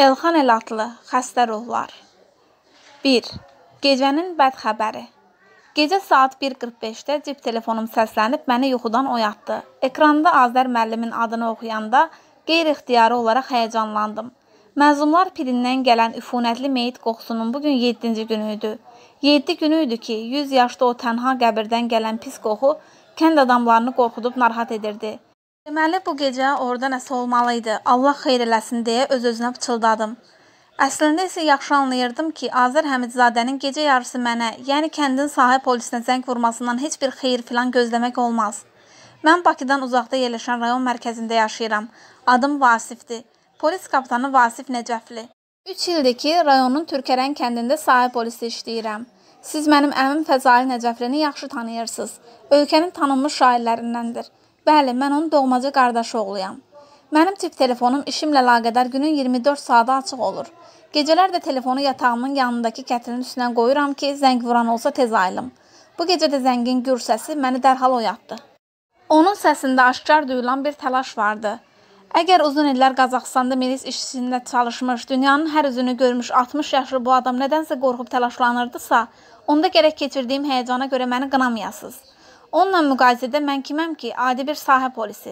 Elxan Elatlı xəstə ruhlar. 1. Gecənin bəd xəbəri. Gecə saat 1:45-də cib telefonum səslənib məni yuxudan oyatdı. Ekranda Azər müəllimin adını oxuyanda qeyri-ixtiyari olaraq həyecanlandım. Məzunlar pirindən gələn üfunətli meyit qoxusunun bu gün 7-ci günü idi. 7 günü idi ki, 100 yaşlı o tənha qəbirdən gələn pis qoxu kənd adamlarını qorxudub narahat edirdi. Deməli bu gecə orada nəsə olmalı idi. Allah xeyir eləsin deyə öz-özünə pıçıldadım. Əslində isə yaxşı anlayırdım ki, Azər Həmidzadənin gecə yarısı mənə, yəni kəndin sahib polisinə zəng vurmasından heç bir xeyir filan gözləmək olmaz. Mən Bakıdan uzaqda yerləşən rayon mərkəzində yaşayıram. Adım Vasifdir. Polis kapitanı Vasif Nəcəfli. 3 ildir ki, rayonun Türkərən kəndində sahib polisi işləyirəm. Siz mənim əmim Fəzail Nəcəflini yaxşı tanıyırsınız. Ölkənin tanınmış şairlərindəndir. Bəli, mən onun doğmaca qardaşı oğluyam. Mənim cib telefonum işimlə əlaqədar günün 24 saatı açıq olur. Gecələr də telefonu yatağımın yanındakı kətilin üstünə qoyuram ki, zəng vuran olsa tez ayılım. Bu gecə də zəngin gür səsi məni dərhal oyatdı. Onun səsində aşkar duyulan bir təlaş vardı. Əgər uzun illər Qazaxıstanda milis işçisində çalışmış, dünyanın hər üzünü görmüş 60 yaşlı bu adam nədənsə qorxub təlaşlanırdısa, onda gərək keçirdiyim həyəcana görə məni qınamayasınız. Onunla müqayisədə mən kiməm ki, adi bir sahə polisi.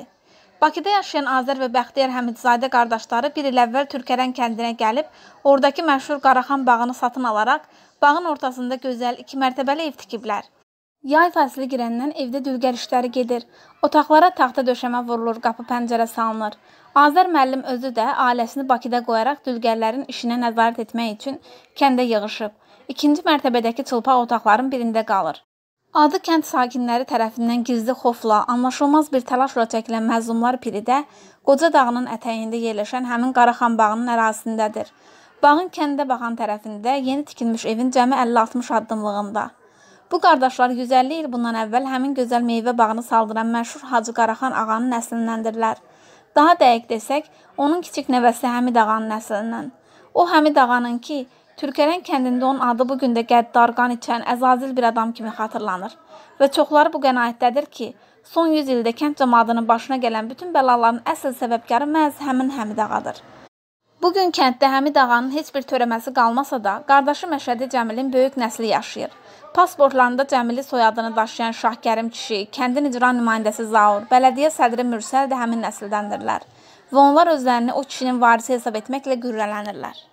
Bakıda yaşayan Azər və Bəxtiyar Həmidzadə qardaşları bir il əvvəl Türkərən kəndinə gəlib, oradakı məşhur Qaraxan bağını satın alaraq, bağın ortasında gözəl iki mərtəbəli ev tikiblər. Yay fəsli girəndən evdə dülgər işləri gedir. Otaqlara taxta döşəmə vurulur, qapı pəncərə salınır. Azər müəllim özü də ailəsini Bakıda qoyaraq dülgərlərin işinə nəzarət etmək üçün kəndə yığışıb. İkinci mərtəbədəki çılpaq otaqların birində qalır. Adı kənd sakinləri tərəfindən gizli xofla, anlaşılmaz bir təlaşla çəkilən məzlumlar piri də Qoca dağının ətəyində yerləşən həmin Qaraxan bağının ərazisindədir. Bağın kəndə baxan tərəfində yeni tikilmiş evin cəmi 50-60 addımlığında. Bu qardaşlar 150 il bundan əvvəl həmin gözəl meyvə bağını saldıran məşhur Hacı Qaraxan ağanın nəslindəndirlər. Daha dəqiq desək, onun kiçik nəvəsi Həmid ağanın nəslindən. O Həmid ağanın ki, Türkərən kəndində onun adı bu gün də qəddar qan içən əzazil bir adam kimi xatırlanır və çoxları bu qənaətdədir ki, son 100 ildə kənd cəmaatının başına gələn bütün bəlaların əsl səbəbkarı məhz həmin Həmid ağadır. Bu gün kənddə Həmid ağanın heç bir törəməsi qalmasa da, qardaşı Məşədi Cəmilin böyük nəsli yaşayır. Pasportlarında Cəmili soyadını daşıyan Şahkərim kişi, kəndin icra nümayəndəsi Zaur, bələdiyyə sədri Mürsəl də həmin nəsildəndirlər və onlar özlərini o kişinin varisi hesab etməklə qürrələnirlər.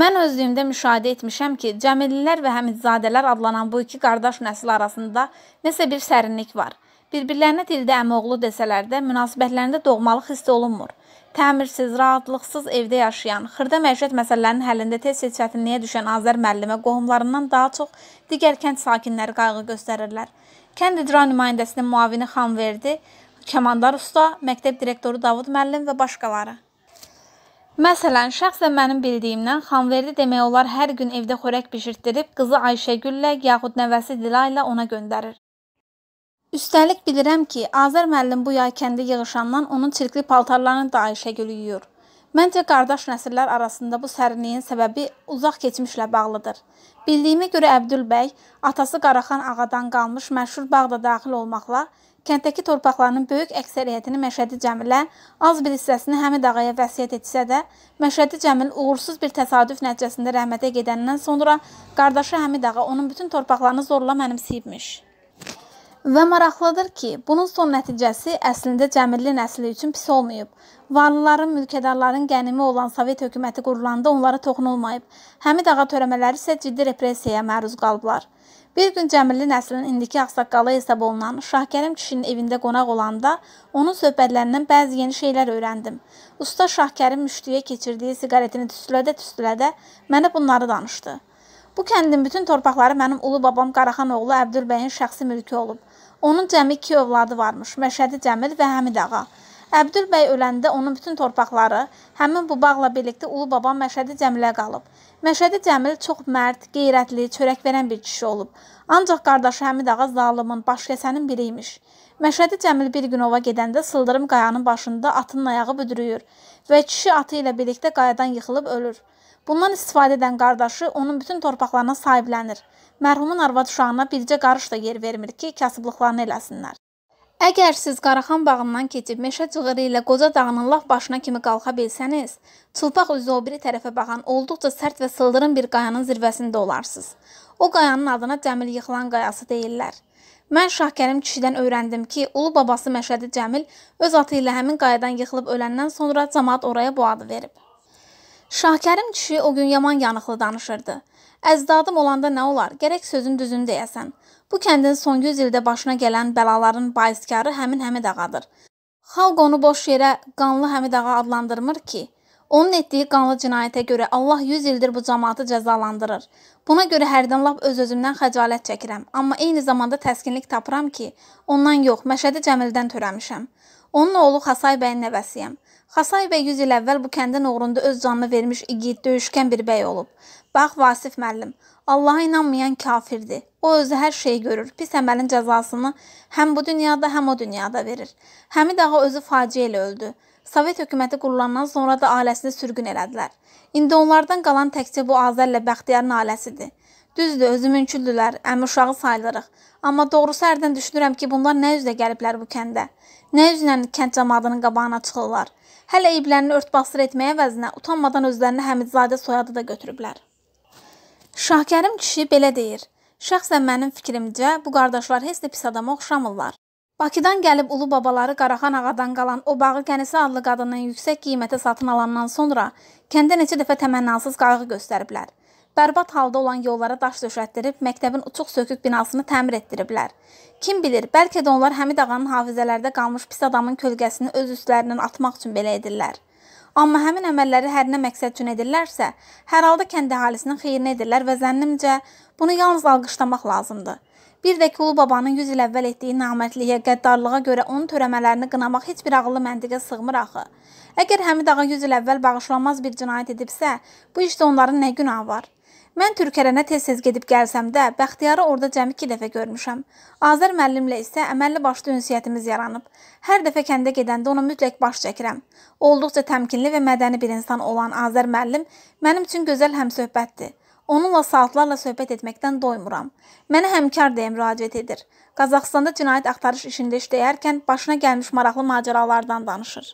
Mən özlüyümdə müşahidə etmişəm ki, Cəmillilər və Həmidzadələr adlanan bu iki qardaş nəsil arasında nəsə bir sərinlik var. Bir-birlərinə dildə əmioğlu desələr də, münasibətlərində doğmalıq hiss olunmur. Təmirsiz, rahatlıqsız evdə yaşayan, xırda məişət məsələlərinin həllində tez-tez çətinliyə düşən Azər müəllimə qohumlarından daha çox digər kənd sakinləri qayğı göstərirlər. Kənd icra nümayəndəsinin müavini Xanverdi, Kəmandar usta, məktəb direktoru Davud müəllim və başqaları. Məsələn, şəxsən mənim bildiyimdən Xanverdi demək olar hər gün evdə xörək bişirtdirib qızı Ayşəgüllə yaxud nəvəsi Dilayla ona göndərir. Üstəlik bilirəm ki, Azər müəllim bu yay kəndə yığışandan onun çirkli paltarlarını da Ayşəgül yuyur. Məncə qardaş nəsillər arasında bu sərinliyin səbəbi uzaq keçmişlə bağlıdır. Bildiyimə görə Əbdül bəy atası Qaraxan ağadan qalmış məşhur bağda daxil olmaqla Kənddəki torpaqlarının böyük əksəriyyətini Məşədi Cəmilə, az bir hissəsini Həmid ağaya vəsiyyət etsə də, Məşədi Cəmil uğursuz bir təsadüf nəticəsində rəhmətə gedəndən sonra qardaşı Həmid ağa onun bütün torpaqlarını zorla mənimsəyibmiş. Və maraqlıdır ki, bunun son nəticəsi əslində Cəmilli nəsli üçün pis olmayıb. Varlıların, mülkədarların qənimi olan Sovet hökuməti qurulanda onlara toxunulmayıb. Həmid ağa törəmələri isə ciddi repressiyaya məruz qalıblar. Bir gün Cəmilli nəslin indiki ağsaqqalı hesab olunan Şahkərim kişinin evində qonaq olanda onun söhbətlərindən bəzi yeni şeylər öyrəndim. Usta Şahkərim müştüyə keçirdiyi siqaretini tüstülədə-tüstülədə mənə bunları danışdı. Bu kəndin bütün torpaqları mənim ulu babam Qaraxan oğlu Əbdülbəyin şəxsi mülkü olub. Onun cəmi iki övladı varmış: Məşədi Cəmil və Həmid ağa. Əbdül bəy öləndə onun bütün torpaqları həmin bu bağla birlikdə ulu babam Məşədi Cəmilə qalıb. Məşədi Cəmil çox mərd, qeyrətli, çörək verən bir kişi olub. Ancaq qardaşı Həmid ağa zalımın, başkəsənin biri imiş. Məşədi Cəmil bir gün ova gedəndə sıldırım qayanın başında atının ayağı büdrüyür və kişi atı ilə birlikdə qayadan yıxılıb ölür. Bundan istifadə edən qardaşı onun bütün torpaqlarına sahiblənir. Mərhumun arvad uşağına bircə qarış da yer vermir ki, kasıblıqlarını eləsinlər. Əgər siz Qaraxan bağından keçib meşə cığırı ilə qoca dağının laf başına kimi qalxa bilsəniz, çılpaq üzü o biri tərəfə baxan olduqca sərt və sıldırım bir qayanın zirvəsində olarsınız. O qayanın adına Cəmil yıxılan qayası deyirlər. Mən Şahkərim kişidən öyrəndim ki, ulu babası Məşədi Cəmil öz atı ilə həmin qayadan yıxılıb öləndən sonra cəmaət oraya bu adı verib. Şahkərim kişi o gün yaman yanıqlı danışırdı. Əzdadım olanda nə olar? Gərək sözün düzünü deyəsən. Bu kəndin son 100 ildə başına gələn bəlaların baiskarı həmin Həmid ağadır. Xalq onu boş yerə qanlı Həmid ağa adlandırmır ki, onun etdiyi qanlı cinayətə görə Allah 100 ildir bu cəmaatı cəzalandırır. Buna görə hərdən lap öz-özümdən xəcalət çəkirəm, amma eyni zamanda təskinlik tapıram ki, ondan yox, Məşədi Cəmildən törəmişəm. Onun oğlu Xasay bəyin nəvəsiyəm. Xasay bəy 100 il əvvəl bu kəndin uğrunda öz canını vermiş igid, döyüşkən bir bəy olub. Bax Vasif müəllim, Allaha inanmayan kafirdir. O özü hər şeyi görür. Pis əməlin cəzasını həm bu dünyada, həm o dünyada verir. Həmid ağa özü faciə ilə öldü. Sovet hökuməti qurulandan sonra da ailəsini sürgün elədilər. İndi onlardan qalan təkcə bu Azərlə Bəxtiyarın ailəsidir. Düzdür, özü mümkündülər, əmi uşağı sayılırıq. Amma doğrusu hərdən düşünürəm ki, bunlar nə üzlə gəliblər bu kəndə? Nə üzlə kənd cəmadının qabağına çıxırlar? Hələ iblərini örtbasdır etməyə vəzinə utanmadan özlərini Həmidzadə soyadı da götürüblər. Şahkərim kişi belə deyir. Şəxsən mənim fikrimcə bu qardaşlar heç də pis adama oxşamırlar. Bakıdan gəlib ulu babaları Qaraxan ağadan qalan o bağı Qənisi adlı qadından yüksək qiymətə satın alandan sonra kəndə neçə dəfə təmənnasız qayğı göstəriblər. Bərbad halda olan yollara daş döşətdirib, məktəbin uçuq-sökük binasını təmir etdiriblər. Kim bilir, bəlkə də onlar Həmid ağanın hafizələrdə qalmış pis adamın kölgəsini öz üstlərindən atmaq üçün belə edirlər. Amma həmin əməlləri hər nə məqsəd üçün edirlərsə, hər halda kənd əhalisinin xeyrinə edirlər və zənnimcə Bunu yalnız alqışlamaq lazımdır. Bir də ki, Ulu babanın 100 il əvvəl etdiyi namərtliyə, qəddarlığa görə onun törəmələrini qınamaq heç bir ağıllı məntiqə sığmır axı. Əgər Həmid ağa 100 il əvvəl bağışlanmaz bir cinayət edibsə, bu işdə onların nə günahı var? Mən Türkərənə tez-tez gedib gəlsəm də, Bəxtiyarı orada cəmi 2 dəfə görmüşəm. Azər müəllimlə isə əməlli başlı ünsiyyətimiz yaranıb. Hər dəfə kəndə gedəndə ona mütləq baş çəkirəm. Olduqca təmkinli və mədəni bir insan olan Azər müəllim mənim üçün gözəl həmsöhbətdir. Onunla saatlarla söhbət etməkdən doymuram. Mənə həmkar deyə müraciət edir. Qazaxıstanda cinayət axtarış işində işləyərkən başına gəlmiş maraqlı macəralardan danışır.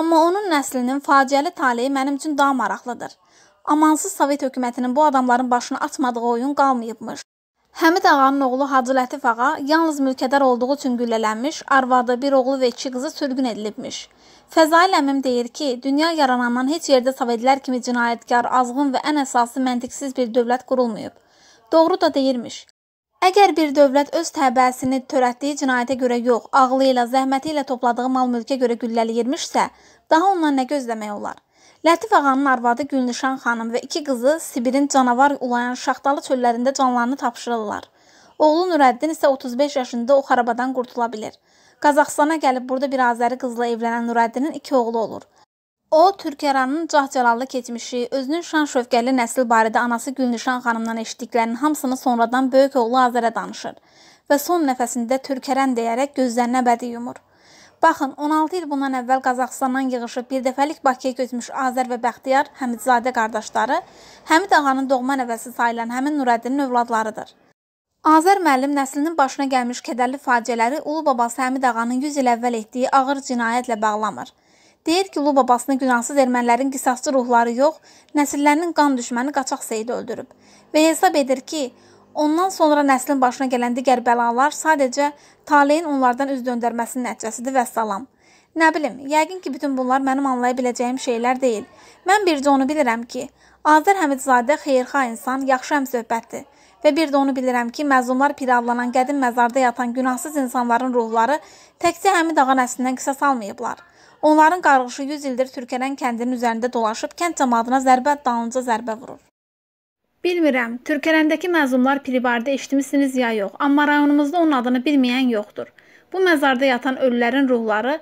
Amma onun nəslinin faciəli taleyi mənim üçün daha maraqlıdır. Amansız Sovet hökumətinin bu adamların başını açmadığı oyun qalmayıbmış. Həmid ağanın oğlu Hacı Lətif ağa yalnız mülkədar olduğu üçün güllələnmiş, arvadı, bir oğlu və iki qızı sürgün edilibmiş. Fəzail əmim deyir ki, dünya yaranandan heç yerdə sovetlər kimi cinayətkar, azğın və ən əsası məntiqsiz bir dövlət qurulmayıb. Doğru da deyirmiş. Əgər bir dövlət öz təbəsini törətdiyi cinayətə görə yox, ağlı ilə, zəhməti ilə topladığı mal-mülkə görə güllələyirmişsə, daha ondan nə gözləmək olar? Lətif ağanın arvadı Gülnişan xanım və iki qızı Sibirin canavar ulayan şaxtalı çöllərində canlarını tapşırırlar. Oğlu Nurəddin isə 35 yaşında o xarabadan qurtula bilir. Qazaxstana gəlib burada bir Azəri qızla evlənən Nurəddinin iki oğlu olur. O, Türkəranın cahcalallı keçmişi, özünün şan-şövqəli nəsil barədə anası Gülnişan xanımdan eşitdiklərinin hamısını sonradan böyük oğlu Azərə danışır və son nəfəsində Türkəran deyərək gözlərinə bədi yumur. Baxın, 16 il bundan əvvəl Qazaxıstandan yığışıb bir dəfəlik Bakıya köçmüş Azər və Bəxtiyar Həmidzadə qardaşları Həmid ağanın doğma nəvəsi sayılan həmin Nurəddinin övladlarıdır. Azər müəllim nəslinin başına gəlmiş kədərli faciələri ulu babası Həmid ağanın 100 il əvvəl etdiyi ağır cinayətlə bağlamır. Deyir ki, ulu babasını günahsız ermənilərin qisasçı ruhları yox, nəsillərinin qan düşməni qaçaq Seyid öldürüb və hesab edir ki, Ondan sonra nəslin başına gələn digər bəlalar sadəcə taleyin onlardan üz döndərməsinin nəticəsidir və salam. Nə bilim, yəqin ki, bütün bunlar mənim anlaya biləcəyim şeylər deyil. Mən bircə onu bilirəm ki, Azər Həmidzadə xeyirxah insan, yaxşı həmsöhbətdir. Və bir də onu bilirəm ki, məzlumlar piri adlanan qədim məzarda yatan günahsız insanların ruhları təkcə Həmid ağa nəslindən qisas almayıblar. Onların qarğışı 100 ildir Türkərən kəndinin üzərində dolaşıb kənd cəmadına zərbə dalınca zərbə vurur. Bilmirəm, Türkərəndəki məzumlar pribarda eşitmisiniz ya yox, amma rayonumuzda onun adını bilməyən yoxdur. Bu məzarda yatan ölülərin ruhları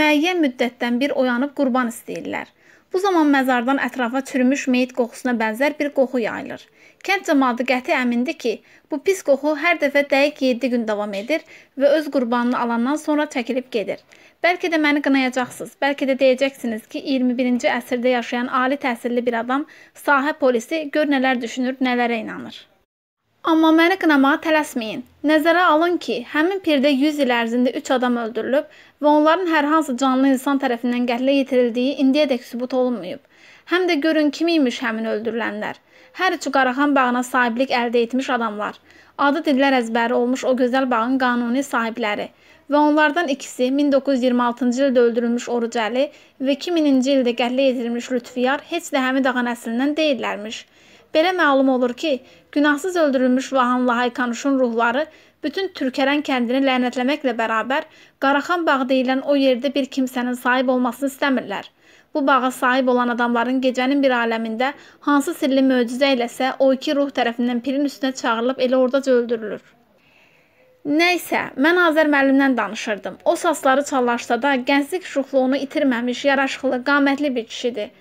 müəyyən müddətdən bir oyanıb qurban istəyirlər. Bu zaman məzardan ətrafa çürümüş meyit qoxusuna bənzər bir qoxu yayılır. Kənd cəmaatı qəti əmindir ki, bu pis qoxu hər dəfə dəqiq 7 gün davam edir və öz qurbanını alandan sonra çəkilib gedir. Bəlkə də məni qınayacaqsınız. Bəlkə də deyəcəksiniz ki, 21-ci əsrdə yaşayan ali təhsilli bir adam sahə polisi gör nələr düşünür, nələrə inanır. Amma məni qınamağa tələsməyin. Nəzərə alın ki, həmin pirdə 100 il ərzində 3 adam öldürülüb və onların hər hansı canlı insan tərəfindən qətlə yetirildiyi indiyədək sübut olunmayıb. Həm də görün kim imiş həmin öldürülənlər. Hər üçü Qaraxan bağına sahiblik əldə etmiş adamlar. Adı dillər əzbəri olmuş o gözəl bağın qanuni sahibləri və onlardan ikisi 1926-cı ildə öldürülmüş Orucəli və 2000-ci ildə qətlə yetirilmiş Lütfiyar heç də həmin dağın əslindən deyillərmiş. Belə məlum olur ki, günahsız öldürülmüş Vahan Lahay Kanuşun ruhları bütün Türkərən kəndini lənətləməklə bərabər Qaraxan bağı deyilən o yerdə bir kimsənin sahib olmasını istəmirlər. Bu bağa sahib olan adamların gecənin bir aləmində hansı sirli möcüzə iləsə o iki ruh tərəfindən pirin üstünə çağırılıb elə ordaca öldürülür. Nəysə, mən Azər müəllimdən danışırdım. O saçları çallaşsa da gənclik şuxluğunu itirməmiş, yaraşıqlı, qamətli bir kişidir.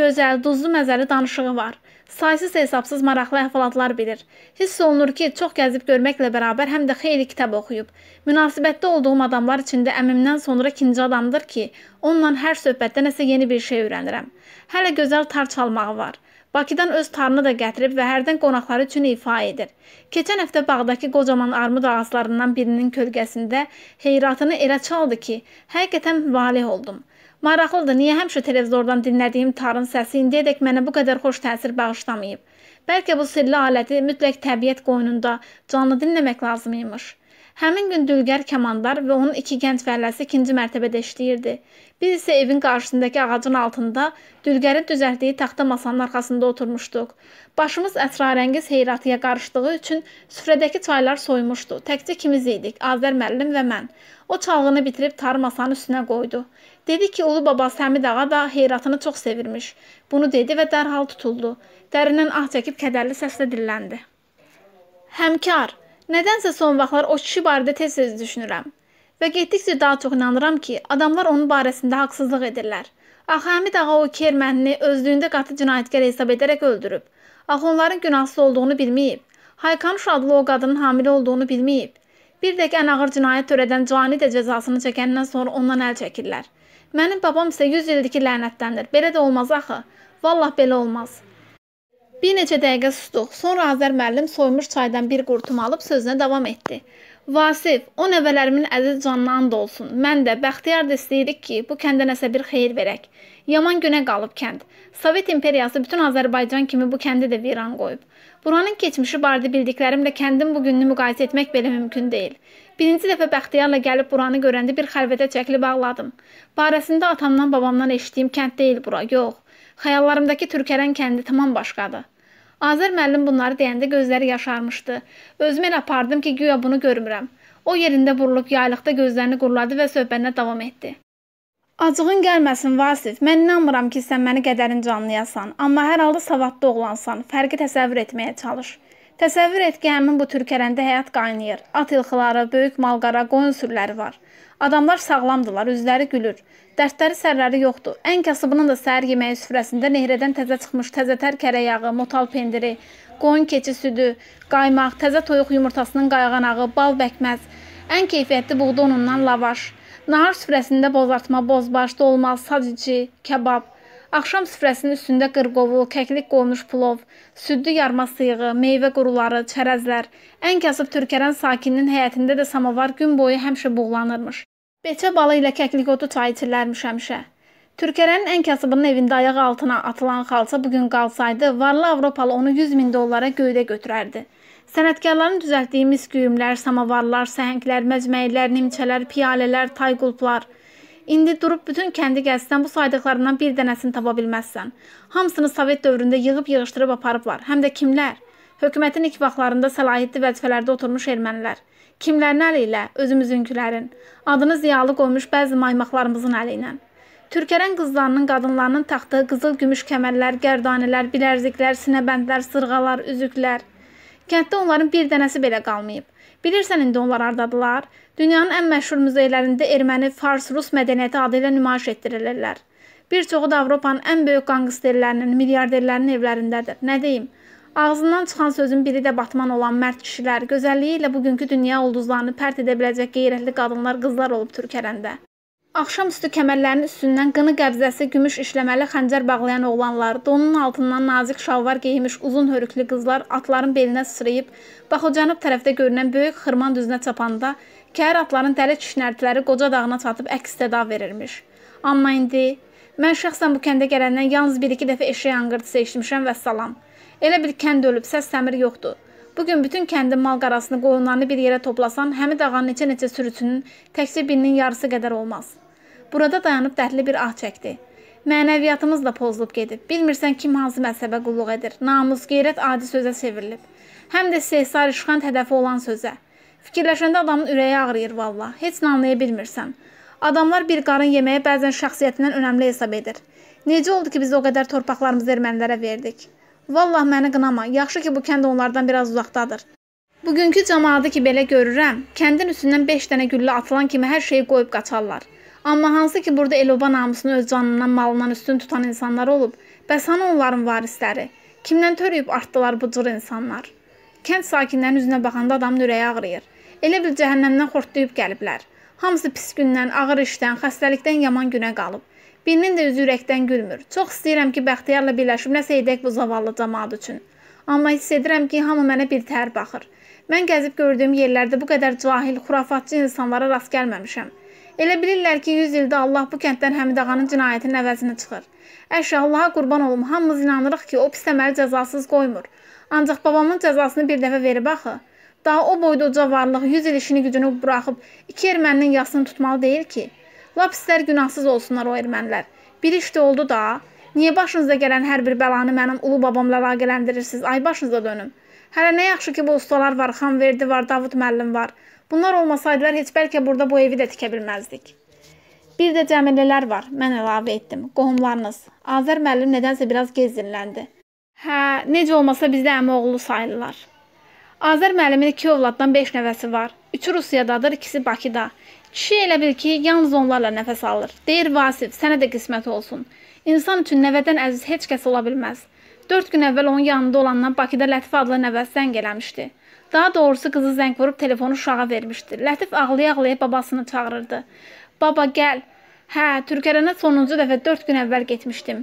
Gözəl, duzlu məzəli danışığı var saysız hesabsız maraqlı əhvalatlar bilir. Hiss olunur ki, çox gəzib görməklə bərabər həm də xeyli kitab oxuyub. Münasibətdə olduğum adamlar içində əmimdən sonra ikinci adamdır ki, onunla hər söhbətdə nəsə yeni bir şey öyrənirəm. Hələ gözəl tar çalmağı var. Bakıdan öz tarını da gətirib və hərdən qonaqları üçün ifa edir. Keçən həftə bağdakı qocaman armud ağaclarından birinin kölgəsində heyratını elə çaldı ki, həqiqətən valeh oldum. Maraqlıdır, niyə həmişə televizordan dinlədiyim tarın səsi indiyədək mənə bu qədər xoş təsir bağışlamayıb? Bəlkə bu sirli aləti mütləq təbiət qoynunda canlı dinləmək lazım imiş. Həmin gün Dülgər Kamandar və onun iki gənc fəlləsi ikinci mərtəbədə işləyirdi. Biz isə evin qarşısındakı ağacın altında Dülgərin düzəltdiyi taxta masanın arxasında oturmuşduq. Başımız əsrarəngiz heyratıya qarışdığı üçün süfrədəki çaylar soymuşdu. Təkcə kimiz idik, Azər müəllim və mən. O çalğını bitirib tar masanın üstünə qoydu. Dedi ki, ulu babası Həmid ağa da heyratını çox sevirmiş. Bunu dedi və dərhal tutuldu. Dərindən ah çəkib kədərli səslə dilləndi. Həmkar, nədənsə son vaxtlar o kişi barədə tez-tez düşünürəm və getdikcə daha çox inanıram ki, adamlar onun barəsində haqsızlıq edirlər. Axı Həmid ağa o iki ermənini özlüyündə qatı cinayətkar hesab edərək öldürüb. Axı onların günahsız olduğunu bilməyib. Haykanuş adlı o qadının hamilə olduğunu bilməyib. Bir də ki, ən ağır cinayət törədən cani də cəzasını çəkəndən sonra ondan əl çəkirlər. Mənim babam isə 100 ildir ki, lənətləndir. Belə də olmaz axı. Vallah belə olmaz. Bir neçə dəqiqə susduq. Sonra Azər müəllim soymuş çaydan bir qurtum alıb sözünə davam etdi. Vasif, o nəvələrimin əziz canına and olsun. Mən də, Bəxtiyar da istəyirik ki, bu kəndə nəsə bir xeyir verək. Yaman günə qalıb kənd. Sovet imperiyası bütün Azərbaycan kimi bu kəndi də viran qoyub. Buranın keçmişi barədə bildiklərimlə kəndin bugününü müqayisə etmək belə mümkün deyil. Birinci dəfə Bəxtiyarla gəlib buranı görəndə bir xəlvətə çəkilib ağladım. Barəsində atamdan, babamdan eşitdiyim kənd deyil bura, yox. Xəyallarımdakı Türkərən kəndi tamam başqadır. Azər müəllim bunları deyəndə gözləri yaşarmışdı. Özümü elə apardım ki, guya bunu görmürəm. O yerində burulub yaylıqda gözlərini qurladı və söhbətinə davam etdi. Acığın gəlməsin Vasif. Mən inanmıram ki, sən məni qədərincə anlayasan, amma hər halda savadlı oğlansan. Fərqi təsəvvür etməyə çalış. Təsəvvür et ki, həmin bu türkələndə həyat qaynayır. At ilxıları, böyük malqara, qoyun sürüləri var. Adamlar sağlamdılar, üzləri gülür. Dərsləri sərləri yoxdur. Ən kasıbının da səhər yeməyi süfrəsində nehrədən təzə çıxmış təzə tər kərə yağı, motal pendiri, qoyun keçi südü, qaymaq, təzə toyuq yumurtasının qayğanağı, bal bəkməz, ən keyfiyyətli buğda unundan lavaş, nahar süfrəsində bozartma, bozbaş, dolma, sacici, kebab, Axşam süfrəsinin üstündə qırqovul, kəklik qoyulmuş plov, südlü yarma sıyığı, meyvə quruları, çərəzlər, ən kasıb Türkərən sakininin həyətində də samovar gün boyu həmişə buğlanırmış. Beçə balı ilə kəklik otu çay içirlərmiş həmişə. Türkərənin ən kasıbının evində ayaq altına atılan xalça bu gün qalsaydı, varlı Avropalı onu 100 min dollara göydə götürərdi. Sənətkarların düzəltdiyi mis güyümlər, samavarlar, səhənglər, məcməylər, nimçələr, piyalələr, tay qulplar – İndi durub bütün kəndi gəzsən, bu saydıqlarından bir dənəsini tapa bilməzsən. Hamısını Sovet dövründə yığıb yığışdırıb aparıblar. Həm də kimlər? Hökumətin ilk vaxtlarında səlahiyyətli vəzifələrdə oturmuş ermənilər. Kimlərin əli ilə? Özümüzünkilərin. Adını ziyalı qoymuş bəzi maymaqlarımızın əli ilə. Türkərən qızlarının, qadınlarının taxtığı qızıl gümüş kəmərlər, gərdanələr, bilərziklər, sinəbəndlər, sırğalar, üzüklər. Kənddə onların bir dənəsi belə qalmayıb. Bilirsən indi onlar hardadılar? Dünyanın ən məşhur muzeylərində erməni, fars, rus mədəniyyəti adı ilə nümayiş etdirilirlər. Bir çoxu da Avropanın ən böyük qanqısterlərinin, milyarderlərinin evlərindədir. Nə deyim? Ağzından çıxan sözün biri də batman olan mərd kişilər, gözəlliyi ilə bugünkü dünya ulduzlarını pərt edə biləcək qeyrətli qadınlar, qızlar olub Türkərəndə. Axşamüstü kəmərlərin üstündən qını qəbzəsi gümüş işləməli xəncər bağlayan oğlanlar, donun altından nazik şalvar geyinmiş uzun hörüklü qızlar atların belinə sıçrayıb, baxocanıb tərəfdə görünən böyük xırman düzünə çapanda kər atların dəli kişnərtiləri qoca dağına çatıb əks səda verirmiş. Amma indi mən şəxsən bu kəndə gələndən yalnız bir-iki dəfə eşək anqırtısı eşitmişəm və salam. Elə bir kənd ölüb, səs-səmir yoxdur. Bu gün bütün kəndin mal qarasını, qoyunlarını bir yerə toplasan, Həmid ağa neçə-neçə sürüsünün təkcə birinin yarısı qədər olmaz. Burada dayanıb dərdli bir ah çəkdi. Mənəviyyatımız da pozulub gedib. Bilmirsən kim hansı məzhəbə qulluq edir. Namus, qeyrət adi sözə çevrilib. Həm də sehsar işxan hədəfi olan sözə. Fikirləşəndə adamın ürəyi ağrıyır valla. Heç nə anlaya bilmirsən. Adamlar bir qarın yeməyə bəzən şəxsiyyətindən önəmli hesab edir. Necə oldu ki biz o qədər torpaqlarımızı ermənilərə verdik? Vallah məni qınama. Yaxşı ki, bu kənd onlardan biraz uzaqdadır. Bugünkü cəmaatı ki belə görürəm, kəndin üstündən 5 dənə güllə atılan kimi hər şeyi qoyub qaçarlar. Amma hansı ki burada Eloba namusunu öz canından, malından üstün tutan insanlar olub, bəs hanı onların varisləri? Kimdən törəyib artdılar bu cür insanlar? Kənd sakinlərinin üzünə baxanda adamın ürəyi ağrıyır. Elə bil cəhənnəmdən xortlayıb gəliblər. Hamısı pis gündən, ağır işdən, xəstəlikdən yaman günə qalıb. Birinin də üzü ürəkdən gülmür. Çox istəyirəm ki, Bəxtiyarla birləşib nəsə edək bu zavallı camaat üçün. Amma hiss edirəm ki, hamı mənə bir tər baxır. Mən gəzib gördüyüm yerlərdə bu qədər cahil, xurafatçı insanlara rast gəlməmişəm. Elə bilirlər ki, 100 ildə Allah bu kənddən Həmidağanın cinayətinin əvəzini çıxır. Əşi, Allaha qurban olum, hamımız inanırıq ki, o pis əməli cəzasız qoymur. Ancaq babamın cəzasını bir dəfə verib axı. Daha o boyda uca varlıq 100 il işini gücünü buraxıb iki erməninin yasını tutmalı deyil ki. Lap istər günahsız olsunlar o ermənilər. Bir iş də oldu da. Niyə başınıza gələn hər bir bəlanı mənim ulu babamla əlaqələndirirsiniz? Ay başınıza dönüm. Hələ nə yaxşı ki, bu ustalar var, Xanverdi var, Davud müəllim var. Bunlar olmasaydılar heç bəlkə burada bu evi də tikə bilməzdik. Bir də Cəmilələr var. Mən əlavə etdim. Qohumlarınız. Azər müəllim nədənsə biraz gezdinləndi. Hə, necə olmasa bizdə əmi oğlu sayılırlar. Azər müəllimin iki övladdan 5 nəvəsi var. Üçü Rusiyadadır, ikisi Bakıda. Kişi elə bil ki, yalnız onlarla nəfəs alır. Deyir Vasif, sənə də qismət olsun. İnsan üçün nəvədən əziz heç kəs ola bilməz. 4 gün əvvəl onun yanında olandan Bakıda Lətif adlı nəvəsi zəng eləmişdi. Daha doğrusu qızı zəng vurub telefonu uşağa vermişdi. Lətif ağlaya-ağlaya babasını çağırırdı. Baba gəl. Hə, Türkərənə sonuncu dəfə 4 gün əvvəl getmişdim.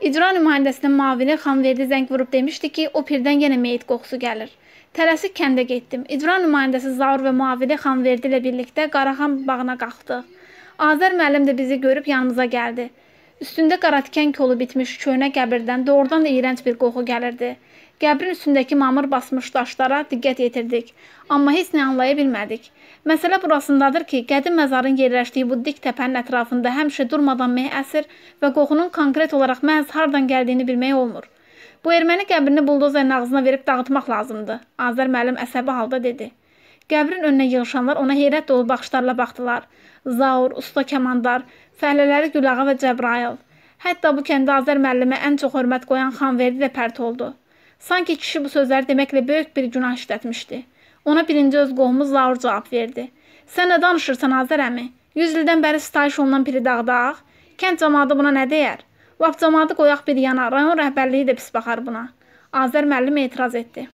İcra nümayəndəsinin mavini Xanverdi zəng vurub demişdi ki, o pirdən yenə meyit qoxusu gəlir. Tələsik kəndə getdim. İcra nümayəndəsi Zaur və Mavili Xanverdi ilə birlikdə Qaraxan bağına qalxdıq. Azər müəllim də bizi görüb yanımıza gəldi. Üstündə qaratikan kolu bitmiş köhnə qəbirdən doğrudan da iyrənc bir qoxu gəlirdi. Qəbrin üstündəki mamır basmış daşlara diqqət yetirdik, amma heç nə anlaya bilmədik. Məsələ burasındadır ki, qədim məzarın yerləşdiyi bu dik təpənin ətrafında həmişə durmadan meh əsir və qoxunun konkret olaraq məhz hardan gəldiyini bilmək olmur. Bu erməni qəbrini buldozerinin ağzına verib dağıtmaq lazımdı. Azər müəllim əsəbi halda dedi. Qəbrin önünə yığışanlar ona heyrət dolu baxışlarla baxdılar. Zaur, usta komandar, fəhlələri Gülağa və Cəbrayıl. Hətta bu kəndə Azər müəllimə ən çox hörmət qoyan Xanverdi də pərt oldu. Sanki kişi bu sözləri deməklə böyük bir günah işlətmişdi. Ona birinci öz qohumuz Zaur cavab verdi. Sən nə danışırsan Azər əmi? 100 ildən bəri sitayiş olunan Piri dağdaq. Kənd cəmaatı buna nə deyər? Lap cəmaatı qoyaq bir yana, rayon rəhbərliyi də pis baxar buna. Azər müəllim etiraz etdi.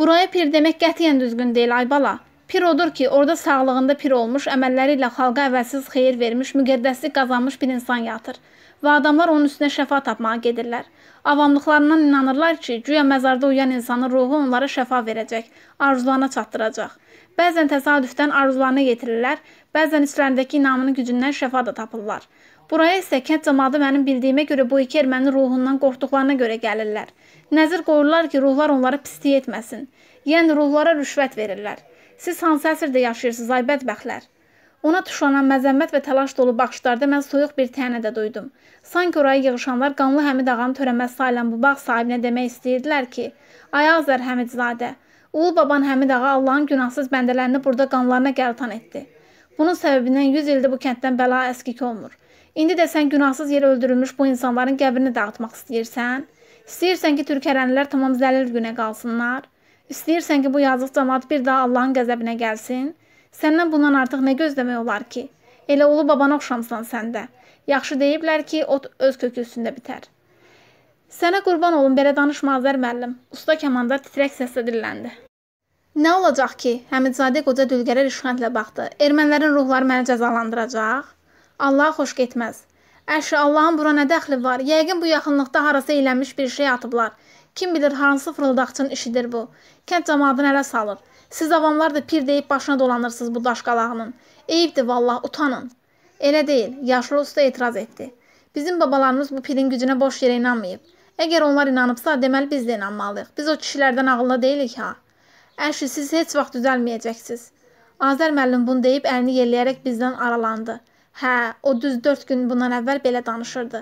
Buraya pir demək qətiyyən düzgün deyil ay bala. Pir odur ki, orada sağlığında pir olmuş, əməlləri ilə xalqa əvəzsiz xeyir vermiş, müqəddəslik qazanmış bir insan yatır və adamlar onun üstünə şəfa tapmağa gedirlər. Avamlıqlarından inanırlar ki, güya məzarda uyan insanın ruhu onlara şəfa verəcək, arzularına çatdıracaq. Bəzən təsadüfdən arzularına yetirirlər, bəzən içlərindəki inamının gücündən şəfa da tapırlar. Buraya isə kənd cəmaatı mənim bildiyimə görə bu iki erməni ruhundan qorxduqlarına görə gəlirlər. Nəzir qoyurlar ki, ruhlar onlara pislik etməsin. Yəni ruhlara rüşvət verirlər. Siz hansı əsrdə yaşayırsınız, ay bədbəxtlər? Ona tuşlanan məzəmmət və təlaş dolu baxışlarda mən soyuq bir tənə də duydum. Sanki oraya yığışanlar qanlı Həmid ağanın törəməsi ilə bu bağ sahibinə demək istəyirdilər ki, ay Azər Həmidzadə, Ulu baban Həmid ağa Allahın günahsız bəndələrini burada qanlarına qəltan etdi. Bunun səbəbindən 100 ildir bu kənddən bəla əskik olmur. İndi də sən günahsız yerə öldürülmüş bu insanların qəbrini dağıtmaq istəyirsən? İstəyirsən ki, türkərənlər tamam zəlil günə qalsınlar? İstəyirsən ki, bu yazıq cəmaət bir daha Allahın qəzəbinə gəlsin? Səndən bundan artıq nə gözləmək olar ki? Elə ulu babana oxşamsan sən də. Yaxşı deyiblər ki, ot öz kökü üstündə bitər. Sənə qurban olum, belə danışma Azər müəllim. Usta kəmanda titrək səslə dilləndi. Nə olacaq ki? Həmidzadə qoca dülgərə rüşxəndlə baxdı. Ermənilərin ruhları məni cəzalandıracaq? Allah xoş getməz. Əşi, Allahın bura nə dəxli var? Yəqin bu yaxınlıqda harasa eləmiş bir şey atıblar. Kim bilir hansı fırıldaqçının işidir bu. Kənd cəmaatını ələ salır. Siz avamlar da pir deyib başına dolanırsınız bu daşqalağının. Eyibdir vallah, utanın. Elə deyil, yaşlı usta etiraz etdi. Bizim babalarımız bu pirin gücünə boş yerə inanmayıb. Əgər onlar inanıbsa, deməli biz də inanmalıyıq. Biz o kişilərdən ağıllı deyilik ha. Əşi, siz heç vaxt düzəlməyəcəksiniz. Azər müəllim bunu deyib əlini yelləyərək bizdən aralandı. Hə, o düz 4 gün bundan əvvəl belə danışırdı.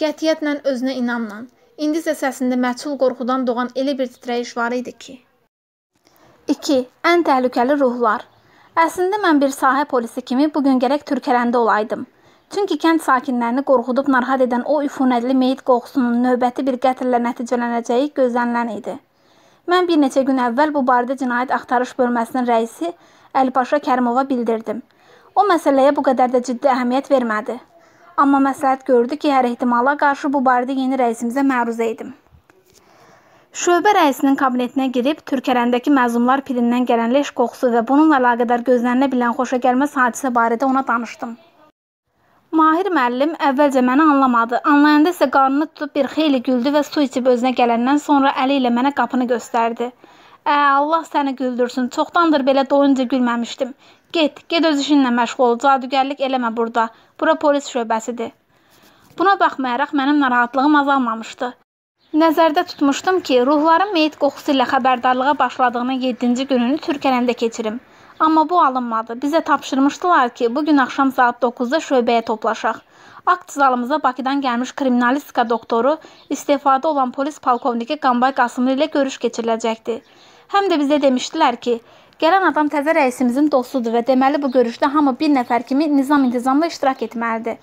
Qətiyyətlə özünə inamla. İndi isə səsində məchul qorxudan doğan elə bir titrəyiş var idi ki. 2. Ən təhlükəli ruhlar. Əslində mən bir sahə polisi kimi bu gün gərək Türkələndə olaydım. Çünki kənd sakinlərini qorxudub narahat edən o üfunətli meyit qoxusunun növbəti bir qətllə nəticələnəcəyi gözlənilən idi. Mən bir neçə gün əvvəl bu barədə cinayət axtarış bölməsinin rəisi Əlipaşa Kərimova bildirdim. O məsələyə bu qədər də ciddi əhəmiyyət vermədi. Amma məsləhət gördü ki, hər ehtimala qarşı bu barədə yeni rəisimizə məruzə edim. Şöbə rəisinin kabinetinə girib Türkərəndəki məzunlar pirindən gələn leş qoxusu və bununla əlaqədar gözlənilə bilən xoşagəlməz hadisə barədə ona danışdım. Mahir müəllim əvvəlcə məni anlamadı. Anlayanda isə qarnını tutub bir xeyli güldü və su içib özünə gələndən sonra əli ilə mənə qapını göstərdi. Ə, Allah səni güldürsün. Çoxdandır belə doyunca gülməmişdim. Get, get öz işinlə məşğul ol. Cadugərlik eləmə burada. Bura polis şöbəsidir. Buna baxmayaraq mənim narahatlığım azalmamışdı. Nəzərdə tutmuşdum ki, ruhların meyit qoxusu ilə xəbərdarlığa başladığının 7-ci gününü Türkələndə keçirim. Amma bu alınmadı. Bizə tapşırmışdılar ki, bu gün axşam saat 9-da şöbəyə toplaşaq. Akt zalımıza Bakıdan gəlmiş kriminalistika doktoru, istefadə olan polis polkovniki Qambay Qasımlı ilə görüş keçiriləcəkdi. Həm də bizə demişdilər ki, Gələn adam təzə rəisimizin dostudur və deməli bu görüşdə hamı bir nəfər kimi nizam intizamla iştirak etməlidir.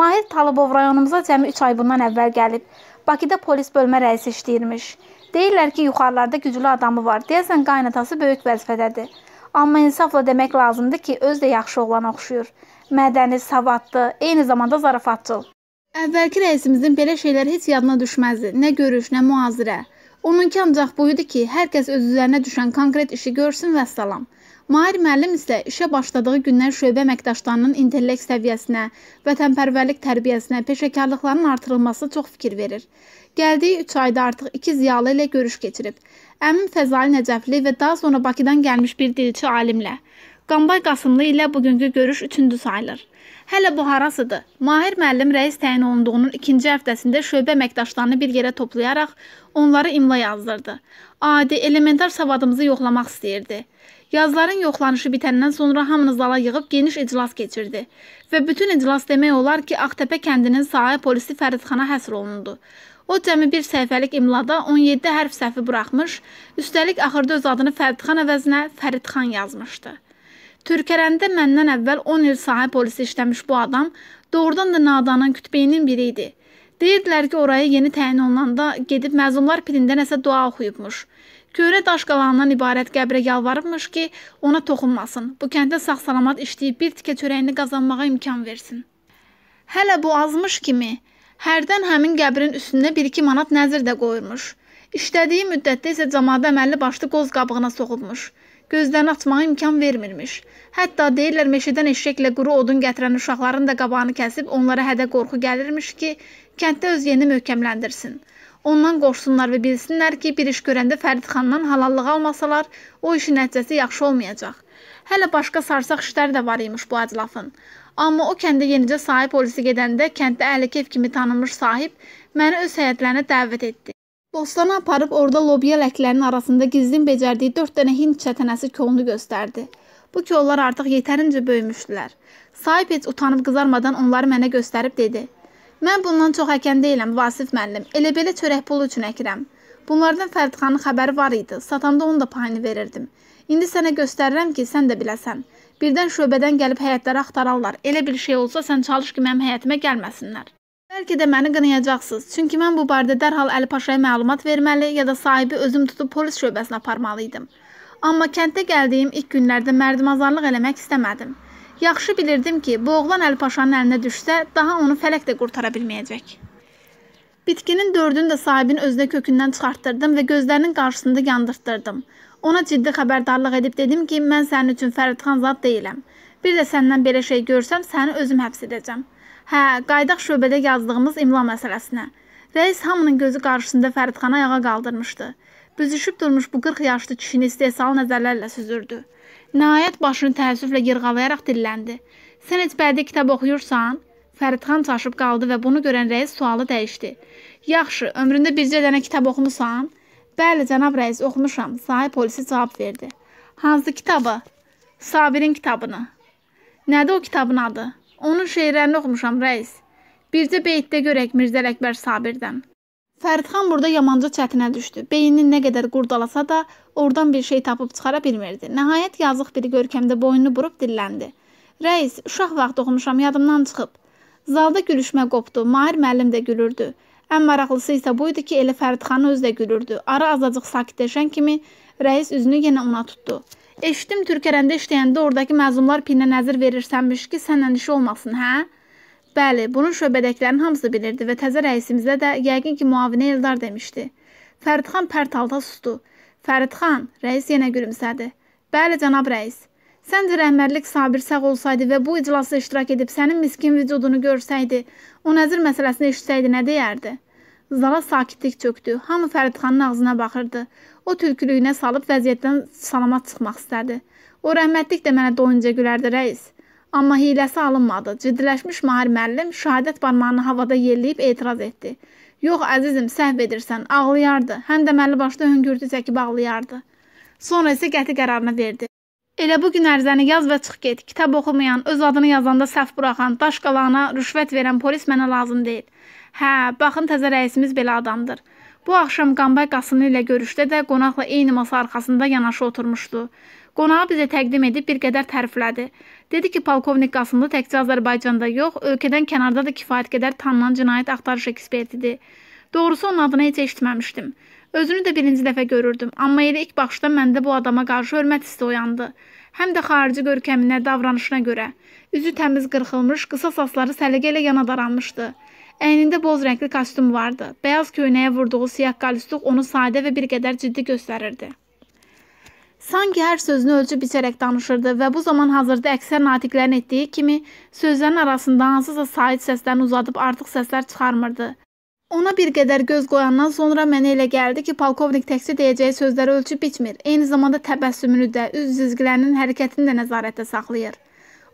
Mahir Talıbov rayonumuza cəmi 3 ay bundan əvvəl gəlib. Bakıda polis bölmə rəisi işləyirmiş. Deyirlər ki, yuxarılarda güclü adamı var. Deyəsən qaynatası böyük vəzifədədir. Amma insafla demək lazımdır ki, öz də yaxşı oğlana oxşuyur. Mədəni, savadlı, eyni zamanda zarafatçıl. Əvvəlki rəisimizin belə şeylər heç yadına düşməzdi. Nə görüş, nə mühazirə. Onunki ancaq bu idi ki, hər kəs öz üzərinə düşən konkret işi görsün və salam. Mahir müəllim isə işə başladığı gündən şöbə əməkdaşlarının intellekt səviyyəsinə, vətənpərvərlik tərbiyəsinə, peşəkarlıqlarının artırılması çox fikir verir. Gəldiyi 3 ayda artıq 2 ziyalı ilə görüş keçirib. Əmin Fəzali Nəcəfli və daha sonra Bakıdan gəlmiş bir dilçi alimlə. Qambay Qasımlı ilə bugünkü görüş 3-cü sayılır. Hələ bu harasıdır? Mahir müəllim rəis təyin olunduğunun ikinci həftəsində şöbə əməkdaşlarını bir yerə toplayaraq onları imla yazdırdı. Adi, elementar savadımızı yoxlamaq istəyirdi. Yazların yoxlanışı bitəndən sonra hamını zala yığıb geniş iclas keçirdi və bütün iclas demək olar ki, Ağtəpə kəndinin sahə polisi Fəridxana həsr olundu. O cəmi bir səhifəlik imlada 17 hərf səhvi buraxmış, üstəlik axırda öz adını Fəridxan əvəzinə Fəridxan yazmışdı. Türkərəndə məndən əvvəl 10 il sahə polisi işləmiş bu adam doğrudan da nadanın kütbeyinin biri idi. Deyirdilər ki, oraya yeni təyin olunanda gedib məzunlar pirində nəsə dua oxuyubmuş. Köyrə daş qalağından ibarət qəbrə yalvarıbmış ki, ona toxunmasın. Bu kəndə sağ-salamat işləyib bir tikə çörəyini qazanmağa imkan versin. Hələ bu azmış kimi hərdən həmin qəbrin üstünə 1-2 manat nəzir də qoyurmuş. İşlədiyi müddətdə isə cəmaət əməlli başlı qoz qabığına soxulmuş gözdən açmağa imkan vermirmiş. Hətta deyirlər meşədən eşəklə quru odun gətirən uşaqların da qabağını kəsib onlara hədə qorxu gəlirmiş ki, kənddə öz yerini möhkəmləndirsin. Ondan qorxsunlar və bilsinlər ki, bir iş görəndə Fərid xandan halallığı almasalar, o işin nəticəsi yaxşı olmayacaq. Hələ başqa sarsaq işlər də var imiş bu əclafın. Amma o kəndə yenicə sahib polisi gedəndə kənddə Əlikəv kimi tanınmış sahib məni öz həyətlərinə dəvət etdi. Dostlarını aparıb orada lobya ləklərinin arasında gizlin becərdiyi 4 dənə hind çətənəsi kolunu göstərdi. Bu kollar artıq yetərincə böyümüşdülər. Sahib heç utanıb qızarmadan onları mənə göstərib dedi. Mən bundan çox əkən deyiləm, Vasif müəllim. Elə belə çörək pulu üçün əkirəm. Bunlardan Fərdxanın xəbəri var idi. Satanda onun da payını verirdim. İndi sənə göstərirəm ki, sən də biləsən. Birdən şöbədən gəlib həyətləri axtararlar. Elə bir şey olsa sən çalış ki, mənim həyətimə gəlməsinlər. Bəlkə də məni qınayacaqsınız, çünki mən bu barədə dərhal Əli Paşaya məlumat verməli ya da sahibi özüm tutub polis şöbəsinə aparmalı idim. Amma kənddə gəldiyim ilk günlərdə mərdimazarlıq eləmək istəmədim. Yaxşı bilirdim ki, bu oğlan Əli Paşanın əlinə düşsə, daha onu fələk də qurtara bilməyəcək. Bitkinin dördünü də sahibin özünə kökündən çıxartdırdım və gözlərinin qarşısında yandırtdırdım. Ona ciddi xəbərdarlıq edib dedim ki, mən sənin üçün Fəridxan zad deyiləm. Bir də səndən belə şey görsəm, səni özüm həbs edəcəm.'' Hə, qayıdaq şöbədə yazdığımız imla məsələsinə. Rəis hamının gözü qarşısında Fəridxana ayağa qaldırmışdı. Büzüşüb durmuş bu 40 yaşlı kişini istehzalı nəzərlərlə süzürdü. Nəhayət başını təəssüflə yırğalayaraq dilləndi. "Sən heç bədii kitab oxuyursan?" Fəridxan çaşıb qaldı və bunu görən rəis sualı dəyişdi. "Yaxşı, ömründə bircə dənə kitab oxumusan?" "Bəli, cənab rəis, oxumuşam." Sahib polisi cavab verdi. "Hansı kitabı?" "Sabirin kitabını." "Nədir o kitabın adı?" Onun şeirlərini oxumuşam, rəis. Bircə beytdə görək Mirzə Ələkbər Sabirdən. Fəridxan burada yamanca çətinə düşdü. Beynini nə qədər qurdalasa da, oradan bir şey tapıb çıxara bilmirdi. Nəhayət yazıq biri görkəmdə boynunu burub dilləndi. Rəis, uşaq vaxtı oxumuşam, yadımdan çıxıb. Zalda gülüşmə qopdu. Mahir müəllim də gülürdü. Ən maraqlısı isə bu idi ki, elə Fəridxan özü də gülürdü. Ara azacıq sakitləşən kimi rəis üzünü yenə ona tutdu. Eşitdim Türkərəndə işləyəndə oradakı məzunlar pirinə nəzir verirsənmiş ki, sənlə işi olmasın, hə? Bəli, bunu şöbədəkilərin hamısı bilirdi və təzə rəisimizə də yəqin ki, müavinə Eldar demişdi. Fəridxan pərtalda sustu. Fəridxan, rəis yenə gülümsədi. Bəli, cənab rəis. Səncə rəhmərlik Sabir sağ olsaydı və bu iclasda iştirak edib sənin miskin vücudunu görsəydi, o nəzir məsələsini eşitsəydi nə deyərdi? Zala sakitlik çökdü. Hamı Fəridxanın ağzına baxırdı o tülkülüyünə salıb vəziyyətdən salamat çıxmaq istədi. O rəhmətlik də mənə doyunca gülərdi rəis. Amma hiləsi alınmadı. Ciddiləşmiş Mahir müəllim şahadət barmağını havada yelləyib etiraz etdi. Yox əzizim, səhv edirsən, ağlayardı. Həm də məlli başda höngürtü çəkib ağlayardı. Sonra isə qəti qərarını verdi. Elə bu gün ərzəni yaz və çıx get. Kitab oxumayan, öz adını yazanda səhv buraxan, daş qalağına rüşvət verən polis mənə lazım deyil. Hə, baxın təzə rəisimiz belə adamdır. Bu axşam Qambay Qasımlı ilə görüşdə də qonaqla eyni masa arxasında yanaşı oturmuşdu. Qonağı bizə təqdim edib bir qədər təriflədi. Dedi ki, polkovnik Qasımlı təkcə Azərbaycanda yox, ölkədən kənarda da kifayət qədər tanınan cinayət axtarış ekspertidir. Doğrusu onun adını heç eşitməmişdim. Özünü də birinci dəfə görürdüm, amma elə ilk baxışda məndə bu adama qarşı hörmət hissi oyandı. Həm də xarici görkəminə, davranışına görə. Üzü təmiz qırxılmış, qısa saçları səliqə ilə yana daranmışdı. Əynində boz rəngli kostyum vardı. Bəyaz köynəyə vurduğu siyah qalstuq onu sadə və bir qədər ciddi göstərirdi. Sanki hər sözünü ölçüb biçərək danışırdı və bu zaman hazırda əksər natiqlərin etdiyi kimi sözlərin arasında hansısa sait səslərini uzadıb artıq səslər çıxarmırdı. Ona bir qədər göz qoyandan sonra mənə elə gəldi ki, polkovnik təkcə deyəcəyi sözləri ölçüb biçmir, eyni zamanda təbəssümünü də, üz cizgilərinin hərəkətini də nəzarətdə saxlayır.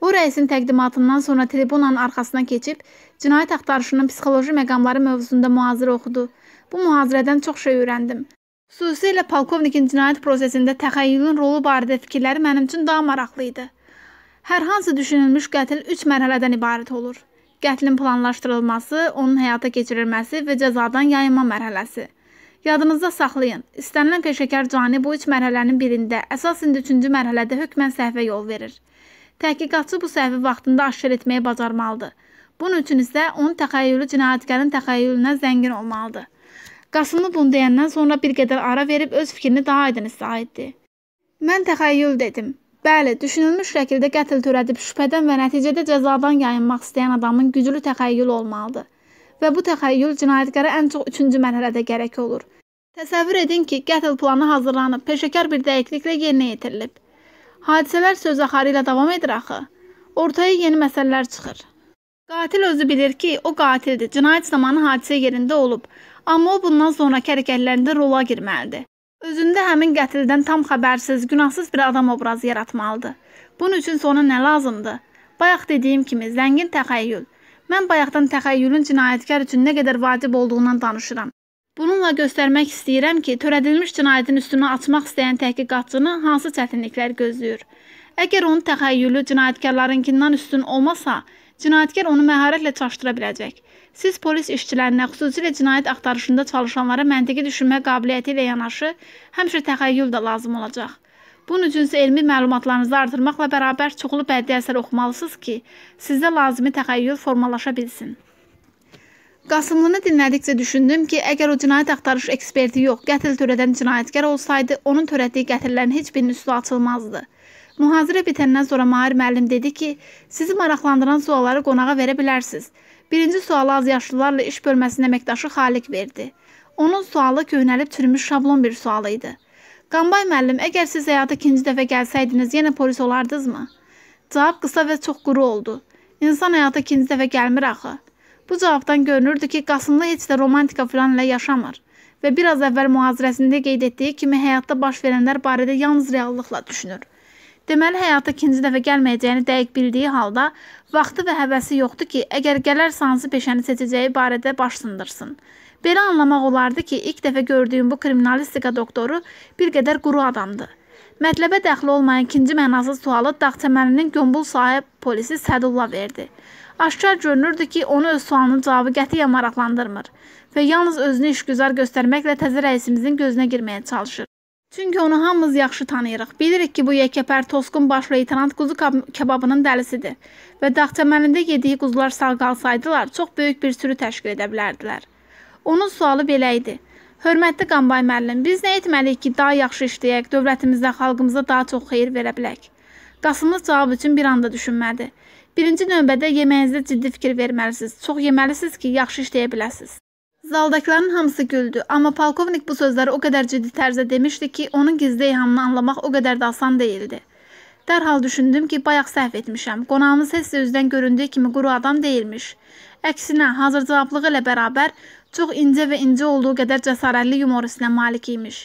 O rəisin təqdimatından sonra tribunanın arxasına keçib cinayət axtarışının psixoloji məqamları mövzusunda mühazirə oxudu. Bu mühazirədən çox şey öyrəndim. Xüsusilə polkovnikin cinayət prosesində təxəyyülün rolu barədə fikirləri mənim üçün daha maraqlı idi. Hər hansı düşünülmüş qətl 3 mərhələdən ibarət olur. Qətlin planlaşdırılması, onun həyata keçirilməsi və cəzadan yayınma mərhələsi. Yadınızda saxlayın. İstənilən peşəkar cani bu 3 mərhələnin birində, əsas indi 3-cü mərhələdə hökmən səhvə yol verir. Təhqiqatçı bu səhvi vaxtında aşkar etməyi bacarmalıdır. Bunun üçün isə onun təxəyyülü cinayətkarın təxəyyülündən zəngin olmalıdır. Qasımlı bunu deyəndən sonra bir qədər ara verib öz fikrini daha aydın izah etdi. Mən təxəyyül dedim. Bəli, düşünülmüş şəkildə qətl törədib şübhədən və nəticədə cəzadan yayınmaq istəyən adamın güclü təxəyyül olmalıdır. Və bu təxəyyül cinayətkara ən çox 3-cü mərhələdə gərək olur. Təsəvvür edin ki, qətl planı hazırlanıb, peşəkar bir dəqiqliklə yerinə yetirilib. Hadisələr söz axarı ilə davam edir axı. Ortaya yeni məsələlər çıxır. Qatil özü bilir ki, o qatildir. Cinayət zamanı hadisə yerində olub, amma o bundan sonrakı hərəkətlərində rola girməlidir. Özündə həmin qətildən tam xəbərsiz, günahsız bir adam obrazı yaratmalıdır. Bunun üçün sonra nə lazımdır? Bayaq dediyim kimi, zəngin təxəyyül. Mən bayaqdan təxəyyülün cinayətkar üçün nə qədər vacib olduğundan danışıram. Bununla göstərmək istəyirəm ki, törədilmiş cinayətin üstünü açmaq istəyən təhqiqatçını hansı çətinliklər gözləyir. Əgər onun təxəyyülü cinayətkarlarınkindən üstün olmasa, cinayətkar onu məharətlə çaşdıra biləcək. Siz polis işçilərinə, xüsusilə cinayət axtarışında çalışanlara məntiqi düşünmə qabiliyyəti ilə yanaşı, həmişə təxəyyül də lazım olacaq. Bunun üçün isə elmi məlumatlarınızı artırmaqla bərabər çoxlu bədii əsər oxumalısınız ki, sizdə lazımi təxəyyül formalaşa bilsin. Qasımlını dinlədikcə düşündüm ki, əgər o cinayət axtarış eksperti yox, qətl törədən cinayətkar olsaydı, onun törətdiyi qətllərin heç birinin üstü açılmazdı. Mühazirə bitəndən sonra Mahir müəllim dedi ki, sizi maraqlandıran sualları qonağa verə bilərsiniz. Birinci sualı az yaşlılarla iş bölməsinin əməkdaşı Xaliq verdi. Onun sualı köhnəlib çürümüş şablon bir sualı idi. Qambay müəllim, əgər siz həyata ikinci dəfə gəlsəydiniz, yenə polis olardınızmı? Cavab qısa və çox quru oldu. İnsan həyata ikinci dəfə gəlmir axı. Bu cavabdan görünürdü ki, Qasımlı heç də romantika filan ilə yaşamır və bir az əvvəl mühazirəsində qeyd etdiyi kimi həyatda baş verənlər barədə yalnız reallıqla düşünür. Deməli, həyata ikinci dəfə gəlməyəcəyini dəqiq bildiyi halda vaxtı və həvəsi yoxdur ki, əgər gələrsə hansı peşəni seçəcəyi barədə baş sındırsın. Belə anlamaq olardı ki, ilk dəfə gördüyüm bu kriminalistika doktoru bir qədər quru adamdı. Mətləbə dəxli olmayan ikinci mənasız sualı dağçəmənlinin gömbul sahib polisi Sədulla verdi. Aşkar görünürdü ki, onu öz sualının cavabı qətiyyən maraqlandırmır və yalnız özünü işgüzar göstərməklə təzə rəisimizin gözünə girməyə çalışır. Çünki onu hamımız yaxşı tanıyırıq. Bilirik ki, bu yekəpər tosqun baş leytenant quzu kebabının dəlisidir və dağçəmənində yediyi quzular sağ qalsaydılar, çox böyük bir sürü təşkil edə bilərdilər. Onun sualı belə idi: Hörmətli Qambay müəllim, biz nə etməliyik ki, daha yaxşı işləyək, dövlətimizdə, xalqımıza daha çox xeyir verə bilək? Qasımlı cavab üçün bir anda düşünmədi. Birinci növbədə yeməyinizə ciddi fikir verməlisiniz. Çox yeməlisiniz ki, yaxşı işləyə biləsiniz. Zaldakıların hamısı güldü, amma polkovnik bu sözləri o qədər ciddi tərzdə demişdi ki, onun gizli eyhamını anlamaq o qədər də asan deyildi. Dərhal düşündüm ki, bayaq səhv etmişəm. Qonağımız heç sözdən göründüyü kimi quru adam deyilmiş. Əksinə, hazır cavablığı ilə bərabər çox incə və incə olduğu qədər cəsarətli yumoristlə malik imiş.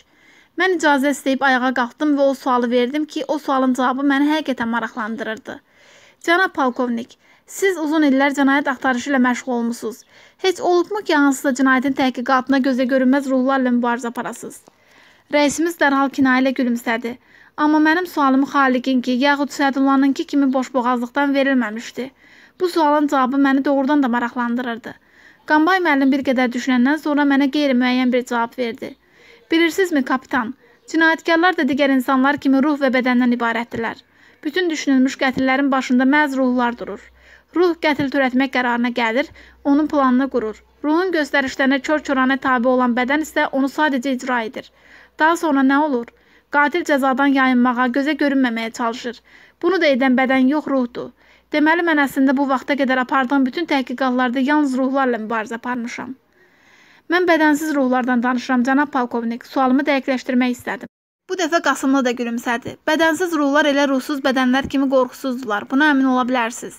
Mən icazə istəyib ayağa qalxdım və o sualı verdim ki, o sualın cavabı məni həqiqətən maraqlandırırdı. Cənab polkovnik, siz uzun illər cinayət axtarışı ilə məşğul olmusunuz. Heç olubmu ki, hansısa cinayətin təhqiqatına gözə görünməz ruhlarla mübarizə aparasınız? Rəisimiz dərhal kinayə ilə gülümsədi. Amma mənim sualım Xaliqinki, yaxud Sədullanınki kimi boşboğazlıqdan verilməmişdi. Bu sualın cavabı məni doğrudan da maraqlandırırdı. Qambay müəllim bir qədər düşünəndən sonra mənə qeyri-müəyyən bir cavab verdi. Bilirsizmi, kapitan, cinayətkarlar da digər insanlar kimi ruh və bədəndən ibarətdirlər bütün düşünülmüş qətillərin başında məhz ruhlar durur. Ruh qətil törətmək qərarına gəlir, onun planını qurur. Ruhun göstərişlərinə kör-körənə tabe olan bədən isə onu sadəcə icra edir. Daha sonra nə olur? Qatil cəzadan yayınmağa, gözə görünməməyə çalışır. Bunu da edən bədən yox, ruhdur. Deməli mən əslində bu vaxta qədər apardığım bütün təhqiqatlarda yalnız ruhlarla mübarizə aparmışam. Mən bədənsiz ruhlardan danışıram, cənab polkovnik. Sualımı dəqiqləşdirmək istədim. Bu dəfə Qasımlı da gülümsədi. Bədənsiz ruhlar elə ruhsuz bədənlər kimi qorxusuzdular. Buna əmin ola bilərsiniz.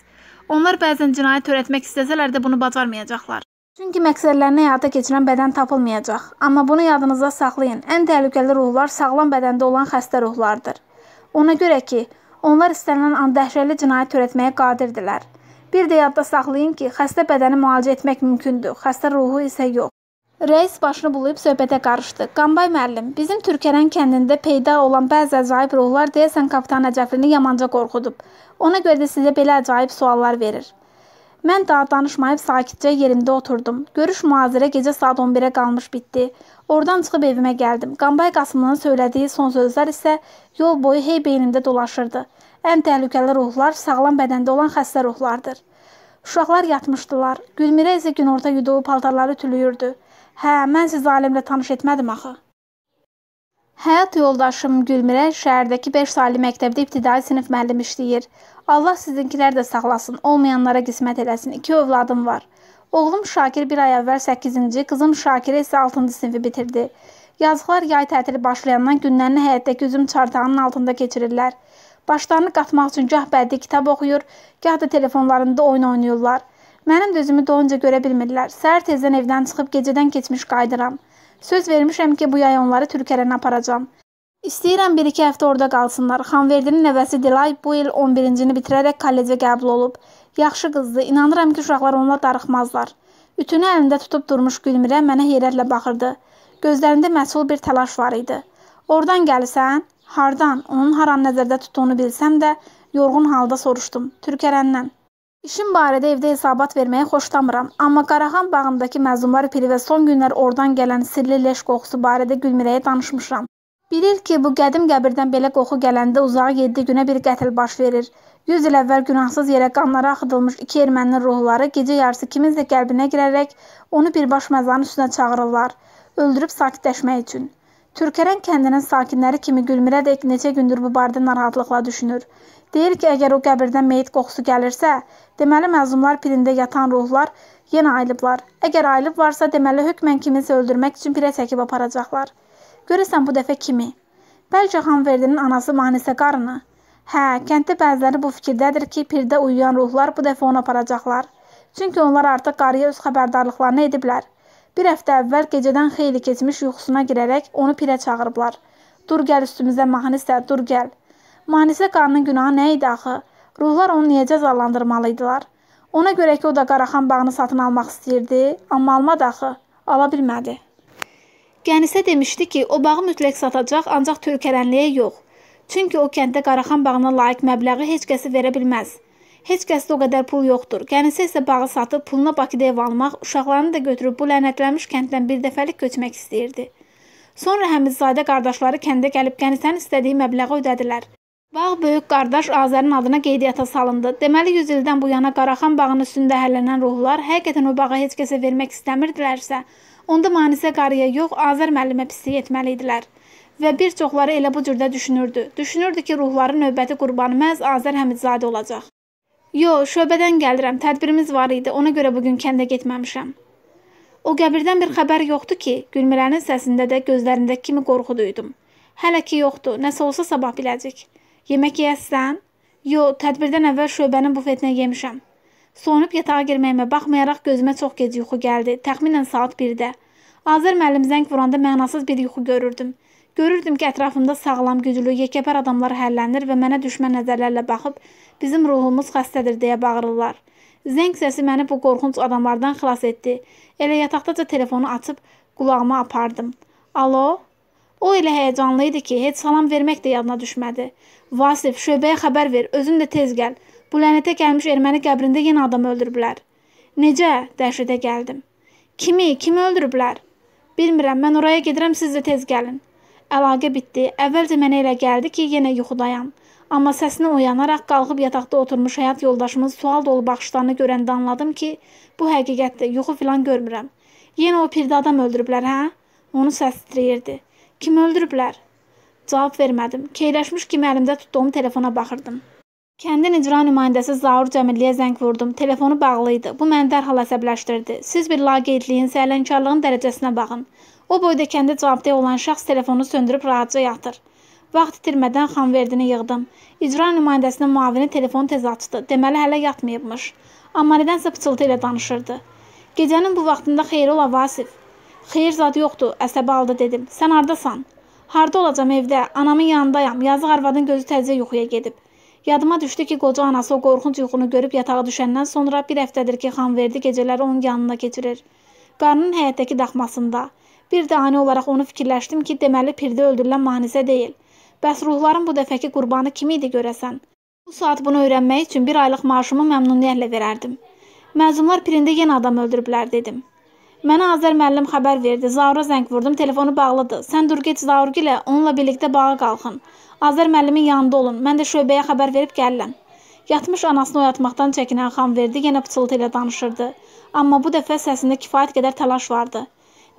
Onlar bəzən cinayət törətmək istəsələr də bunu bacarmayacaqlar. Çünki məqsədlərini həyata keçirən bədən tapılmayacaq. Amma bunu yadınızda saxlayın. Ən təhlükəli ruhlar sağlam bədəndə olan xəstə ruhlardır. Ona görə ki, onlar istənilən an dəhşətli cinayət törətməyə qadirdirlər. Bir də yadda saxlayın ki, xəstə bədəni müalicə etmək mümkündür, xəstə ruhu isə yox. Rəis başını bulayıb söhbətə qarışdı. Qambay müəllim, bizim Türkərən kəndində peyda olan bəzi əcaib ruhlar deyəsən kapitan Əcəfrini yamanca qorxudub. Ona görə də sizə belə əcaib suallar verir. Mən daha danışmayıb sakitcə yerimdə oturdum. Görüş müazirə gecə saat 11-ə qalmış bitdi. Oradan çıxıb evimə gəldim. Qambay Qasımlının söylədiyi son sözlər isə yol boyu hey beynimdə dolaşırdı. Ən təhlükəli ruhlar sağlam bədəndə olan xəstə ruhlardır. Uşaqlar yatmışdılar. Gülmirə isə günorta yuduğu paltarları tülüyürdü. Hə, mən sizi alimlə tanış etmədim axı. Həyat yoldaşım Gülmirə şəhərdəki 5 saylı məktəbdə ibtidai sinif müəllim işləyir. Allah sizinkilər də sağlasın, olmayanlara qismət eləsin. 2 övladım var. Oğlum Şakir 1 ay əvvəl 8-ci, qızım Şakirə isə 6-cı sinifi bitirdi. Yazıqlar yay tətili başlayandan günlərini həyətdəki üzüm çardağının altında keçirirlər. Başlarını qatmaq üçün gah bədii kitab oxuyur, gah da telefonlarında oyun oynayırlar. Mənim də özümü doyunca görə bilmirlər. Səhər tezdən evdən çıxıb gecədən keçmiş qayıdıram. Söz vermişəm ki, bu yay onları Türkərənə aparacam. İstəyirəm 1-2 həftə orada qalsınlar. Xanverdinin nəvəsi Dilay bu il 11-cini bitirərək kollecə qəbul olub. Yaxşı qızdı. İnanıram ki, uşaqlar onunla darıxmazlar. Ütünü əlində tutub durmuş Gülmirə mənə heyrətlə baxırdı. Gözlərində məsul bir təlaş var idi. Oradan gəlsən? Hardan? Onun haran nəzərdə tutduğunu bilsəm də, yorğun halda soruşdum. Türkərəndən. İşim barədə evdə hesabat verməyi xoşlamıram, amma Qaraxan bağındakı məzunlar piri və son günlər oradan gələn sirli leş qoxusu barədə Gülmirəyə danışmışam. Bilir ki, bu qədim qəbirdən belə qoxu gələndə uzağa 7 günə bir qətl baş verir. 100 il əvvəl günahsız yerə qanlara axıdılmış iki erməninin ruhları gecə yarısı kiminsə qəlbinə girərək onu birbaş məzarın üstünə çağırırlar, öldürüb sakitləşmək üçün. Türkərən kəndinin sakinləri kimi Gülmirə də necə gündür bu barədə narahatlıqla düşünür. Deyir ki, əgər o qəbirdən meyit qoxusu gəlirsə, deməli məzlumlar pirində yatan ruhlar yenə ayılıblar. Əgər ayılıb varsa, deməli hökmən kiminsə öldürmək üçün pirə çəkib aparacaqlar. Görəsən bu dəfə kimi? Bəlkə Xanverdinin anası Manisə qarını. Hə, kənddə bəziləri bu fikirdədir ki, pirdə uyuyan ruhlar bu dəfə onu aparacaqlar. Çünki onlar artıq qarıya öz xəbərdarlıqlarını ediblər. Bir həftə əvvəl gecədən xeyli keçmiş yuxusuna girərək onu pirə çağırıblar. Dur gəl üstümüzə mahnı isə, dur gəl. Manisə qanının günahı nə idi axı? Ruhlar onu niyə cəzalandırmalıydılar? Ona görə ki, o da Qaraxan bağını satın almaq istəyirdi, amma almadı axı. Ala bilmədi. Gənisə demişdi ki, o bağı mütləq satacaq, ancaq türkələnliyə yox. Çünki o kənddə Qaraxan bağına layiq məbləği heç kəsi verə bilməz. Heç kəsdə o qədər pul yoxdur. Gənisə isə bağı satıb puluna Bakıda ev almaq, uşaqlarını da götürüb bu lənətlənmiş kənddən bir dəfəlik göçmək istəyirdi. Sonra Həmidzadə qardaşları kəndə gəlib Gənisənin istədiyi məbləği ödədilər. Bağ böyük qardaş Azərin adına qeydiyyata salındı. Deməli 100 ildən bu yana Qaraxan bağının üstündə hərlənən ruhlar həqiqətən o bağa heç kəsə vermək istəmirdilərsə, onda Manisə qarıya yox, Azər müəllimə pislik etməli idilər. Və bir çoxları elə bu cürdə düşünürdü. Düşünürdü ki, ruhların növbəti qurbanı məhz Azər Həmidzadə olacaq. Yo, şöbədən gəlirəm, tədbirimiz var idi, ona görə bugün kəndə getməmişəm. O qəbirdən bir xəbər yoxdur ki, Gülmirənin səsində də gözlərində kimi qorxu duydum. Hələ ki yoxdur, nəsə olsa sabah biləcək.'' Yemək yeyəsən? Yo, tədbirdən əvvəl şöbənin bufetinə yemişəm. Soyunub yatağa girməyimə baxmayaraq gözümə çox gec yuxu gəldi, təxminən saat 1-də. Azər müəllim zəng vuranda mənasız bir yuxu görürdüm. Görürdüm ki, ətrafımda sağlam, güclü, yekəpər adamlar hərlənir və mənə düşmən nəzərlərlə baxıb bizim ruhumuz xəstədir deyə bağırırlar. Zəng səsi məni bu qorxunc adamlardan xilas etdi. Elə yataqdaca telefonu açıb qulağıma apardım. Alo? O elə həyəcanlı idi ki, heç salam vermək də yadına düşmədi. Vasif, şöbəyə xəbər ver, özün də tez gəl. Bu lənətə gəlmiş erməni qəbrində yenə adam öldürüblər. Necə? Dəhşətə gəldim. Kimi, kimi öldürüblər? Bilmirəm, mən oraya gedirəm, siz də tez gəlin. Əlaqə bitdi. Əvvəlcə mənə elə gəldi ki, yenə yuxudayam. Amma səsinə oyanaraq qalxıb yataqda oturmuş həyat yoldaşımın sual dolu baxışlarını görəndə anladım ki, bu həqiqətdir, yuxu filan görmürəm. Yenə o pirdə adam öldürüblər, hə? Onun səs titrəyirdi. Kimi öldürüblər? Cavab vermədim. Keyləşmiş kimi əlimdə tutduğum telefona baxırdım. Kəndin icra nümayəndəsi Zaur Cəmilliyə zəng vurdum. Telefonu bağlı idi. Bu məni dərhal əsəbləşdirdi. Siz bir laqeydliyin, səhlənkarlığın dərəcəsinə baxın. O boyda kəndə cavabdeh olan şəxs telefonu söndürüb rahatca yatır. Vaxt itirmədən Xanverdini yığdım. İcra nümayəndəsinin muavini telefonu tez açdı. Deməli hələ yatmayıbmış. Amma nədənsə pıçıltı ilə danışırdı. Gecənin bu vaxtında Xeyrullah Vasif Xeyir zad yoxdur, əsəbi halda dedim. Sən hardasan? Harda olacam evdə? Anamın yanındayam. Yazıq arvadın gözü təzə yuxuya gedib. Yadıma düşdü ki, qoca anası o qorxunc yuxunu görüb yatağa düşəndən sonra bir həftədir ki, Xanverdi gecələri onun yanına keçirir. Qarnının həyətdəki daxmasında. Bir də ani olaraq onu fikirləşdim ki, deməli pirdə öldürülən manisə deyil. Bəs ruhların bu dəfəki qurbanı kim idi görəsən? Bu saat bunu öyrənmək üçün bir aylıq maaşımı məmnuniyyətlə verərdim. Məzunlar pirində yenə adam öldürüblər dedim. Mənə Azər müəllim xəbər verdi. Zaura zəng vurdum, telefonu bağlıdır. Sən dur get Zaurgilə, onunla birlikdə bağa qalxın. Azər müəllimin yanında olun. Mən də şöbəyə xəbər verib gəlirəm. Yatmış anasını oyatmaqdan çəkinən Xanverdi yenə pıçıltı ilə danışırdı. Amma bu dəfə səsində kifayət qədər təlaş vardı.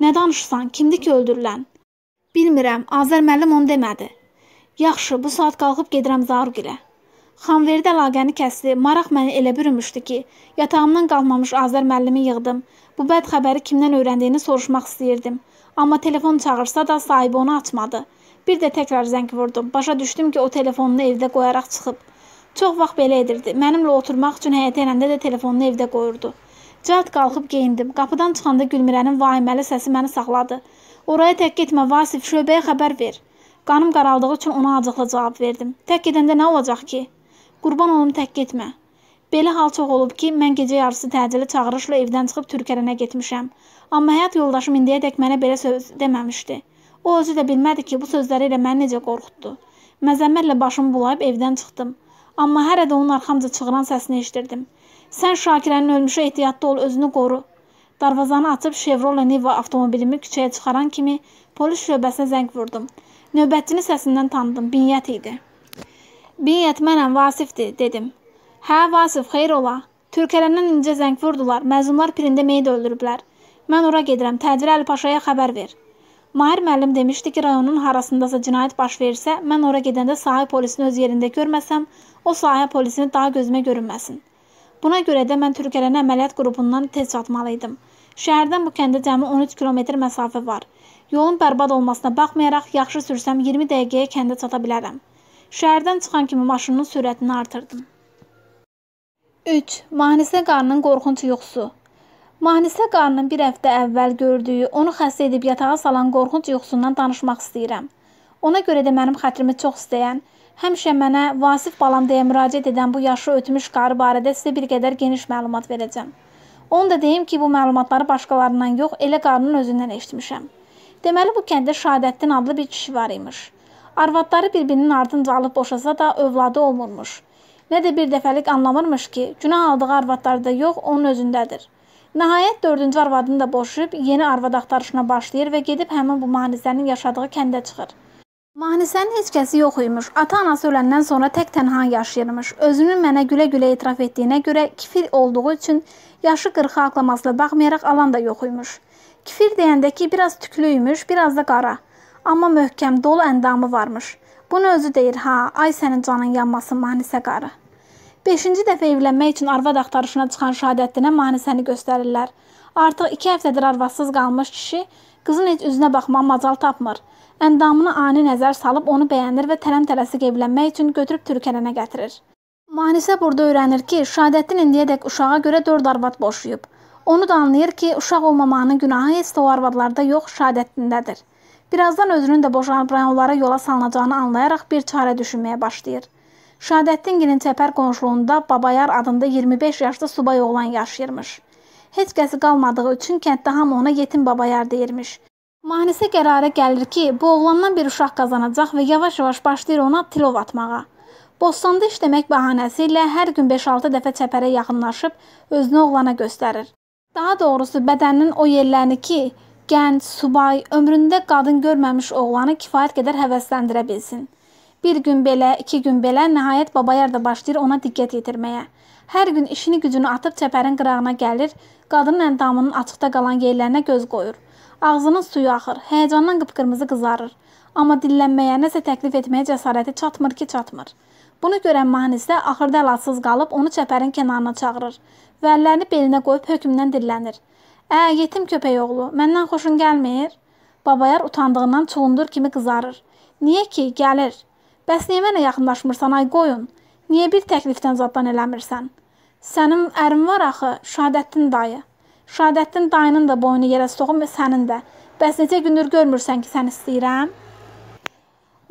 Nə danışırsan? Kimdir ki öldürülən? Bilmirəm. Azər müəllim onu demədi. Yaxşı, bu saat qalxıb gedirəm Zaurgilə. Xanverdi əlaqəni kəsdi. Maraq məni elə bürümüşdü ki, yatağımdan qalmamış Azər müəllimi yığdım. Bu bəd xəbəri kimdən öyrəndiyini soruşmaq istəyirdim. Amma telefon çağırsa da sahibi onu açmadı. Bir də təkrar zəng vurdum. Başa düşdüm ki, o telefonunu evdə qoyaraq çıxıb. Çox vaxt belə edirdi. Mənimlə oturmaq üçün həyətə enəndə də telefonunu evdə qoyurdu. Cəld qalxıb geyindim. Qapıdan çıxanda Gülmirənin vahiməli səsi məni saxladı. Oraya tək getmə, Vasif, şöbəyə xəbər ver. Qanım qaraldığı üçün ona acıqlı cavab verdim. Tək gedəndə nə olacaq ki? Qurban olum tək getmə. Belə hal çox olub ki, mən gecə yarısı təcili çağırışla evdən çıxıb Türkərənə getmişəm. Amma həyat yoldaşım indiyədək mənə belə söz deməmişdi. O özü də bilmədi ki, bu sözləri ilə məni necə qorxutdu. Məzəmmətlə başımı bulayıb evdən çıxdım. Amma hələ də onun arxamca çığıran səsini eşidirdim. Sən Şakirənin ölmüşə ehtiyatlı ol, özünü qoru. Darvazanı açıb Chevrolet Neva avtomobilimi küçəyə çıxaran kimi polis şöbəsinə zəng vurdum. Növbətçini səsindən tanıdım. Binyət idi. Binyət mənəm, Vasifdir, dedim. Hə, Vasif, xeyr ola. Türkələndən incə zəng vurdular. Məzunlar pirində meyid öldürüblər. Mən ora gedirəm. Tədbir Əli Paşaya xəbər ver. Mahir müəllim demişdi ki, rayonun harasındasa cinayət baş versə, mən ora gedəndə sahə polisini öz yerində görməsəm, o sahə polisini daha gözümə görünməsin. Buna görə də mən Türkələn əməliyyat qrupundan tez çatmalı idim. Şəhərdən bu kəndə cəmi 13 kilometr məsafə var. Yolun bərbad olmasına baxmayaraq, yaxşı sürsəm 20 dəqiqəyə kəndə çata bilərəm. Şəhərdən çıxan kimi maşının sürətini artırdım. 3. Mahnisa qarının qorxunc yuxusu. Mahnisa qarının bir həftə əvvəl gördüyü, onu xəstə edib yatağa salan qorxunc yuxusundan danışmaq istəyirəm. Ona görə də mənim xətrimi çox istəyən, həmişə mənə Vasif balam deyə müraciət edən bu yaşı ötmüş qarı barədə sizə bir qədər geniş məlumat verəcəm. Onu da deyim ki, bu məlumatları başqalarından yox, elə qarının özündən eşitmişəm. Deməli bu kənddə Şadəddin adlı bir kişi var imiş. Arvadları bir-birinin ardınca alıb boşasa da övladı olmurmuş nə də bir dəfəlik anlamırmış ki, günah aldığı arvadlarda yox, onun özündədir. Nəhayət 4-cü arvadını da boşayıb yeni arvad axtarışına başlayır və gedib həmin bu mahnizənin yaşadığı kəndə çıxır. Mahnizənin heç kəsi yox imiş. Ata-anası öləndən sonra tək tənha yaşayırmış. Özünün mənə gülə-gülə etiraf etdiyinə görə kifir olduğu üçün yaşı 40-a aqlamasına baxmayaraq alan da yox imiş. Kifir deyəndə ki, biraz tüklü imiş, biraz da qara, amma möhkəm dolu əndamı varmış. Bunu özü deyir, ha, ay sənin canın yanmasın manisə qarı. Beşinci dəfə evlənmək üçün arvad axtarışına çıxan Şahadəddinə manisəni göstərirlər. Artıq iki həftədir arvadsız qalmış kişi qızın heç üzünə baxmağa macal tapmır. Əndamına ani nəzər salıb onu bəyənir və tələm-tələsik evlənmək üçün götürüb Türkənənə gətirir. Manisə burada öyrənir ki, Şahadəddin indiyədək uşağa görə 4 arvad boşuyub. Onu da anlayır ki, uşaq olmamağının günahı heç də o arvadlarda yox, Şahadəddindədir. Birazdan özünün də boşanıb rayonlara yola salınacağını anlayaraq bir çarə düşünməyə başlayır. Şəhadətdingilin Çəpər qonşuluğunda Babayar adında 25 yaşlı subay oğlan yaşayırmış. Heç kəsi qalmadığı üçün kənddə hamı ona yetim Babayar deyirmiş. Mahnisi qərara gəlir ki, bu oğlandan bir uşaq qazanacaq və yavaş-yavaş başlayır ona tilov atmağa. Bostanda işləmək bəhanəsi ilə hər gün 5-6 dəfə çəpərə yaxınlaşıb özünü oğlana göstərir. Daha doğrusu bədəninin o yerlərini ki, gənc, subay, ömründə qadın görməmiş oğlanı kifayət qədər həvəsləndirə bilsin. Bir gün belə, iki gün belə nəhayət babayar da başlayır ona diqqət yetirməyə. Hər gün işini gücünü atıb çəpərin qırağına gəlir, qadının əndamının açıqda qalan yerlərinə göz qoyur. Ağzının suyu axır, həyəcandan qıpqırmızı qızarır. Amma dillənməyə, nəsə təklif etməyə cəsarəti çatmır ki, çatmır. Bunu görən mahnizdə axırda əlatsız qalıb onu çəpərin kənarına çağırır və əllərini belinə qoyub hökmdən dillənir. Ə, yetim köpək oğlu, məndən xoşun gəlmir? Babayar utandığından çulundur kimi qızarır. Niyə ki, gəlir. Bəs niyə mənə yaxınlaşmırsan ay qoyun? Niyə bir təklifdən zaddan eləmirsən? Sənin ərin var axı, Şadəddin dayı. Şadəddin dayının da boynu yerə soğum və sənin də. Bəs necə gündür görmürsən ki, sən istəyirəm?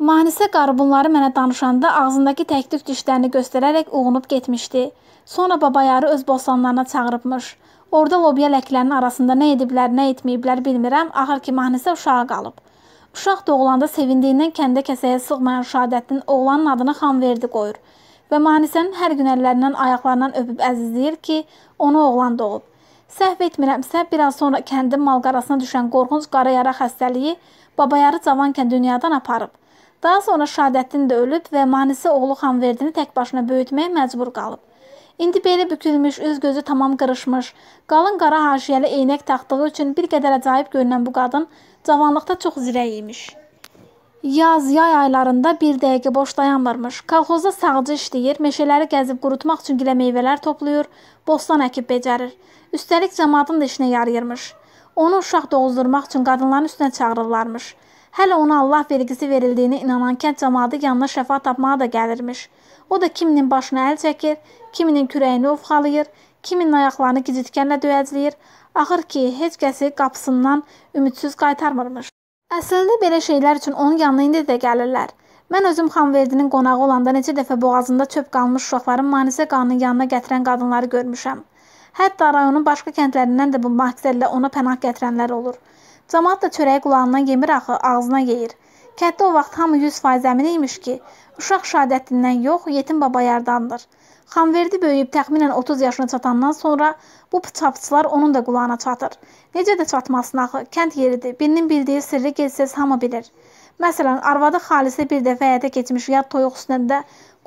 Manisə qarı bunları mənə danışanda ağzındakı təklik dişlərini göstərərək uğunub getmişdi. Sonra babayarı öz bostanlarına çağırıbmış. Orda lobya ləklərinin arasında nə ediblər, nə etməyiblər bilmirəm. Axır ki, Mahnisa uşağa qalıb. Uşaq doğulanda sevindiyindən kəndə kəsəyə sığmayan Şadəddin oğlanın adını Xanverdi qoyur və Manisənin hər gün əllərindən, ayaqlarından öpüb əzizləyir ki, onu oğlan doğub. Səhv etmirəmsə, bir az sonra kəndin malqarasına düşən qorxunc qara yara xəstəliyi babayarı cavanken dünyadan aparıb. Daha sonra Şadəddin də ölüb və Manisi oğlu Xanverdini tək başına böyütməyə məcbur qalıb. İndi beli bükülmüş, üz gözü tamam qırışmış, qalın qara haşiyəli eynək taxdığı üçün bir qədər əcaib görünən bu qadın cavanlıqda çox zirək imiş. Yaz, yay aylarında bir dəqiqə boş dayanmırmış. Kolxozda sağcı işləyir, meşələri gəzib qurutmaq üçün gilə meyvələr toplayır, bostan əkib becərir. Üstəlik cəmaatın da işinə yarayırmış. Onu uşaq doğuzdurmaq üçün qadınların üstünə çağırırlarmış. Hələ ona Allah vergisi verildiyini inanan kənd cəmaatı yanına şəfa tapmağa da gəlirmiş. O da kiminin başına əl çəkir, kiminin kürəyini ovxalayır, kiminin ayaqlarını gicitkənlə döyəcləyir. Axır ki, heç kəsi qapısından ümidsiz qaytarmırmış. Əslində belə şeylər üçün onun yanına indi də gəlirlər. Mən özüm Xanverdinin qonağı olanda neçə dəfə boğazında çöp qalmış uşaqların manisə qanının yanına gətirən qadınları görmüşəm. Hətta rayonun başqa kəndlərindən də bu məqsədlə ona pənah gətirənlər olur. Camaat da çörəyi qulağından yemir axı, ağzına yeyir. Kənddə o vaxt hamı 100% əmin imiş ki, uşaq şəhadətindən yox, yetim baba yardandır. Xanverdi böyüyüb təxminən 30 yaşına çatandan sonra bu çapçılar onun da qulağına çatır. Necə də çatmasın axı? Kənd yeridir. Birinin bildiyi sirri getsəz hamı bilir. Məsələn, arvadı Xalisə bir dəfə həyata keçmiş yad toyuq üstündə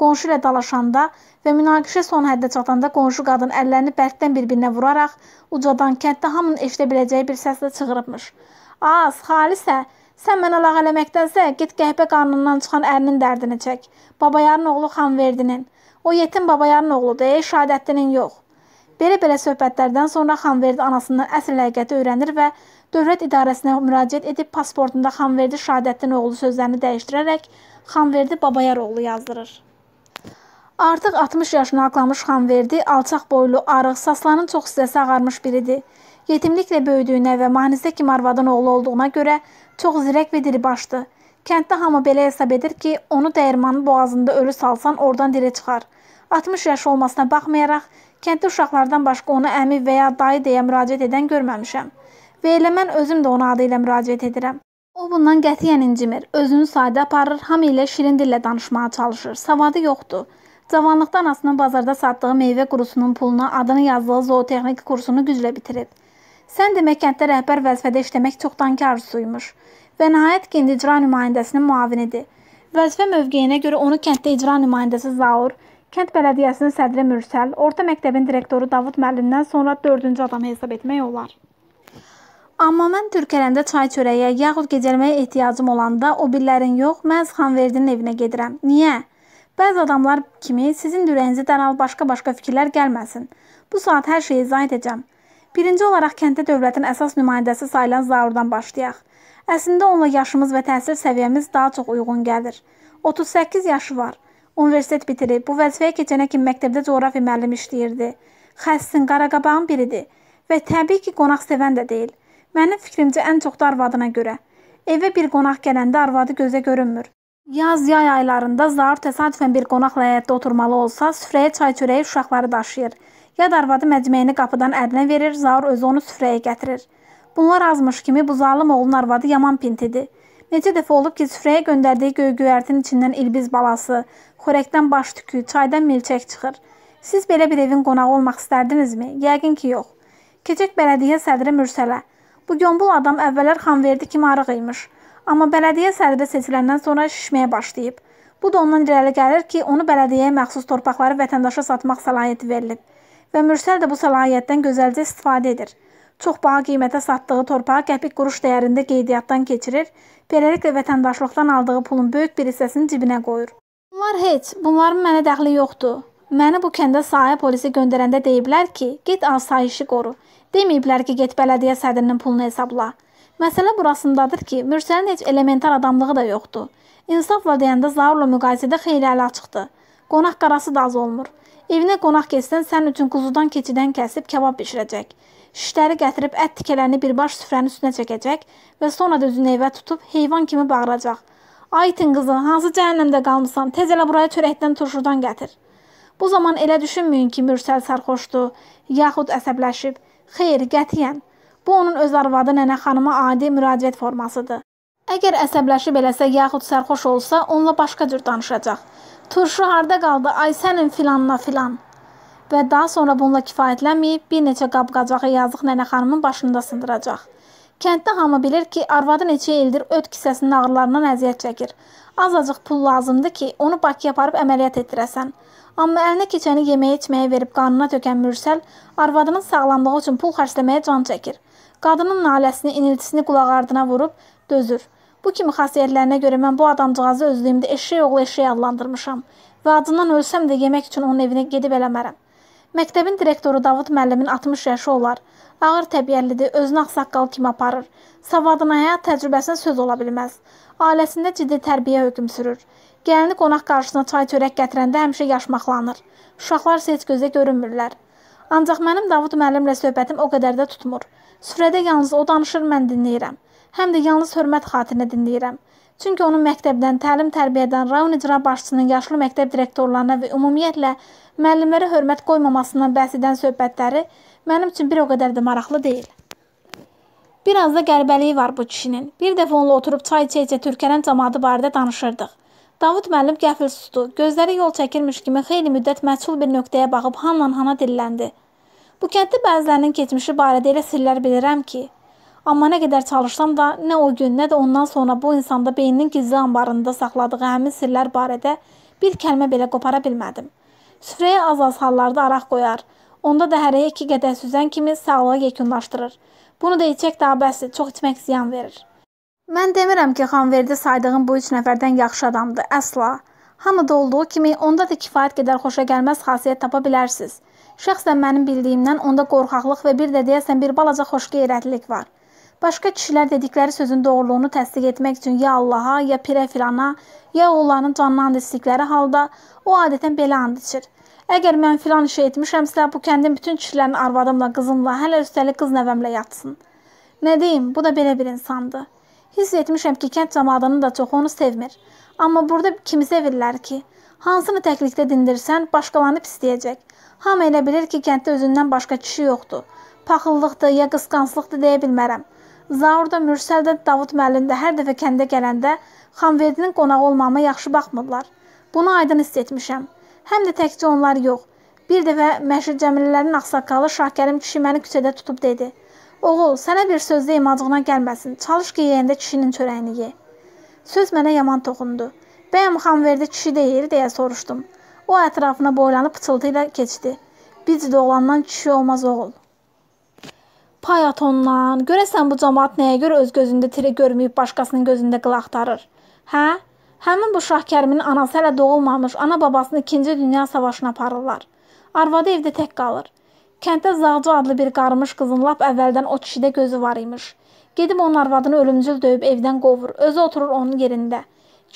qonşu ilə dalaşanda və münaqişə son həddə çatanda qonşu qadın əllərini bərkdən bir-birinə vuraraq ucadan kənddə hamının eşidə biləcəyi bir səslə çığırıbmış. "Az, Xalisə, Sən mənə lağ eləməkdənsə, get qəhbə qarnından çıxan ərinin dərdini çək. Babayarın oğlu Xanverdinin. O yetim babayanın oğludur, Şəhadəddinin yox. Belə-belə söhbətlərdən sonra Xanverdi anasından əsl həqiqəti öyrənir və dövlət idarəsinə müraciət edib pasportunda Xanverdi Şəhadəddin oğlu sözlərini dəyişdirərək Xanverdi Babayar oğlu yazdırır. Artıq 60 yaşını aqlamış Xanverdi alçaq boylu, arıq, saçlarının çox hissəsi ağarmış biridir. Yetimliklə böyüdüyünə və mahnizə kimi arvadın oğlu olduğuna görə çox zirək və diribaşdı. Kənddə hamı belə hesab edir ki, onu dəyirmanın boğazında ölü salsan, oradan diri çıxar. 60 yaş olmasına baxmayaraq, kənddə uşaqlardan başqa ona əmi və ya dayı deyə müraciət edən görməmişəm. Və elə mən özüm də ona adı ilə müraciət edirəm. O bundan qətiyyən incimir. Özünü sadə aparır, hamı ilə şirin dillə danışmağa çalışır. Savadı yoxdur. Cavanlıqda anasının bazarda satdığı meyvə qurusunun puluna adını yazdığı zootexnik kursunu güclə bitirib. Sən demək kənddə rəhbər vəzifədə işləmək çoxdankı arzusuymuş və nəhayət ki, indi icra nümayəndəsinin müavinidir. Vəzifə mövqeyinə görə onu kənddə icra nümayəndəsi Zaur, Kənd bələdiyyəsinin sədri Mürsəl, orta məktəbin direktoru Davud müəllimdən sonra 4-cü adam hesab etmək olar. Amma mən Türkələndə çay çörəyə, yaxud gecələməyə ehtiyacım olanda o billərin yox, məhz Xanverdinin evinə gedirəm. Niyə? Bəzi adamlar kimi sizin ürəyinizi dərhal başqa-başqa fikirlər gəlməsin. Bu saat hər şeyi izah edəcəm. Birinci olaraq kənddə dövlətin əsas nümayəndəsi sayılan Zaurdan başlayaq. Əslində onunla yaşımız və təhsil səviyyəmiz daha çox uyğun gəlir. 38 yaşı var. Universitet bitirib, bu vəzifəyə keçənə kimi məktəbdə coğrafiya müəllimi işləyirdi. Xəssin, qaraqabağın biridir və təbii ki, qonaqsevən də deyil. Mənim fikrimcə ən çox da arvadına görə. Evə bir qonaq gələndə arvadı gözə görünmür. Yaz-yay aylarında zar təsadüfən bir qonaqla həyətdə oturmalı olsa, süfrəyə çay-çörəyi uşaqları daşıyır. Ya da arvadı məcməyini qapıdan ərinə verir, zar özü onu süfrəyə gətirir. Bunlar azmış kimi bu zalım oğlun arvadı yaman pintidir. Neçə dəfə olub ki, süfrəyə göndərdiyi göy-göyərtin içindən ilbiz balası, Xörəkdən baş tükü, çaydan milçək çıxır. Siz belə bir evin qonağı olmaq istərdinizmi? Yəqin ki, yox. Keçək bələdiyyə sədri Mürsələ. Bu gömbul adam əvvəllər Xanverdi kimi arıq imiş, amma bələdiyyə sədri seçiləndən sonra şişməyə başlayıb. Bu da ondan irəli gəlir ki, onu bələdiyyəyə məxsus torpaqları vətəndaşa satmaq səlahiyyəti verilib və Mürsəl də bu səlahiyyətdən gözəlcə istifadə edir. Çox baha qiymətə satdığı torpağı qəpik quruş dəyərində qeydiyyatdan keçirir, beləliklə vətəndaşlıqdan aldığı pulun böyük bir hissəsini cibinə qoyur. Bunlar heç, bunların mənə dəxli yoxdur. Məni bu kəndə sahib polisə göndərəndə deyiblər ki, get asayişi qoru. Deməyiblər ki, get bələdiyyə sədrinin pulunu hesabla. Məsələ burasındadır ki, Mürsəlin heç elementar adamlığı da yoxdur. İnsafla deyəndə Zaurla müqayisədə xeyli ələ açıqdır. Qonaq qarası da az olmur. Evinə qonaq getsən, sənin üçün quzudan keçidən kəsib kebab bişirəcək. Şişləri gətirib ət tikələrini birbaş süfrənin üstünə çəkəcək və sonra da üzünü evə tutub heyvan kimi bağıracaq. Ay itin qızı, hansı cəhənnəmdə qalmısan? Tez elə buraya çörəkdən, turşudan gətir. Bu zaman elə düşünməyin ki, Mürsəl sarxoşdu, yaxud əsəbləşib. Xeyr, qətiyyən. Bu onun öz arvadı nənə xanıma adi müraciət formasıdır. Əgər əsəbləşib eləsə yaxud sərxoş olsa, onunla başqa cür danışacaq. Turşu harda qaldı? Ay sənin filanla filan. Və daha sonra bununla kifayətlənməyib bir neçə qab-qacağı yazıq nənə xanımın başında sındıracaq. Kənddə hamı bilir ki, arvadı neçə ildir öd kisəsinin ağrılarından əziyyət çəkir. Azacıq pul lazımdır ki, onu Bakıya aparıb əməliyyat etdirəsən. Amma əlinə keçəni yeməyə içməyə verib qanına tökən Mürsəl arvadının sağlamlığı üçün pul xərcləməyə can çəkir. Qadının naləsini, iniltisini qulaq ardına vurub dözür. Bu kimi xasiyyətlərinə görə mən bu adamcığazı özlüyümdə eşşək oğlu eşşək adlandırmışam və acından ölsəm də yemək üçün onun evinə gedib eləmərəm. Məktəbin direktoru Davud müəllimin 60 yaşı olar. Ağır təbiyyəlidir, özünü ağsaqqal kimi aparır. Savadına, həyat təcrübəsinə söz ola bilməz. Ailəsində ciddi tərbiyə hökm sürür. Gəlini qonaq qarşısına çay çörək gətirəndə həmişə yaşmaqlanır. Uşaqlar isə heç gözə görünmürlər. Ancaq mənim Davud müəllimlə söhbətim o qədər də tutmur. Sürədə yalnız o danışır, mən dinləyirəm. Həm də yalnız hörmət xatirinə dinləyirəm. Çünki onun məktəbdən, təlim-tərbiyədən, rayon icra başçısının yaşlı məktəb direktorlarına və ümumiyyətlə müəllimlərə hörmət qoymamasından bəhs edən söhbətləri mənim üçün bir o qədər də maraqlı deyil. Bir az da qəribəliyi var bu kişinin. Bir dəfə onunla oturub çay içəcə Türkənin cəmaatı barədə danışırdıq. Davud müəllim qəfil sustu. Gözləri yol çəkirmiş kimi xeyli müddət məchul bir nöqtəyə baxıb hanla-hana dilləndi. Bu kənddə bəzilərinin keçmişi barədə elə sirlər bilirəm ki, amma nə qədər çalışsam da, nə o gün, nə də ondan sonra bu insanda beyninin gizli anbarında saxladığı həmin sirlər barədə bir kəlmə belə qopara bilmədim. Süfrəyə az-az hallarda araq qoyar, Onda da hərəyə iki qədəh süzən kimi sağlığı yekunlaşdırır. Bunu da içək daha bəsdir, çox içmək ziyan verir. Mən demirəm ki, Xanverdi saydığım bu üç nəfərdən yaxşı adamdır, əsla. Hamıda olduğu kimi onda da kifayət qədər xoşa gəlməz xasiyyət tapa bilərsiniz. Şəxsən mənim bildiyimdən onda qorxaqlıq və bir də deyəsən bir balaca xoşqeyrətlilik var. Başqa kişilər dedikləri sözün doğruluğunu təsdiq etmək üçün ya Allaha, ya pirə filana, ya oğullarının canını and istədikləri halda o adətən belə and içir. Əgər mən filan işi etmişəmsə, bu kəndin bütün kişilərini arvadımla, qızımla, hələ üstəlik qız nəvəmlə yatsın. Nə deyim, bu da belə bir insandı. Hiss etmişəm ki, kənd cəmaatının da çoxu onu sevmir. Amma burada kimi sevirlər ki, hansını təklikdə dindirsən, başqalarını pisləyəcək. Hamı elə bilir ki, kənddə özündən başqa kişi yoxdur. Paxıllıqdır, ya qısqanclıqdır deyə bilmərəm. Zaurda, Mürsəldə, Davud müəllimdə hər dəfə kəndə gələndə Xanverdinin qonağı olmağıma yaxşı baxmırlar. Bunu aydın hiss etmişəm. Həm də təkcə onlar yox. Bir dəfə məşhur Cəmillərin ağsaqqalı Şahkərim kişi məni küçədə tutub dedi: "Oğul, sənə bir sözdə imacığına gəlməsin. Çalış ki, yeyəndə kişinin çörəyini ye." Söz mənə yaman toxundu. "Bəyəm Xanverdi kişi deyil?" deyə soruşdum. O ətrafına boylanıb pıçıltı ilə keçdi. "Biz doğulandan kişi olmaz oğul." Payatondan. Görəsən bu cəmaət nəyə görə öz gözündə tiri görməyib başqasının gözündə qıl axtarır? Hə? Həmin bu Şahkərimin anası hələ doğulmamış, ana babasını 2-ci Dünya Savaşına aparırlar. Arvadı evdə tək qalır. Kənddə Zağcı adlı bir qarmış qızın lap əvvəldən o kişidə gözü var imiş. Gedib onun arvadını ölümcül döyüb evdən qovur. Özü oturur onun yerində.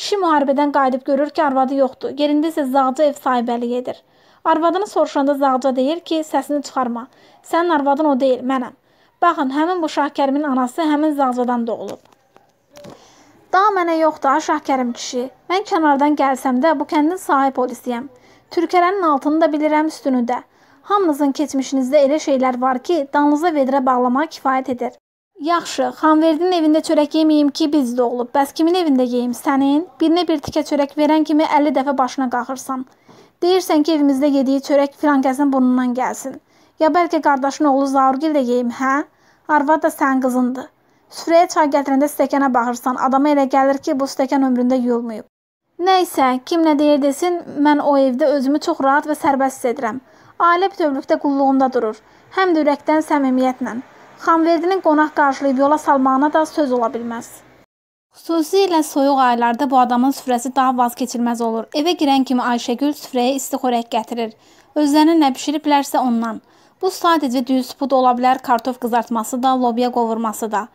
Kişi müharibədən qayıdıb görür ki, arvadı yoxdur. Yerində isə Zağcı ev sahibəlik edir. Arvadını soruşanda Zağca deyir ki, səsini çıxarma. Sənin arvadın o deyil, mənəm. Baxın, həmin bu Şahkərimin anası həmin Zağcadan doğulub. Daha mənə yoxdur, aşağı Kərim kişi. Mən kənardan gəlsəm də bu kəndin sahib polisiyəm. Türkələrin altını da bilirəm, üstünü də. Hamınızın keçmişinizdə elə şeylər var ki, danınıza vedrə bağlamağa kifayət edir. Yaxşı, Xanverdinin evində çörək yeməyim ki, biz də olub. Bəs kimin evində yeyim sənin? Birinə bir tikə çörək verən kimi 50 dəfə başına qalxırsan. Deyirsən ki, evimizdə yediyi çörək filan kəsin burnundan gəlsin. Ya bəlkə qardaşın oğlu Zaurgil də yeyim, hə? Arvad da sənin qızındır. Süfrəyə çay gətirəndə stəkana baxırsan, adama elə gəlir ki, bu stəkan ömründə yuyulmayıb. Nəysə, kim nə deyir desin, mən o evdə özümü çox rahat və sərbəst hiss edirəm. Ailə bütövlükdə qulluğumda durur, həm də ürəkdən səmimiyyətlə. Xanverdinin qonaq qarşılayıb yola salmağına da söz ola bilməz. Xüsusilə soyuq aylarda bu adamın süfrəsi daha vazkeçilməz olur. Evə girən kimi Ayşəgül süfrəyə isti xörək gətirir. Özlərinə nə bişiriblərsə ondan. Bu sadəcə düz pud ola bilər, kartof qızartması da, lobya qovurması da.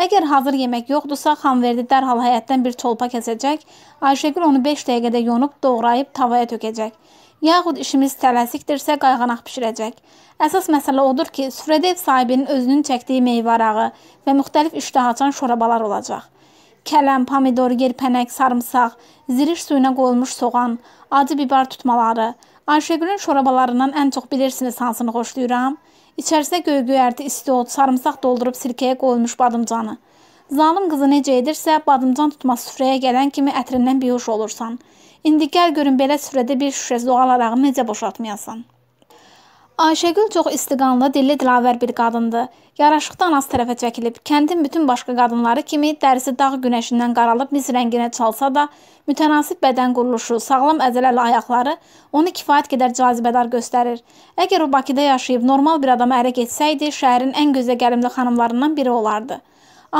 Əgər hazır yemək yoxdursa, Xanverdi dərhal həyətdən bir çolpa kəsəcək, Ayşəgül onu 5 dəqiqədə yonub doğrayıb tavaya tökəcək. Yaxud işimiz tələsikdirsə qayğanaq bişirəcək. Əsas məsələ odur ki, süfrədə ev sahibinin özünün çəkdiyi meyvə arağı və müxtəlif iştah açan şorabalar olacaq. Kələm, pomidor, yerpənək, sarımsaq, ziriş suyuna qoyulmuş soğan, acı bibar tutmaları. Ayşəgülün şorabalarından ən çox bilirsiniz hansını xoşlayıram? İçərisinə göygöyərti, istiot, sarımsaq doldurub sirkəyə qoyulmuş badımcanı. Zalım qızı necə edirsə, badımcan tutmaz süfrəyə gələn kimi ətrindən bihuş olursan. İndi gəl görün belə süfrədə bir şüşə zoğal arağını necə boşaltmayasan. Ayşəgül çox istiqanlı, dilli dilavər bir qadındır. Yaraşıqdan az tərəfə çəkilib, kəndin bütün başqa qadınları kimi dərisi dağ günəşindən qaralıb mis rənginə çalsa da, mütənasib bədən quruluşu, sağlam əzələli ayaqları onu kifayət qədər cazibədar göstərir. Əgər o Bakıda yaşayıb normal bir adama ərə getsəydi, şəhərin ən gözəgəlimli xanımlarından biri olardı.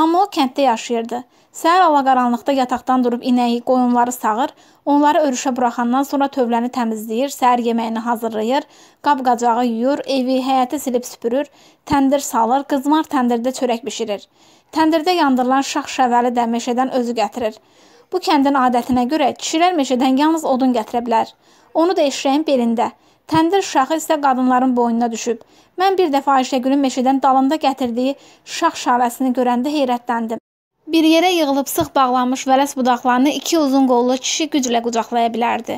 Amma o kənddə yaşayırdı. Səhər alaqaranlıqda yataqdan durub inəyi, qoyunları sağır, onları örüşə buraxandan sonra tövləni təmizləyir, səhər yeməyini hazırlayır, qab-qacağı yuyur, evi, həyəti silib süpürür, təndir salır, qızmar təndirdə çörək bişirir. Təndirdə yandırılan şax-şəvəli də meşədən özü gətirir. Bu kəndin adətinə görə kişilər meşədən yalnız odun gətirə bilər. Onu da eşrəyin belində. Təndir şaxı isə qadınların boynuna düşüb. Mən bir dəfə Ayşəgülün meşədən dalında gətirdiyi şax şaləsini görəndə heyrətləndim. Bir yerə yığılıb sıx bağlanmış vələs budaqlarını iki uzun qollu kişi güclə qucaqlaya bilərdi.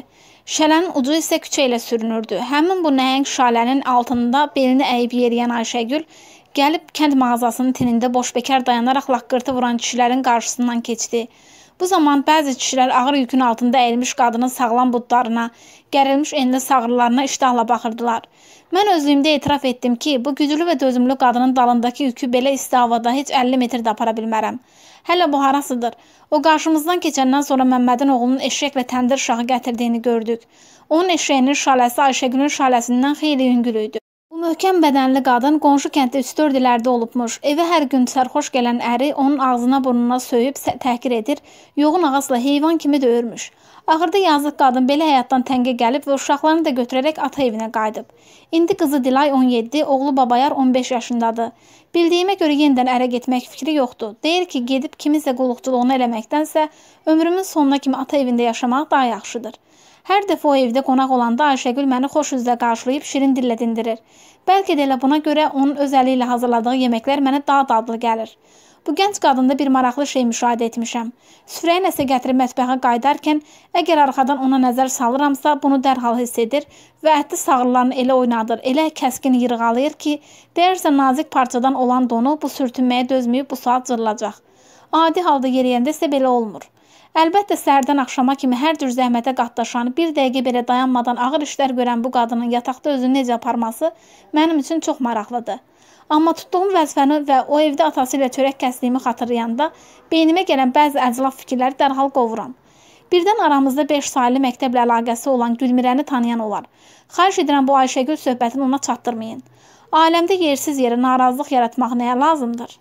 Şələnin ucu isə küçə ilə sürünürdü. Həmin bu nəhəng şalənin altında belini əyib yeriyən Ayşəgül gəlib kənd mağazasının tinində boş bekar dayanaraq laqqırtı vuran kişilərin qarşısından keçdi. Bu zaman bəzi kişilər ağır yükün altında əyilmiş qadının sağlam budlarına, gərilmiş enli sağırlarına iştahla baxırdılar. Mən özlüyümdə etiraf etdim ki, bu güclü və dözümlü qadının dalındakı yükü belə isti havada heç 50 metrdə apara bilmərəm. Hələ bu harasıdır? O qarşımızdan keçəndən sonra Məmmədin oğlunun eşəklə təndir şahı gətirdiyini gördük. Onun eşəyinin şaləsi Ayşəgülün şaləsindən xeyli yüngül idi. Bu möhkəm bədənli qadın qonşu kənddə 3-4 illərdə olubmuş. Evə hər gün sərxoş gələn əri onun ağzına burnuna söyüb təhqir edir, yoğun ağasla heyvan kimi döyürmüş. Axırda yazıq qadın belə həyatdan təngə gəlib və uşaqlarını da götürərək ata evinə qayıdıb. İndi qızı Dilay 17, oğlu Babayar 15 yaşındadır. Bildiyimə görə yenidən ərə getmək fikri yoxdur. Deyir ki, gedib kiminsə qulluqçuluğunu eləməkdənsə ömrümün sonuna kimi ata evində yaşamaq daha yaxşıdır. Hər dəfə o evdə qonaq olanda Ayşəgül məni xoş üzlə qarşılayıb şirin dillə dindirir. Bəlkə də elə buna görə onun öz əli ilə hazırladığı yeməklər mənə daha dadlı gəlir. Bu gənc qadında bir maraqlı şey müşahidə etmişəm. Süfrəyə nəsə gətirib mətbəxə qayıdarkən, əgər arxadan ona nəzər salıramsa, bunu dərhal hiss edir və ətli sağırlarını elə oynadır, elə kəskin yırğalayır ki, deyərsə nazik parçadan olan donu bu sürtünməyə dözməyib bu saat cırılacaq. Adi halda yeriyəndə isə belə olmur. Əlbəttə səhərdən axşama kimi hər cür zəhmətə qatlaşan, bir dəqiqə belə dayanmadan ağır işlər görən bu qadının yataqda özünü necə aparması mənim üçün çox maraqlıdır. Amma tutduğum vəzifəni və o evdə atası ilə çörək kəsdiyimi xatırlayanda beynimə gələn bəzi əclaf fikirləri dərhal qovuram. Birdən aramızda 5 saylı məktəblə əlaqəsi olan Gülmirəni tanıyan olar. Xahiş edirəm bu Ayşəgül söhbətini ona çatdırmayın. Aləmdə yersiz yerə narazılıq yaratmaq nəyə lazımdır?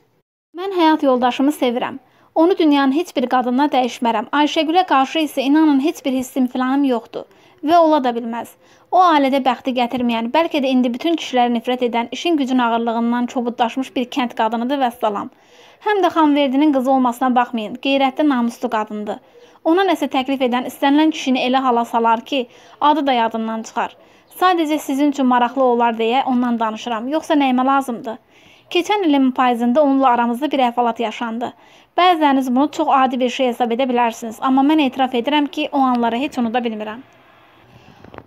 Mən həyat yoldaşımı sevirəm. Onu dünyanın heç bir qadınına dəyişmərəm. Ayşəgülə qarşı isə inanın heç bir hissim filanım yoxdur və ola da bilməz. O ailədə bəxti gətirməyən, bəlkə də indi bütün kişilərə nifrət edən, işin gücün ağırlığından çobudlaşmış bir kənd qadınıdır və salam. Həm də Xanverdinin qızı olmasına baxmayın, qeyrətli, namuslu qadındır. Ona nəsə təklif edən istənilən kişini elə hala salar ki, adı da yadından çıxar. Sadəcə sizin üçün maraqlı olar deyə ondan danışıram, yoxsa nəyimə lazımdır? Keçən ilin payızında onunla aramızda bir əhvalat yaşandı. Bəzəniniz bunu çox adi bir şey hesab edə bilərsiniz, amma mən etiraf edirəm ki, o anları heç unuda bilmirəm.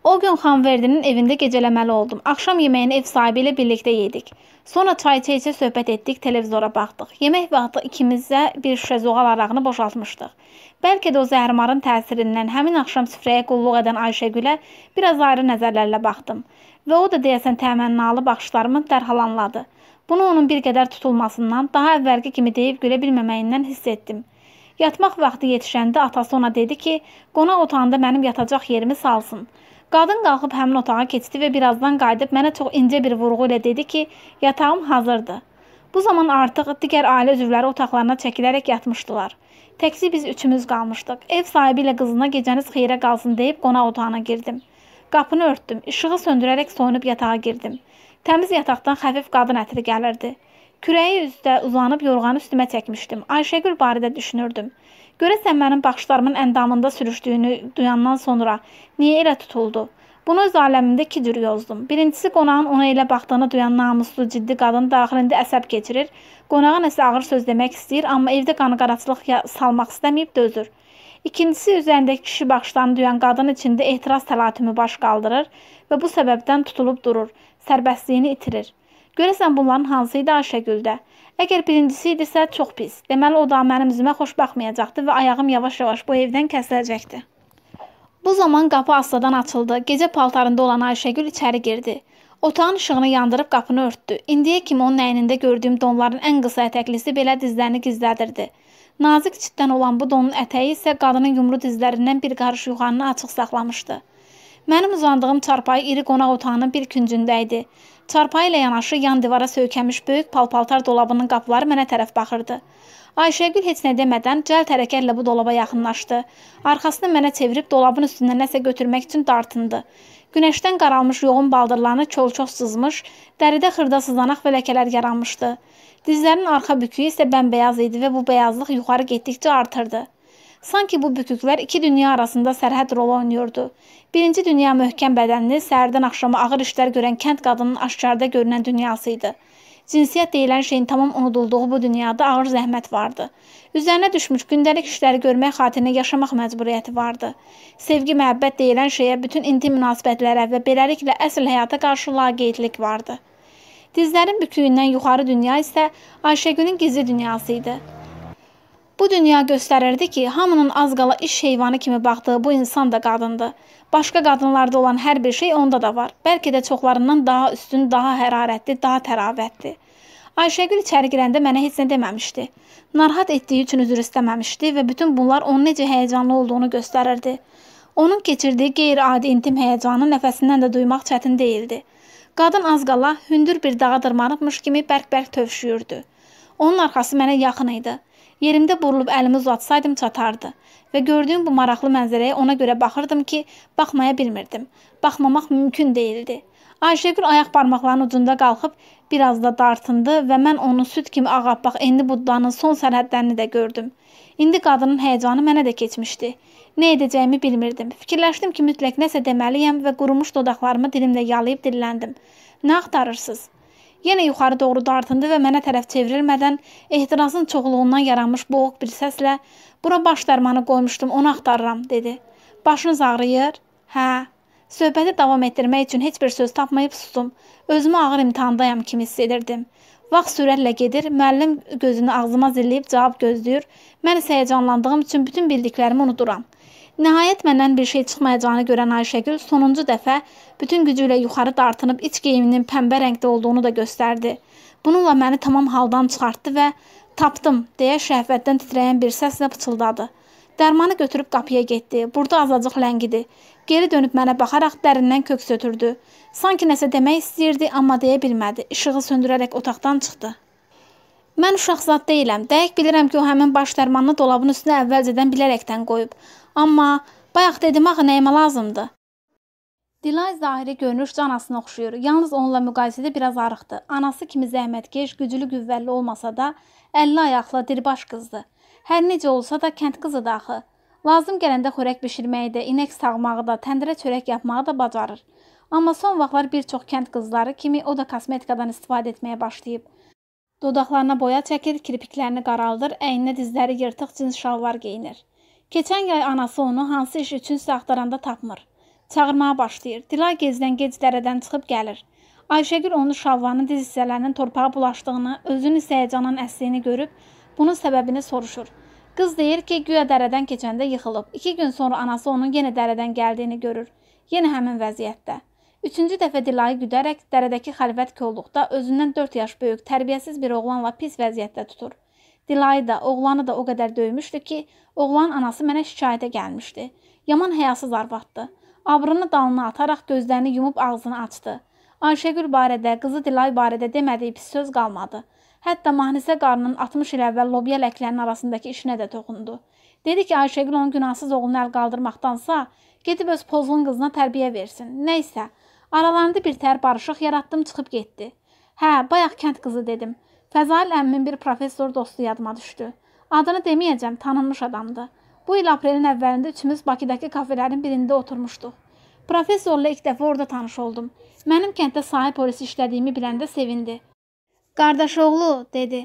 O gün Xanverdinin evində gecələməli oldum. Axşam yeməyini ev sahibi ilə birlikdə yedik. Sonra çay içə-içə söhbət etdik, televizora baxdıq. Yemək vaxtı ikimizə bir şüşə zoğal arağını boşaltmışdıq. Bəlkə də o zəhrimarın təsirindən həmin axşam süfrəyə qulluq edən Ayşəgülə biraz ayrı nəzərlərlə baxdım və o da deyəsən təmənnalı baxışlarımı dərhal anladı. Bunu onun bir qədər tutulmasından, daha əvvəlki kimi deyib gülə bilməməyindən hiss etdim. Yatmaq vaxtı yetişəndə atası ona dedi ki, qonaq otağında mənim yatacaq yerimi salsın. Qadın qalxıb həmin otağa keçdi və birazdan qayıdıb mənə çox incə bir vurğu ilə dedi ki, yatağım hazırdır. Bu zaman artıq digər ailə üzvləri otaqlarına çəkilərək yatmışdılar. Təkcə biz üçümüz qalmışdıq. Ev sahibi ilə qızına gecəniz xeyrə qalsın deyib qonaq otağına girdim. Qapını örtdüm, işığı söndürərək soyunub yatağa girdim. Təmiz yataqdan xəfif qadın ətri gəlirdi. Kürəyi üstə uzanıb yorğanı üstümə çəkmişdim. Ayşəgül barədə düşünürdüm. Görəsən mənim baxışlarımın əndamında sürüşdüyünü duyandan sonra niyə elə tutuldu? Bunu öz aləmimdə iki cür yozdum. Birincisi qonağın ona elə baxdığını duyan namuslu, ciddi qadın daxilində əsəb keçirir. Qonağın isə ağır söz demək istəyir, amma evdə qanqaraçılıq salmaq istəməyib dözür. İkincisi üzərindəki kişi baxışlarını duyan qadın içində ehtiras təlatümü baş qaldırır və bu səbəbdən tutulub durur, sərbəstliyini itirir. Görəsən bunların hansı idi Ayşəgüldə? Əgər birincisi idisə, çox pis. Deməli, o da mənim üzümə xoş baxmayacaqdı və ayağım yavaş-yavaş bu evdən kəsiləcəkdi. Bu zaman qapı astadan açıldı. Gecə paltarında olan Ayşəgül içəri girdi. Otağın işığını yandırıb qapını örtdü. İndiyə kimi onun əynində gördüyüm donların ən qısa ətəklisi belə dizlərini gizlədirdi. Nazik çitdən olan bu donun ətəyi isə qadının yumru dizlərindən bir qarış yuxarını açıq saxlamışdı. Mənim uzandığım çarpayı iri qonaq otağının bir küncündə idi. Çarpayı ilə yanaşı yan divara söykənmiş böyük palpaltar dolabının qapıları mənə tərəf baxırdı. Ayşəgül heç nə demədən cəld hərəkətlə bu dolaba yaxınlaşdı. Arxasını mənə çevirib dolabın üstündən nəsə götürmək üçün dartındı. Günəşdən qaralmış yoğun baldırlarını çolçox sızmış, dəridə xırda sızanaq və ləkələr yaranmışdı. Dizlərinin arxa büküyü isə bəmbəyaz idi və bu bəyazlıq yuxarı getdikcə artırdı. Sanki bu bütüklər iki dünya arasında sərhəd rolu oynayırdı. Birinci dünya möhkəm bədənli, səhərdən axşama ağır işlər görən kənd qadının aşkarda görünən dünyası idi. Cinsiyyət deyilən şeyin tamam unudulduğu bu dünyada ağır zəhmət vardı. Üzərinə düşmüş gündəlik işləri görmək xatirinə yaşamaq məcburiyyəti vardı. Sevgi, məhəbbət deyilən şeyə bütün intim münasibətlərə və beləliklə əsl həyata qarşı laqeydlik vardı. Dizlərin büküyündən yuxarı dünya isə Ayşəgülün gizli dünyası idi. Bu dünya göstərirdi ki, hamının az qala iş heyvanı kimi baxdığı bu insan da qadındır. Başqa qadınlarda olan hər bir şey onda da var. Bəlkə də çoxlarından daha üstün, daha hərarətli, daha təravətli. Ayşəgül içəri girəndə mənə heç nə deməmişdi. Narahat etdiyi üçün üzr istəməmişdi və bütün bunlar onun necə həyəcanlı olduğunu göstərirdi. Onun keçirdiyi qeyri-adi intim həyəcanı nəfəsindən də duymaq çətin deyildi. Qadın az qala hündür bir dağa dırmanıbmış kimi bərk-bərk tövşüyürdü. Onun arxası mənə yaxın idi. Yerimdə burulub əlimi uzatsaydım çatardı və gördüyüm bu maraqlı mənzərəyə ona görə baxırdım ki, baxmaya bilmirdim. Baxmamaq mümkün deyildi. Ayşəgül ayaq barmaqlarının ucunda qalxıb bir az da dartındı və mən onun süd kimi ağappaq endi buddanın son sərhədlərini də gördüm. İndi qadının həyəcanı mənə də keçmişdi. Nə edəcəyimi bilmirdim. Fikirləşdim ki, mütləq nəsə deməliyəm və qurumuş dodaqlarımı dilimlə yalayıb dilləndim. Nə axtarırsınız? Yenə yuxarı doğru dartındı və mənə tərəf çevrilmədən ehtirasın çoxluğundan yaranmış boğuq bir səslə "Bura baş dərmanı qoymuşdum, onu axtarıram" dedi. "Başınız ağrıyır?" "Hə." Söhbəti davam etdirmək üçün heç bir söz tapmayıb susdum. Özümü ağır imtahandayam kimi hiss edirdim. Vaxt sürətlə gedir, müəllim gözünü ağzıma zilləyib cavab gözləyir. Mən isə həyəcanlandığım üçün bütün bildiklərimi unuduram. Nəhayət məndən bir şey çıxmayacağını görən Ayşəgül sonuncu dəfə bütün gücü ilə yuxarı dartınıb iç geyiminin pəmbə rəngdə olduğunu da göstərdi. Bununla məni tamam haldan çıxartdı və "Tapdım" deyə şəhvətdən titrəyən bir səslə pıçıldadı. Dərmanı götürüb qapıya getdi. Burada azacıq ləngidi. Geri dönüb mənə baxaraq dərindən köks ötürdü. Sanki nəsə demək istəyirdi, amma deyə bilmədi. İşığı söndürərək otaqdan çıxdı. Mən uşaq zad deyiləm. Dəqiq bilirəm ki, o həmin baş dərmanını dolabın üstünə əvvəlcədən bilərəkdən qoyub. Amma bayaq dedim axı nəyimə lazımdı? Dilay zahiri görünüş canasına oxşuyur. Yalnız onunla müqayisədə biraz arıqdır. Anası kimi zəhmətkeş, güclü, qüvvətli olmasa da, əlli ayaqlı, dirbaş qızdır. Hər necə olsa da kənd qızıdır axı. Lazım gələndə xörək bişirməyi də, inək sağmağı da, təndirə çörək yapmağı da bacarır. Amma son vaxtlar bir çox kənd qızları kimi o da kosmetikadan istifadə etməyə başlayıb. Dodaqlarına boya çəkir, kirpiklərini qaraldır, əyninə dizləri yırtıq cins şalvar geyinir. Keçən yay anası onu hansı iş üçünsə axtaranda tapmır. Çağırmağa başlayır. Dilay gezdən gec dərədən çıxıb gəlir. Ayşəgül onu Şavvanın diz hissələrinin torpağa bulaşdığını, özünün isə həyecanın əsliyini görüb, bunun səbəbini soruşur. Qız deyir ki, güya dərədən keçəndə yıxılıb. 2 gün sonra anası onun yenə dərədən gəldiyini görür. Yenə həmin vəziyyətdə. Üçüncü dəfə Dilayı güdərək dərədəki xəlvət kolluqda özündən 4 yaş böyük tərbiyəsiz bir oğlanla pis vəziyyətdə tutur. Dilay da, oğlanı da o qədər döymüşdü ki, oğlan anası mənə şikayətə gəlmişdi. Yaman həyasız arvaddı. Abrını dalına ataraq gözlərini yumub ağzını açdı. Ayşəgül barədə, qızı Dilay barədə demədiyi pis söz qalmadı. Hətta Mahnisə qarının 60 il əvvəl lobya ləklərinin arasındakı işinə də toxundu. Dedi ki, Ayşəgül onun günahsız oğlunu əl qaldırmaqdansa, gedib öz pozğun qızına tərbiyə versin. Nə isə, aralarında bir tər barışıq yaratdım, çıxıb getdi. Hə, bayaq kənd qızı dedim. Fəzail əmmin bir professor dostu yadıma düşdü. Adını deməyəcəm, tanınmış adamdı. Bu il aprelin əvvəlində üçümüz Bakıdakı kafələrin birində oturmuşduq. Professorla ilk dəfə orada tanış oldum. Mənim kənddə sahil polisi işlədiyimi biləndə sevindi. Qardaş oğlu, dedi.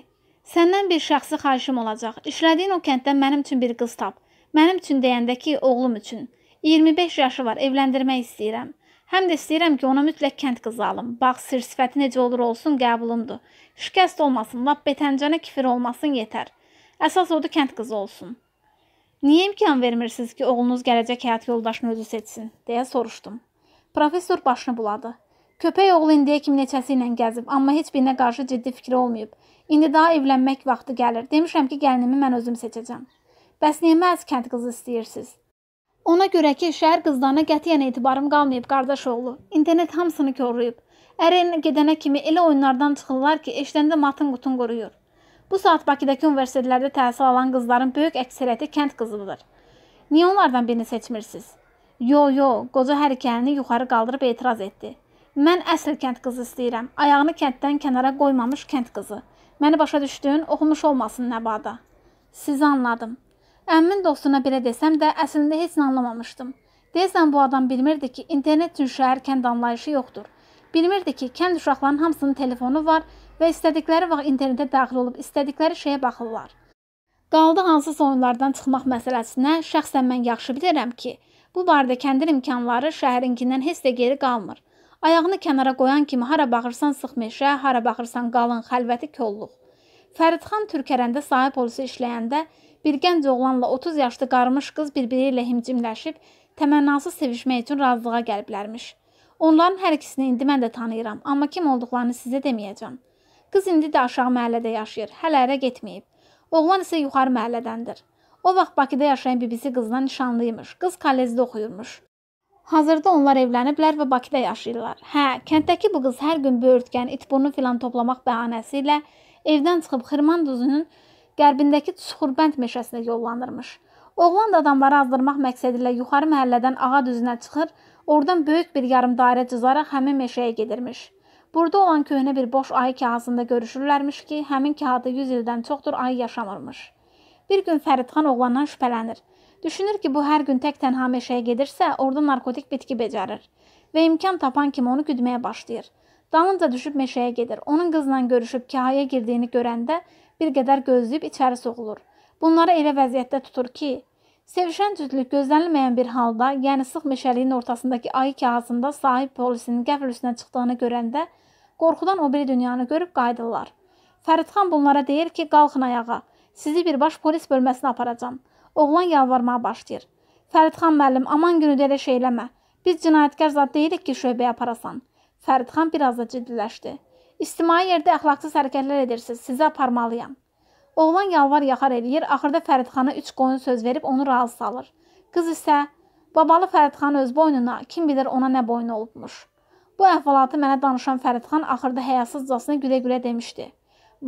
Səndən bir şəxsi xahişim olacaq. İşlədiyin o kənddən mənim üçün bir qız tap. Mənim üçün deyəndə ki, oğlum üçün. 25 yaşı var, evləndirmək istəyirəm. Həm də istəyirəm ki, ona mütləq kənd qızı alım. Bax, sir sifəti necə olur olsun qəbulumdur. Şikəst olmasın, lap betəncənə kifir olmasın yetər. Əsas odur kənd qızı olsun. Niyə imkan vermirsiniz ki, oğlunuz gələcək həyat yoldaşını özü seçsin, deyə soruşdum. Professor başını buladı. Köpək oğlu indiyə kimi neçəsi ilə gəzib, amma heç birinə qarşı ciddi fikri olmayıb. İndi daha evlənmək vaxtı gəlir. Demişəm ki, gəlinimi mən özüm seçəcəm. Bəs niyə məhz kənd qızı istəyirsiniz? Ona görə ki, şəhər qızlarına qətiyyən etibarım qalmayıb qardaş oğlu. İnternet hamısını korlayıb. Ərin gedənə kimi elə oyunlardan çıxırlar ki, eşləndə matın qutun quruyur. Bu saat Bakıdakı universitetlərdə təhsil alan qızların böyük əksəriyyəti kənd qızıdır. Niyə onlardan birini seçmirsiniz? Yo, yo, qoca hər iki əlini yuxarı qaldırıb etiraz etdi. Mən əsl kənd qızı istəyirəm. Ayağını kənddən kənara qoymamış kənd qızı. Məni başa düşdün? Oxumuş olmasın nəbada. Sizi anladım. Əmmin dostuna belə desəm də əslində heç nə anlamamışdım. Deyəsən bu adam bilmirdi ki, internet üçün şəhər kənd anlayışı yoxdur. Bilmirdi ki, kənd uşaqlarının hamısının telefonu var və istədikləri vaxt internetə daxil olub istədikləri şeyə baxırlar. Qaldı hansısa oyunlardan çıxmaq məsələsinə şəxsən mən yaxşı bilirəm ki, bu barədə kəndin imkanları şəhərinkindən heç də geri qalmır. Ayağını kənara qoyan kimi hara baxırsan sıx meşə, hara baxırsan qalın xəlvəti kolluq. Fəridxan Türkərəndə sahib polisi işləyəndə Bir gənc oğlanla 30 yaşlı qarmış qız bir-biri ilə himcimləşib, təmənnasız sevişmək üçün razılığa gəliblərmiş. Onların hər ikisini indi mən də tanıyıram, amma kim olduqlarını sizə deməyəcəm. Qız indi də aşağı məhəllədə yaşayır, hələ ərə getməyib. Oğlan isə yuxarı məhəllədəndir. O vaxt Bakıda yaşayan bibisi qızla nişanlıymış. Qız kollecdə oxuyurmuş. Hazırda onlar evləniblər və Bakıda yaşayırlar. Hə, kənddəki bu qız hər gün böyürtkən, itburnu filan toplamaq bəhanəsi ilə evdən çıxıb Xırman düzünün qərbindəki Çuxurbənd meşəsinə yollanırmış. Oğlan da adamları azdırmaq məqsədi ilə yuxarı məhəllədən ağa düzünə çıxır, oradan böyük bir yarım dairə cızaraq həmin meşəyə gedirmiş. Burada olan köhnə bir boş ay kahasında görüşürlərmiş ki, həmin kahada 100 ildən çoxdur ay yaşamırmış. Bir gün Fəridxan oğlandan şübhələnir. Düşünür ki, bu hər gün tək tənha meşəyə gedirsə, orada narkotik bitki becərir və imkan tapan kimi onu güdməyə başlayır. Dalınca düşüb meşəyə gedir. Onun qızla görüşüb kahaya girdiyini görəndə bir qədər gözləyib içəri soğulur. Bunları elə vəziyyətdə tutur ki, sevişən cütlük gözlənilməyən bir halda, yəni sıx meşəliyin ortasındakı ayı kağızında sahib polisinin qəfil üstünə çıxdığını görəndə qorxudan o biri dünyanı görüb qayıdırlar. Fəridxan bunlara deyir ki, qalxın ayağa, sizi birbaş polis bölməsinə aparacam. Oğlan yalvarmağa başlayır. Fəridxan müəllim, aman günü də elə şey eləmə. Biz cinayətkar zad deyirik ki, şöbəyə aparasan. Fəridxan biraz da ciddiləşdi. İctimai yerdə əxlaqsız hərəkətlər edirsiniz. Sizi aparmalıyam. Oğlan yalvar yaxar eləyir. Axırda Fəridxana üç qoyun söz verib onu razı salır. Qız isə babalı Fəridxan öz boynuna, kim bilir ona nə boyun olubmuş. Bu əhvalatı mənə danışan Fəridxan axırda həyasızcasına gülə-gülə demişdi.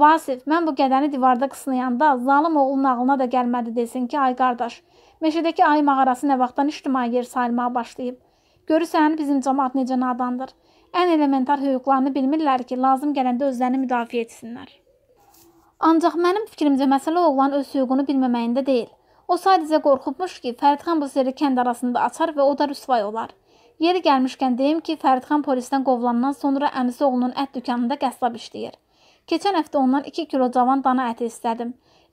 Vasif, mən bu qədəni divarda qısnayanda zalım oğlun ağlına da gəlmədi desin ki, ay qardaş, meşədəki ayı mağarası nə vaxtdan ictimai yer sayılmağa başlayıb. Görürsən, bizim cəmaat necə nadandır ən elementar hüquqlarını bilmirlər ki, lazım gələndə özlərini müdafiə etsinlər. Ancaq mənim fikrimcə məsələ oğlan öz hüququnu bilməməyində deyil. O sadəcə qorxubmuş ki, Fəridxan bu sirri kənd arasında açar və o da rüsvay olar. Yeri gəlmişkən deyim ki, Fəridxan polisdən qovulandan sonra əmisi oğlunun ət dükanında qəssab işləyir. Keçən həftə ondan 2 kilo cavan dana əti istədim.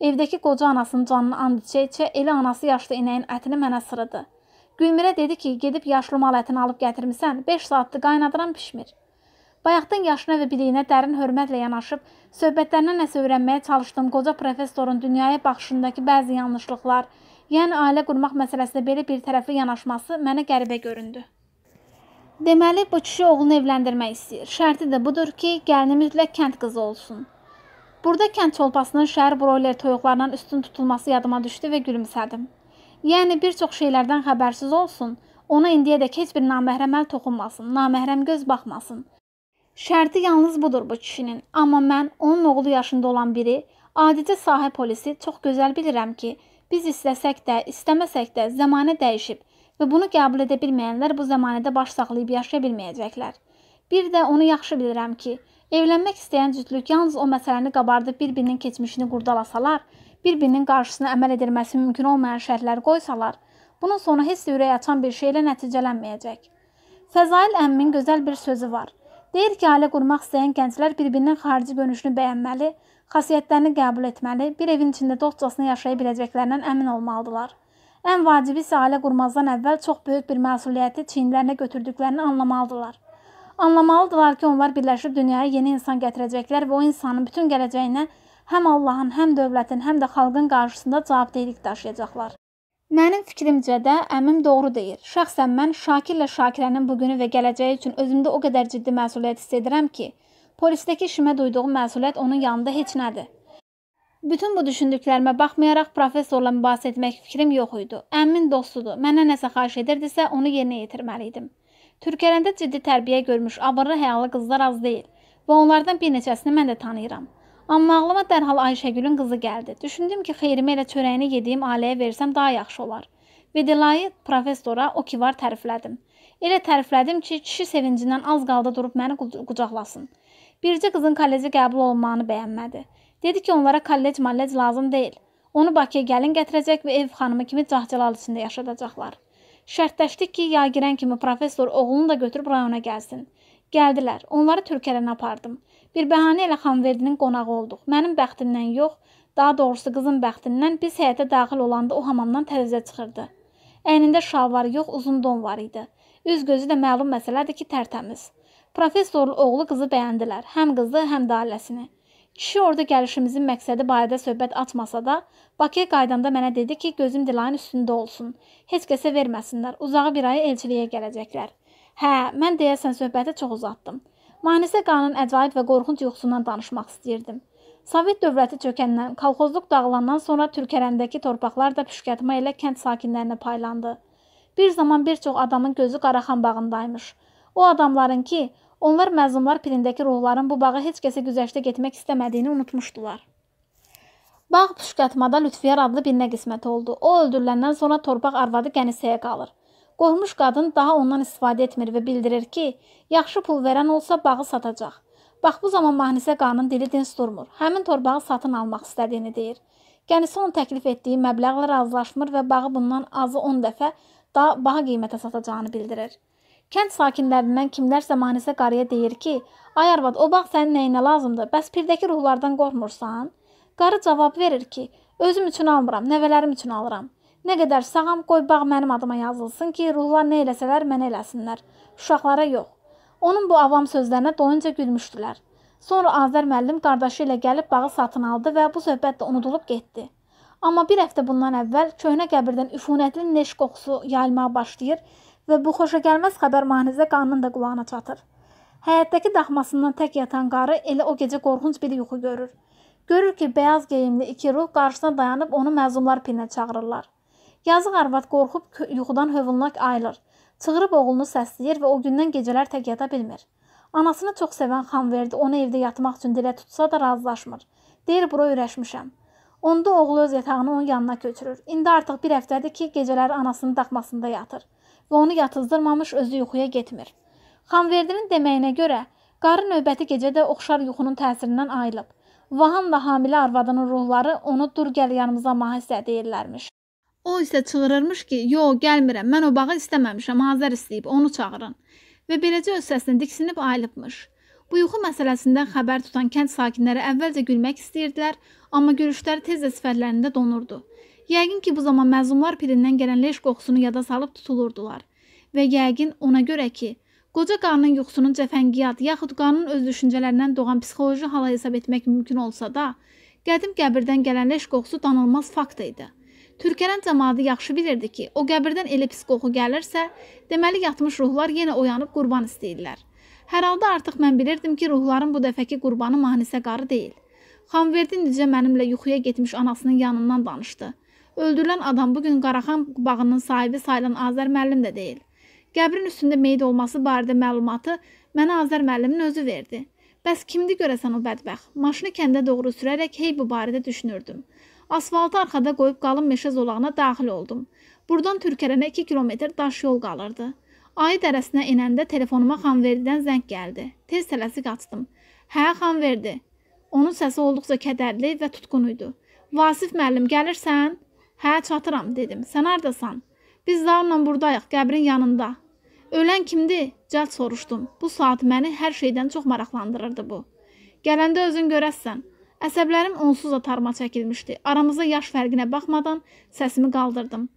Evdəki qoca anasının canını and içə-içə elə anası yaşlı inəyin ətini mənə sırıdı. Gülmirə dedi ki, gedib yaşlı mal ətini alıb gətirmisən, 5 saatdır qaynadıram pişmir. Bayaqdan yaşına və biliyinə dərin hörmətlə yanaşıb, söhbətlərindən nəsə öyrənməyə çalışdığım qoca professorun dünyaya baxışındakı bəzi yanlışlıqlar, yəni ailə qurmaq məsələsində belə bir tərəfli yanaşması mənə qəribə göründü. Deməli, bu kişi oğlunu evləndirmək istəyir. Şərti də budur ki, gəlini mütləq kənd qızı olsun. Burada kənd çolpasının şəhər broiler toyuqlarından üstün tutulması yadıma düşdü və gülümsədim. Yəni bir çox şeylərdən xəbərsiz olsun, ona indiyədək heç bir naməhrəməl toxunmasın, naməhrəm göz baxmasın. Şərti yalnız budur bu kişinin, amma mən onun oğlu yaşında olan biri, adicə sahə polisi çox gözəl bilirəm ki, biz istəsək də, istəməsək də zəmanə dəyişib və bunu qəbul edə bilməyənlər bu zəmanədə baş saxlayıb yaşaya bilməyəcəklər. Bir də onu yaxşı bilirəm ki, evlənmək istəyən cütlük yalnız o məsələni qabardıb bir-birinin keçmişini qurdalasalar, bir-birinin qarşısına əməl edilməsi mümkün olmayan şərtlər qoysalar, bunun sonu heç də ürək açan bir şeylə nəticələnməyəcək. Fəzail əmmin gözəl bir sözü var. Deyir ki, ailə qurmaq istəyən gənclər bir-birinin xarici görünüşünü bəyənməli, xasiyyətlərini qəbul etməli, bir evin içində dostcasına yaşaya biləcəklərindən əmin olmalıdırlar. Ən vacibi isə ailə qurmazdan əvvəl çox böyük bir məsuliyyəti çiyinlərinə götürdüklərini anlamalıdırlar. Anlamalıdırlar ki, onlar birləşib dünyaya yeni insan gətirəcəklər və o insanın bütün gələcəyinə həm Allahın, həm dövlətin, həm də xalqın qarşısında cavabdehlik daşıyacaqlar. Mənim fikrimcə də əmim doğru deyir. Şəxsən mən Şakirlə Şakirənin bugünü və gələcəyi üçün özümdə o qədər ciddi məsuliyyət hiss edirəm ki, polisdəki işimə duyduğum məsuliyyət onun yanında heç nədir. Bütün bu düşündüklərimə baxmayaraq professorla mübahisə etmək fikrim yox idi. Əmmin dostudur. Mənə nəsə xahiş edirdisə, onu yerinə yetirməli idim. Türkiyəndə ciddi tərbiyə görmüş, avarlı həyalı qızlar az deyil və onlardan bir neçəsini mən də tanıyıram. Amma ağlıma dərhal Ayşəgülün qızı gəldi. Düşündüm ki, xeyrimə elə çörəyini yediyim ailəyə versəm daha yaxşı olar. Vedelayı professora o ki var təriflədim. Elə təriflədim ki, kişi sevincindən az qaldı durub məni qucaqlasın. Bircə qızın kolleci qəbul olmağını bəyənmədi. Dedi ki, onlara kollec mallec lazım deyil. Onu Bakıya gəlin gətirəcək və ev xanımı kimi cahcalal içində yaşadacaqlar. Şərtləşdik ki, yagirən kimi professor oğlunu da götürüb rayona gəlsin. Gəldilər. Onları Türkələnə apardım. Bir bəhanə ilə Xanverdinin qonağı olduq. Mənim bəxtimdən yox, daha doğrusu qızın bəxtindən biz həyətə daxil olanda o hamamdan təzə çıxırdı. Əynində şalvar yox, uzun don var idi. Üz gözü də məlum məsələdir ki, tərtəmiz. Professorlu oğlu qızı bəyəndilər, həm qızı, həm də ailəsini. Kişi orada gəlişimizin məqsədi barədə söhbət atmasa da, Bakıya qaydanda mənə dedi ki, gözüm Dilayın üstündə olsun. Heç kəsə verməsinlər. Uzağı bir ay elçiliyə gələcəklər. Hə, mən deyəsən söhbəti çox uzatdım. Manisə qanın əcaib və qorxunc yuxusundan danışmaq istəyirdim. Sovet dövləti çökəndən, kolxozluq dağılandan sonra Türkərəndəki torpaqlar da püşkətmə ilə kənd sakinlərinə paylandı. Bir zaman bir çox adamın gözü Qaraxan bağındaymış. O adamların ki, onlar məzlumlar pirindəki ruhların bu bağı heç kəsə güzəştə getmək istəmədiyini unutmuşdular. Bağ püşkətmada Lütfiyar adlı birinə qismət oldu. O öldürüləndən sonra torpaq arvadı qənisəyə qalır. Qohmuş qadın daha ondan istifadə etmir və bildirir ki, yaxşı pul verən olsa bağı satacaq. Bax bu zaman Mahnisə qanın dili dinc durmur. Həmin torbağı satın almaq istədiyini deyir. Gənisə onun təklif etdiyi məbləğlə razılaşmır və bağı bundan azı 10 dəfə daha baha qiymətə satacağını bildirir. Kənd sakinlərindən kimlərsə Mahnisə qarıya deyir ki, "Ay arvad, o bağ sənin nəyinə lazımdır? Bəs pirdəki ruhlardan qorxmursan?" Qarı cavab verir ki, "Özüm üçün almıram, nəvələrim üçün alıram." Nə qədər sağam, qoy bağ mənim adıma yazılsın ki, ruhlar nə eləsələr mənə eləsinlər. Uşaqlara yox. Onun bu avam sözlərinə doyunca gülmüşdülər. Sonra Azər müəllim qardaşı ilə gəlib bağı satın aldı və bu söhbət də unudulub getdi. Amma bir həftə bundan əvvəl köhnə qəbirdən üfunətli neş qoxusu yayılmağa başlayır və bu xoşagəlməz xəbər mahnizə qanının da qulağına çatır. Həyətdəki daxmasından tək yatan qarı elə o gecə qorxunc bir yuxu görür. Görür ki, bəyaz geyimli iki ruh qarşısına dayanıb onu məzumlar pirinə çağırırlar. Yazıq arvad qorxub yuxudan hövlnak ayılır. Çığırıb oğlunu səsləyir və o gündən gecələr tək yata bilmir. Anasını çox sevən Xanverdi onu evdə yatmaq üçün dilə tutsa da razılaşmır. Deyir, bura öyrəşmişəm. Onda oğlu öz yatağını onun yanına götürür. İndi artıq bir həftədir ki, gecələri anasının daxmasında yatır və onu yatızdırmamış özü yuxuya getmir. Xanverdinin deməyinə görə, qarı növbəti gecədə oxşar yuxunun təsirindən ayılıb. Vahanla hamilə arvadının ruhları onu dur gəl yanımıza mahisə deyirlərmiş. O isə çığırırmış ki, "Yo, gəlmirəm. Mən o bağı istəməmişəm. Hazər istəyib, onu çağırın." Və beləcə öz səsini diksinib ayılıbmış. Bu yuxu məsələsindən xəbər tutan kənd sakinləri əvvəlcə gülmək istəyirdilər, amma gülüşləri tez də sifətlərində donurdu. Yəqin ki, bu zaman məzlumlar pirindən gələn leş qoxusunu yada salıb tutulurdular. Və yəqin ona görə ki, qoca qarının yuxusunun cəfəngiyyat yaxud qarının öz düşüncələrindən doğan psixoloji hala hesab etmək mümkün olsa da, qədim qəbirdən gələn leş qoxusu danılmaz fakt idi. Türkərən cəmaatı yaxşı bilirdi ki, o qəbirdən elə pis qoxu gəlirsə, deməli yatmış ruhlar yenə oyanıb qurban istəyirlər. Hər halda artıq mən bilirdim ki, ruhların bu dəfəki qurbanı Mahnisə qarı deyil. Xanverdi necə mənimlə yuxuya getmiş anasının yanından danışdı. Öldürülən adam bu gün Qaraxan bağının sahibi sayılan Azər müəllim də deyil. Qəbrin üstündə meyid olması barədə məlumatı mənə Azər müəllimin özü verdi. Bəs kimdi görəsən o bədbəxt? Maşını kəndə doğru sürərək hey bu barədə düşünürdüm. Asfaltı arxada qoyub qalın meşə zolağına daxil oldum. Buradan Türkərənə 2 kilometr daş yol qalırdı. Ayı dərəsinə enəndə telefonuma Xanverdidən zəng gəldi. Tez tələsik açdım. Hə, Xanverdi. Onun səsi olduqca kədərli və tutqun idi. Vasif müəllim, gəlirsən? Hə, çatıram, dedim. Sən hardasan? Biz Zaurla buradayıq, qəbrin yanında. Ölən kimdir? Cəld soruşdum. Bu saat məni hər şeydən çox maraqlandırırdı bu. Gələndə özün görəsən. Əsəblərim onsuz da tarma çəkilmişdi. Aramızda yaş fərqinə baxmadan səsimi qaldırdım.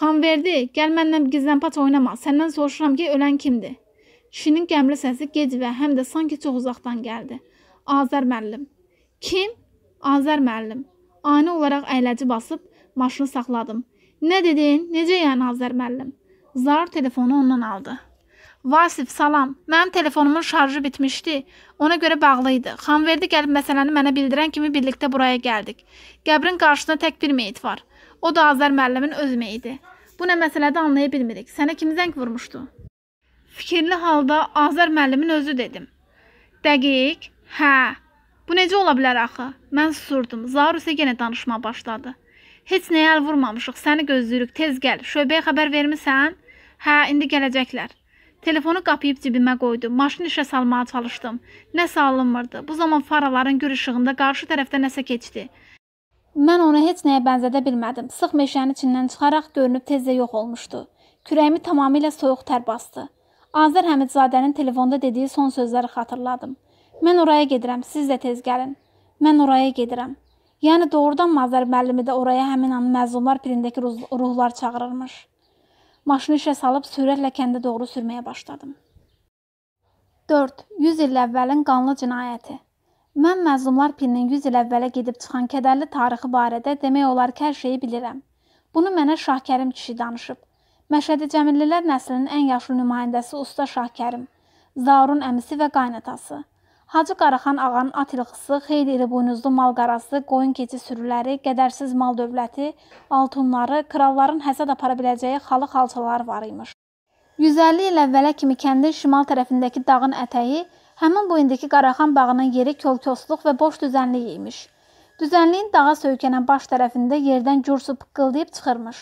Xanverdi, gəl mənlə gizlənpaç oynama. Səndən soruşuram ki, ölən kimdir? Kişinin qəmli səsi gec və həm də sanki çox uzaqdan gəldi. Azər müəllim. Kim? Azər müəllim. Ani olaraq əyləci basıb maşını saxladım. Nə dedin? Necə yəni Azər müəllim? Zar telefonu ondan aldı. Vasif, salam. Mənim telefonumun şarjı bitmişdi. Ona görə bağlı idi. Xanverdi gəlib məsələni mənə bildirən kimi birlikdə buraya gəldik. Qəbrin qarşısında tək bir meyit var. O da Azər müəllimin öz meyidi. Bu nə məsələdir anlaya bilmirik. Sənə kim zəng vurmuşdu? Fikirli halda Azər müəllimin özü dedim. Dəqiq? Hə. Bu necə ola bilər axı? Mən susurdum. Zaur isə yenə danışmağa başladı. Heç nəyə əl vurmamışıq. Səni gözləyirik. Tez gəl. Şöbəyə xəbər vermisən? Hə, indi gələcəklər. Telefonu qapıyıb cibimə qoydum. Maşını işə salmağa çalışdım. Nəsə alınmırdı. Bu zaman faraların gür işığında qarşı tərəfdə nəsə keçdi. Mən onu heç nəyə bənzədə bilmədim. Sıx meşənin içindən çıxaraq görünüb tezdə yox olmuşdu. Kürəyimi tamamilə soyuq tər bastı. Azər Həmidzadənin telefonda dediyi son sözləri xatırladım. Mən oraya gedirəm, siz də tez gəlin. Mən oraya gedirəm. Yəni doğrudan Mazər müəllimi də oraya həmin an məzunlar pirindəki ruhlar çağırırmış. Maşını işə salıb sürətlə kəndə doğru sürməyə başladım. 4. 100 il əvvəlin qanlı cinayəti. Mən məzlumlar pirinin 100 il əvvələ gedib çıxan kədərli tarixi barədə demək olar ki, hər şeyi bilirəm. Bunu mənə Şahkərim kişi danışıb. Məşədi Cəmillilər nəslinin ən yaşlı nümayəndəsi usta Şahkərim, Zarun əmisi və qaynatası. Hacı Qaraxan ağanın at ilğısı, xeyli iri buynuzlu mal qarası, qoyun keçi sürüləri, qədərsiz mal dövləti, altunları, kralların həsəd apara biləcəyi xalı xalçaları var imiş. 150 il əvvələ kimi kəndin şimal tərəfindəki dağın ətəyi həmin boyundakı Qaraxan bağının yeri kölkosluq və boş düzənlik imiş. Düzənliyin dağa söykənən baş tərəfində yerdən gür su pıqqıldayıb çıxırmış.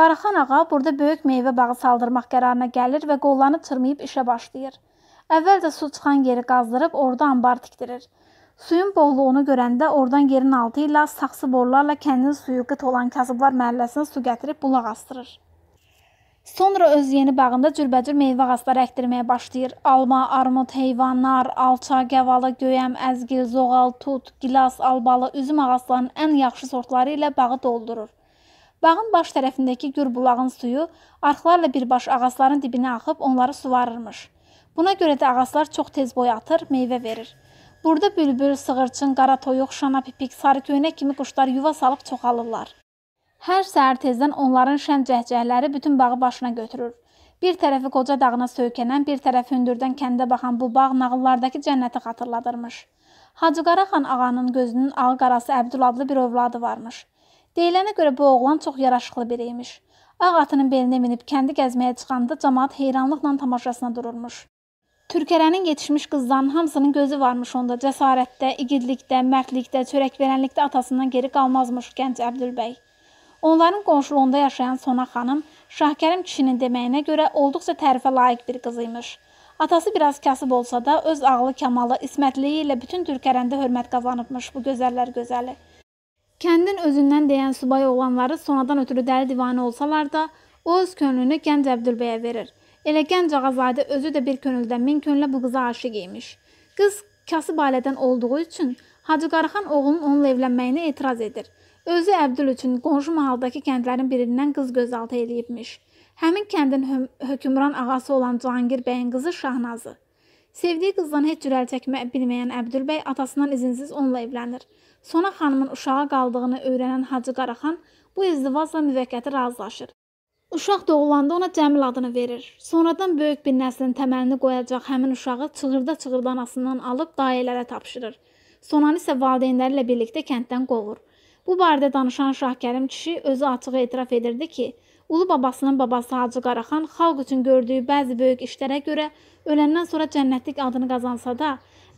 Qaraxan ağa burada böyük meyvə bağı saldırmaq qərarına gəlir və qollanıb çırmayıb işə başlayır. Əvvəlcə su çıxan yeri qazdırıb orada anbar tikdirir. Suyun bolluğunu görəndə oradan yerin altı ilə saxsı borularla kəndin suyu qıt olan kasıblar məhəlləsinə su gətirib bulaq astırır. Sonra öz yeni bağında cürbəcür meyvə ağacları əkdirməyə başlayır. Alma, armud, heyvan, nar, alça, qəvalı, göyəm, əzgil, zoğal, tut, gilas, albalı, üzüm ağaclarının ən yaxşı sortları ilə bağı doldurur. Bağın baş tərəfindəki gür bulağın suyu arxlarla birbaş ağacların dibinə axıb onları suvarırmış. Buna görə də ağaclar çox tez boy atır, meyvə verir. Burada bülbül, sığırçın, qara toyuq, şana pipik, sarı köynək kimi quşlar yuva salıb çoxalırlar. Hər səhər tezdən onların şən cəhcəhləri bütün bağı başına götürür. Bir tərəfi qoca dağına söykənən, bir tərəfi hündürdən kəndə baxan bu bağ nağıllardakı cənnəti xatırladırmış. Hacı Qaraxan ağanın gözünün ağı qarası Əbdül adlı bir övladı varmış. Deyilənə görə bu oğlan çox yaraşıqlı biri imiş. Ağ atının belinə minib kəndi gəzməyə çıxanda cəmaət heyranlıqla tamaşasına dururmuş. Türkərənin yetişmiş qızlarının hamısının gözü varmış onda cəsarətdə, igidlikdə, mərdlikdə, çörəkverənlikdə atasından geri qalmazmış gənc Əbdülbəy. Onların qonşuluğunda yaşayan Sona xanım Şahkərim kişinin deməyinə görə olduqca tərifə layiq bir qız imiş. Atası biraz kasıb olsa da öz ağlı, kamalı, ismətliyi ilə bütün Türkərəndə hörmət qazanıbmış bu gözəllər gözəli. Kəndin özündən deyən subay oğlanları sonadan ötürü dəli divanə olsalar da, o öz könlünü gənc Əbdülbəyə verir. Elə gəncağazadə özü də bir könüldən min könlə bu qıza aşiq imiş. Qız kasıb ailədən olduğu üçün Hacı Qarxan oğlunun onunla evlənməyinə etiraz edir. Özü Əbdül üçün qonşu mahaldakı kəndlərin birindən qız gözaltı eləyibmiş. Həmin kəndin hökmran ağası olan Cahangir bəyin qızı Şahnazı. Sevdiyi qızdan heç cür əl çəkmə bilməyən Əbdül bəy atasından izinsiz onunla evlənir. Sona xanımın uşağa qaldığını öyrənən Hacı Qaraxan bu izdivacla müvəqqəti razılaşır. Uşaq doğulanda ona Cəmil adını verir. Sonradan böyük bir nəslin təməlini qoyacaq həmin uşağı çığırda-çığırda anasından alıb dayələrə tapşırır. Sonanı isə valideynləri ilə birlikdə kənddən qovur. Bu barədə danışan Şahkərim kişi özü açıq etiraf edirdi ki, ulu babasının babası Hacı Qaraxan xalq üçün gördüyü bəzi böyük işlərə görə öləndən sonra cənnətlik adını qazansa da,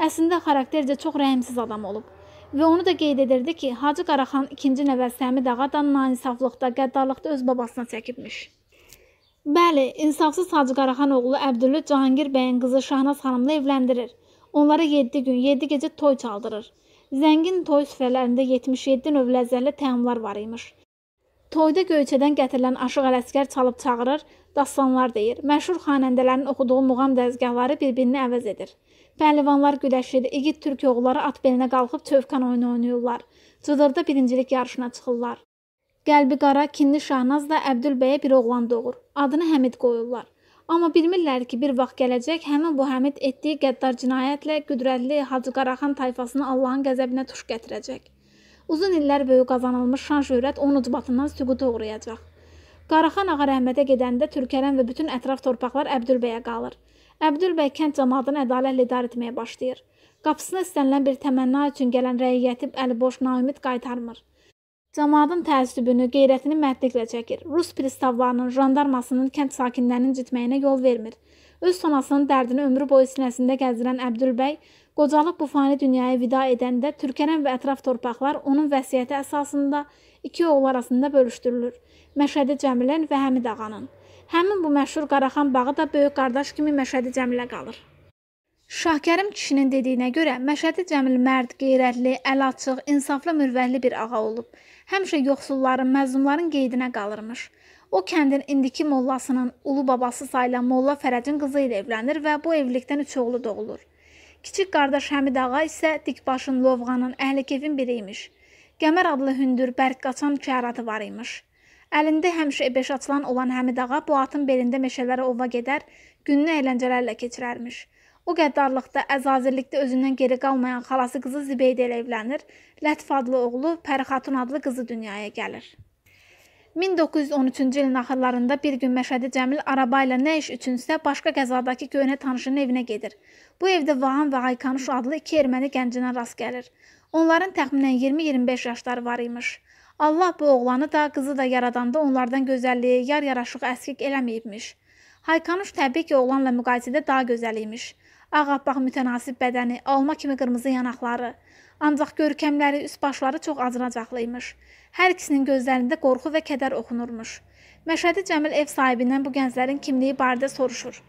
əslində xaraktercə çox rəhimsiz adam olub və onu da qeyd edirdi ki, Hacı Qaraxan ikinci nəvəsi Həmid ağa da nainsaflıqda, qəddarlıqda öz babasına çəkibmiş. Bəli, insafsız Hacı Qaraxan oğlu Əbdüllü Cahangir bəyin qızı Şahnaz xanımla evləndirir. Onlara 7 gün, 7 gecə toy çaldırır. Zəngin toy süfrələrində 77 növ ləzzətli təamlar var imiş. Toyda göyçədən gətirilən aşıq ələskər çalıb çağırır, dastanlar deyir. Məşhur xanəndələrin oxuduğu muğam dəzgahları bir-birini əvəz edir. Pəhləvanlar güləşir, igid türk oğulları at belinə qalxıb çövkan oyunu oynayırlar. Cıdırda birincilik yarışına çıxırlar. Qəlbi qara, kinli Şahnaz da Əbdülbəyə bir oğlan doğur. Adını Həmid qoyurlar. Amma bilmirlər ki, bir vaxt gələcək həmin bu Həmid etdiyi qəddar cinayətlə qüdrətli Hacı Qaraxan tayfasını Allahın qəzəbinə tuş gətirəcək. Uzun illər böyük qazanılmış şan şöhrət onun ucbatından süquta uğrayacaq. Qaraxan ağa rəhmətə gedəndə Türkərən və bütün ətraf torpaqlar Əbdülbəyə qalır. Əbdül bəy kənd cəmaatını ədalətlə idarə etməyə başlayır. Qapısına istənilən bir təmənna üçün gələn rəiyyəti əliboş naümid qaytarmır. Cəmaatın təəssübünü, qeyrətini mərdliklə çəkir. Rus pristavlarının, jandarmasının, kənd sakinlərinin citməyinə yol vermir. Öz sonasının dərdini ömrü boyu sinəsində gəzdirən Əbdülbəy, qocalıb bu fani dünyaya vida edəndə Türkərən və ətraf torpaqlar onun vəsiyyəti əsasında iki oğul arasında bölüşdürülür. Məşədi Cəmilin və Həmid ağanın. Həmin bu məşhur Qaraxan bağı da böyük qardaş kimi Məşədi Cəmilə qalır. Şahkərim kişinin dediyinə görə Məşədi Cəmil mərd, qeyrətli, əlaçıq, insaflı, mürvəlli bir ağa olub. Həmişə yoxsulların, məzlumların qeydinə qalırmış. O kəndin indiki mollasının ulu babası sayılan Molla Fərəcin qızı ilə evlənir və bu evlilikdən üç oğlu doğulur. Kiçik qardaş Həmid ağa isə dikbaşın, lovğanın, əhlikevin biri imiş. Qəmər adlı hündür, bərk qaçan iki əratı var imiş. Əlində həmişə ebeş açılan olan Həmid ağa bu atın belində meşələrə ova gedər, gününü əyləncələrlə keçirərmiş. O qəddarlıqda, əzazirlikdə özündən geri qalmayan xalası qızı Zibeydə ilə evlənir, Lətf adlı oğlu Pəri Xatun adlı qızı dünyaya gəlir. 1913-cü ilin axırlarında bir gün Məşədi Cəmil araba ilə nə iş üçünsə başqa qəzadakı köhnə tanışının evinə gedir. Bu evdə Vahan və Aykanuş adlı iki erməni gəncinə rast gəlir. Onların təxminən 20-25 yaşları var imiş. Allah bu oğlanı da, qızı da yaradanda onlardan gözəlliyi, yar yaraşıq əskik eləməyibmiş. Haykanuş təbii ki, oğlanla müqayisədə daha gözəl imiş. Ağappaq mütənasib bədəni, alma kimi qırmızı yanaqları, ancaq görkəmləri, üst başları çox acınacaqlı imiş. Hər ikisinin gözlərində qorxu və kədər oxunurmuş. Məşədi Cəmil ev sahibindən bu gənclərin kimliyi barədə soruşur.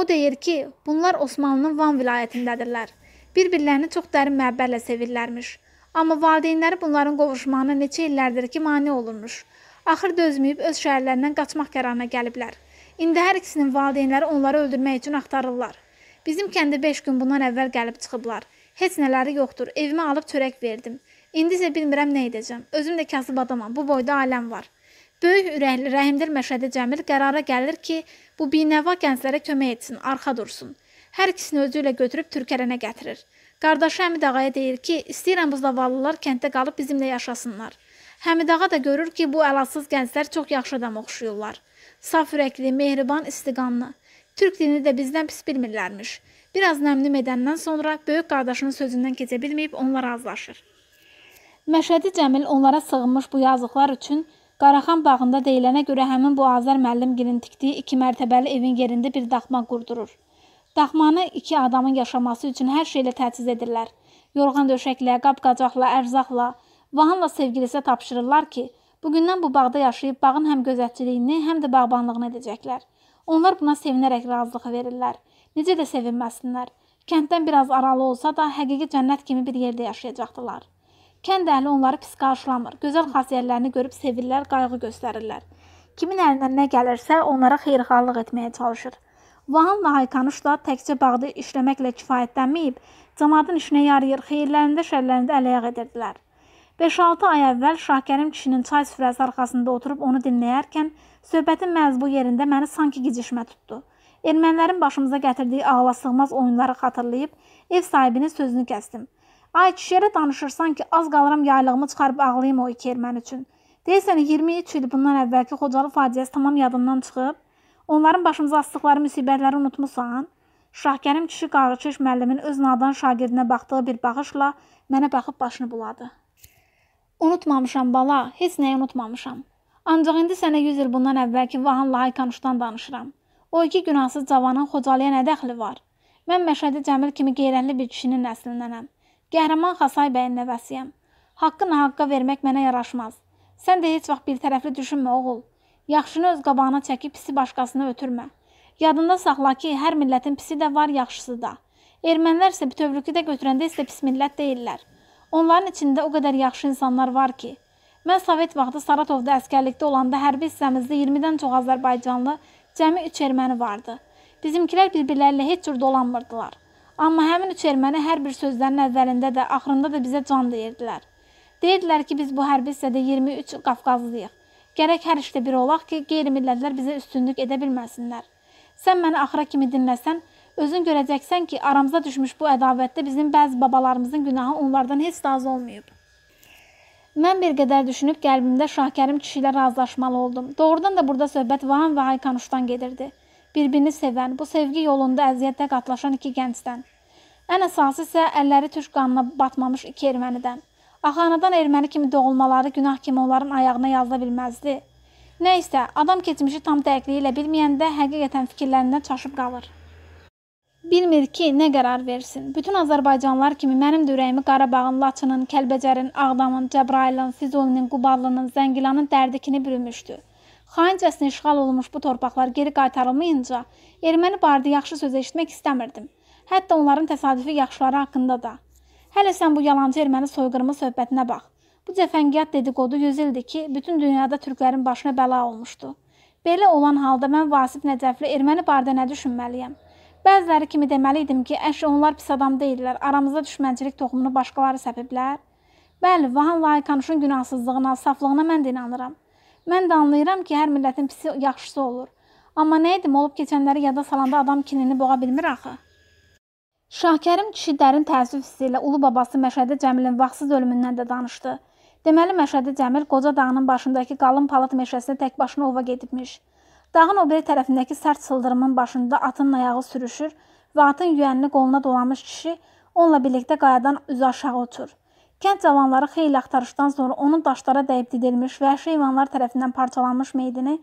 O deyir ki, bunlar Osmanlının Van vilayətindədirlər. Bir-birlərini çox dərin məhəbbətlə sevirlərmiş. Amma valideynləri bunların qovuşmağına neçə illərdir ki, mane olunmuş. Axır dözməyib öz şəhərlərindən qaçmaq qərarına gəliblər. İndi hər ikisinin valideynləri onları öldürmək üçün axtarırlar. Bizim kəndə 5 gün bundan əvvəl gəlib çıxıblar. Heç nələri yoxdur. Evimə alıb çörək verdim. İndi isə bilmirəm nə edəcəm. Özüm də kasıb adamam. Bu boyda aləm var. Böyük ürəkli Rəhimdil Məşədi Cəmil qərara gəlir ki, bu binəva gənclərə kömək etsin, arxa dursun. Hər ikisini özü ilə götürüb Türkərənə gətirir. Qardaşı Həmid ağaya deyir ki, istəyirəm buzlavalılar kənddə qalıb bizimlə yaşasınlar. Həmid ağa da görür ki, bu əlatsız gənclər çox yaxşı adam oxşuyurlar. Saf ürəkli, mehriban, istiqanlı. Türk dilini də bizdən pis bilmirlərmiş. Bir az nəmlim edəndən sonra böyük qardaşının sözündən keçə bilməyib onunla razılaşır. Məşədi Cəmil onlara sığınmış bu yazıqlar üçün Qaraxan bağında deyilənə görə həmin bu Azər müəllimgilin tikdiyi iki mərtəbəli evin yerində bir daxma qurdurur. Daxmanı iki adamın yaşaması üçün hər şeylə təchiz edirlər. Yorğan döşəklə, qab-qacaqla, ərzaqla, vahanla sevgilisə tapşırırlar ki, bugündən bu bağda yaşayıb bağın həm gözətçiliyini, həm də bağbanlığını edəcəklər. Onlar buna sevinərək razılıq verirlər. Necə də sevinməsinlər. Kənddən biraz aralı olsa da, həqiqi cənnət kimi bir yerdə yaşayacaqdılar. Kənd əhli onları pis qarşılamır. Gözəl xasiyyətlərini görüb sevirlər, qayğı göstərirlər. Kimin əlindən nə gəlirsə, onlara xeyirxahlıq etməyə çalışır. Vahan və haykanışlar təkcə bağda işləməklə kifayətlənməyib, cəmadın işinə yarayır, xeyirlərində, şərlərində ələyaq edirdilər. 5-6 ay əvvəl Şahkərim kişinin çay süfrəsi arxasında oturub onu dinləyərkən söhbətin məhz bu yerində məni sanki gicişmə tutdu. Ermənilərin başımıza gətirdiyi ağlasığmaz oyunları xatırlayıb ev sahibinin sözünü kəsdim. Ay kişi elə danışırsan ki, az qalıram yaylığımı çıxarıb ağlayım o iki erməni üçün. Deyəsən 23 il bundan əvvəlki Xocalı faciəsi tamam yadımdan çıxıb. Onların başımıza asdıqları müsibətləri unutmusan? Şahkərim kişi qarışıq müəllimin öz nadan şagirdinə baxdığı bir baxışla mənə baxıb başını buladı. Unutmamışam bala, heç nəyi unutmamışam. Ancaq indi sənə 100 il bundan əvvəlki Vahan Lahaykanuşdan danışıram. O iki günahsız cavanın Xocalıya nə dəxli var? Mən Məşədi Cəmil kimi qeyrətli bir kişinin nəslindənəm. Qəhrəman Xasay bəyin nəvəsiyəm. Haqqı nahaqqa vermək mənə yaraşmaz. Sən də heç vaxt bir tərəfli düşünmə, oğul. Yaxşını öz qabağına çəkib pisi başqasına ötürmə. Yadında saxla ki, hər millətin pisi də var, yaxşısı da. Ermənilər isə bütövlükü də götürəndə isə pis millət deyillər. Onların içində o qədər yaxşı insanlar var ki, mən Sovet vaxtı Saratovda əskərlikdə olanda hərbi hissəmizdə 20-dən çox Azərbaycanlı, cəmi 3 erməni vardı. Bizimkilər bir-birlərilə heç cür dolanmırdılar. Amma həmin üç erməni hər bir sözlərin əvvəlində də, axırında da bizə can deyirdilər. Deyirdilər ki, biz bu hərbi hissədə 23 qafqazlıyıq. Gərək hər işdə bir olaq ki, qeyri-millətlər bizə üstünlük edə bilməsinlər. Sən məni axıra kimi dinləsən, özün görəcəksən ki, aramıza düşmüş bu ədavətdə bizim bəzi babalarımızın günahı onlardan heç də az olmayıb. Mən bir qədər düşünüb qəlbimdə Şahkərim kişi ilə razılaşmalı oldum. Doğrudan da burada söhbət Vahan və Haykanuşdan gedirdi. Bir-birini sevən, bu sevgi yolunda əziyyətə qatlaşan iki gəncdən. Ən əsası isə əlləri türk qanına batmamış iki ermənidən. Axanadan erməni kimi doğulmaları günah kimi onların ayağına yazıla bilməzdi. Nə isə, adam keçmişi tam dəqiqliyi ilə bilməyəndə həqiqətən fikirlərindən çaşıb qalır. Bilmir ki, nə qərar versin. Bütün Azərbaycanlılar kimi mənim də ürəyimi Qarabağın, Laçının, Kəlbəcərin, Ağdamın, Cəbrayılın, Füzulinin, Qubalının, Zəngilanın dərdikini bürümüşdü. Xaincəsinə işğal olunmuş bu torpaqlar geri qaytarılmayınca erməni barədə yaxşı söz eşitmək istəmirdim. Hətta onların təsadüfi yaxşıları haqqında da. Hələ sən bu yalancı erməni soyqırımı söhbətinə bax. Bu cəfəngiyyat dedikodu 100 ildir ki, bütün dünyada türklərin başına bəla olmuşdu. Belə olan halda mən Vasif Nəcəfli erməni barədə nə düşünməliyəm? Bəziləri kimi deməli idim ki, əşi onlar pis adam deyillər, aramızda düşmənçilik toxumunu başqaları səpiblər. Bəli, Vahan Laykanuşun günahsızlığına, saflığına mən də inanıram. Mən də anlayıram ki, hər millətin pisi yaxşısı olur. Amma nə edim, olub keçənləri yada salanda adam kinini boğa bilmir axı. Şahkərim kişi dərin təəssüf hissi ilə ulu babası Məşədi Cəmilin vaxtsız ölümündən də danışdı. Deməli Məşədi Cəmil qoca dağının başındakı qalın palıd meşəsinə tək başına ova gedibmiş. Dağın o biri tərəfindəki sərt sıldırımın başında atın ayağı sürüşür və atın yüyənini qoluna dolamış kişi onunla birlikdə qayadan üzü aşağı otur. Kənd cavanları xeyli axtarışdan sonra onun daşlara dəyib didilmiş və heyvanlar tərəfindən parçalanmış meydini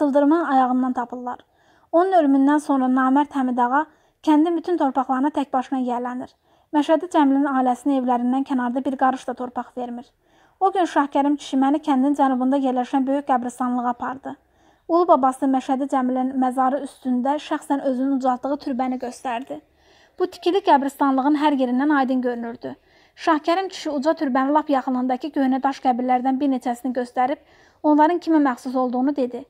sıldırımın ayağından tapırlar. Onun ölümündən sonra Namərd Həmidağa Kəndin bütün torpaqlarına tək başına yiyələnir. Məşədi Cəmilin ailəsinə evlərindən kənarda bir qarış da torpaq vermir. O gün Şahkərim kişi məni kəndin cənubunda yerləşən böyük qəbristanlığa apardı. Ulu babası Məşədi Cəmilin məzarı üstündə şəxsən özünün ucaltdığı türbəni göstərdi. Bu tikili qəbristanlığın hər yerindən aydın görünürdü. Şahkərim kişi uca türbənin lap yaxınındakı köhnə daş qəbirlərdən bir neçəsini göstərib, onların kimə məxsus olduğunu dedi.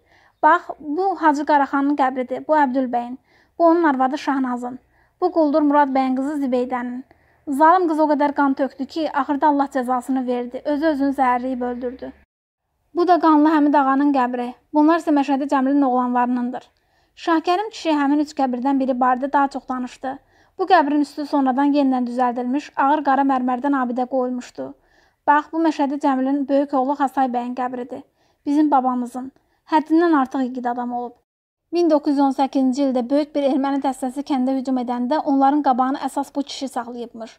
Bax, bu Hacı Qaraxanın qəbridir, bu Əbdülbəyin. Bu onun arvadı Şahnazın. Bu quldur Murad bəyin qızı Zibeydənin. Zalım qız o qədər qan tökdü ki, axırda Allah cəzasını verdi. Özü özünü zəhərləyib öldürdü. Bu da qanlı Həmid ağanın qəbri. Bunlar isə Məşədi Cəmilin oğlanlarınındır. Şahkərim kişi həmin üç qəbirdən biri barədə daha çox danışdı. Bu qəbrin üstü sonradan yenidən düzəldilmiş, ağır qara mərmərdən abidə qoyulmuşdu. Bax, bu Məşədi Cəmilin böyük oğlu Xasay bəyin qəbridir. Bizim babamızın. Həddindən artıq igid adam olub. 1918-ci ildə böyük bir erməni dəstəsi kəndə hücum edəndə onların qabağını əsas bu kişi saxlayıbmış.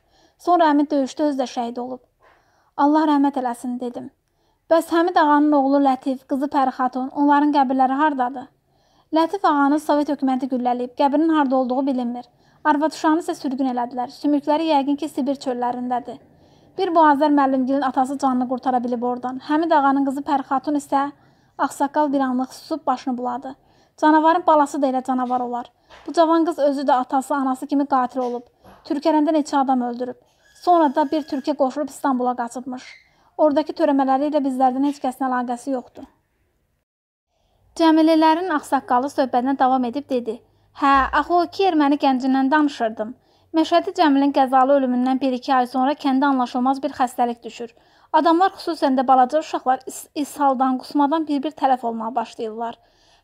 Sonra həmin döyüşdə özü də şəhid olub. Allah rəhmət eləsin dedim. Bəs Həmid ağanın oğlu Lətif, qızı Pəri xatun, onların qəbirləri hardadır? Lətif ağanı Sovet hökuməti güllələyib, qəbrinin harda olduğu bilinmir. Arvad uşağını isə sürgün elədilər. Sümükləri yəqin ki, Sibir çöllərindədir. Bir boğazlar müəllimgilin atası canını qurtara bilib oradan. Həmid ağanın qızı Pərxatun isə ağsaqqal bir anlıq susub başını buladı. Canavarın balası da elə canavar olar. Bu cavan qız özü də atası, anası kimi qatil olub. Türkərəndə neçə adam öldürüb. Sonra da bir türkə qoşulub İstanbula qaçıbmış. Oradakı törəmələri ilə bizlərdən heç kəsin əlaqəsi yoxdur. Cəmilələrin ağsaqqalı söhbətinə davam edib dedi. Hə, axı o iki erməni gəncindən danışırdım. Məşədi Cəmilin qəzalı ölümündən 1-2 ay sonra kəndə anlaşılmaz bir xəstəlik düşür. Adamlar xüsusən də balaca uşaqlar is ishaldan, qusmadan bir-bir tələf olmağa başlayırlar.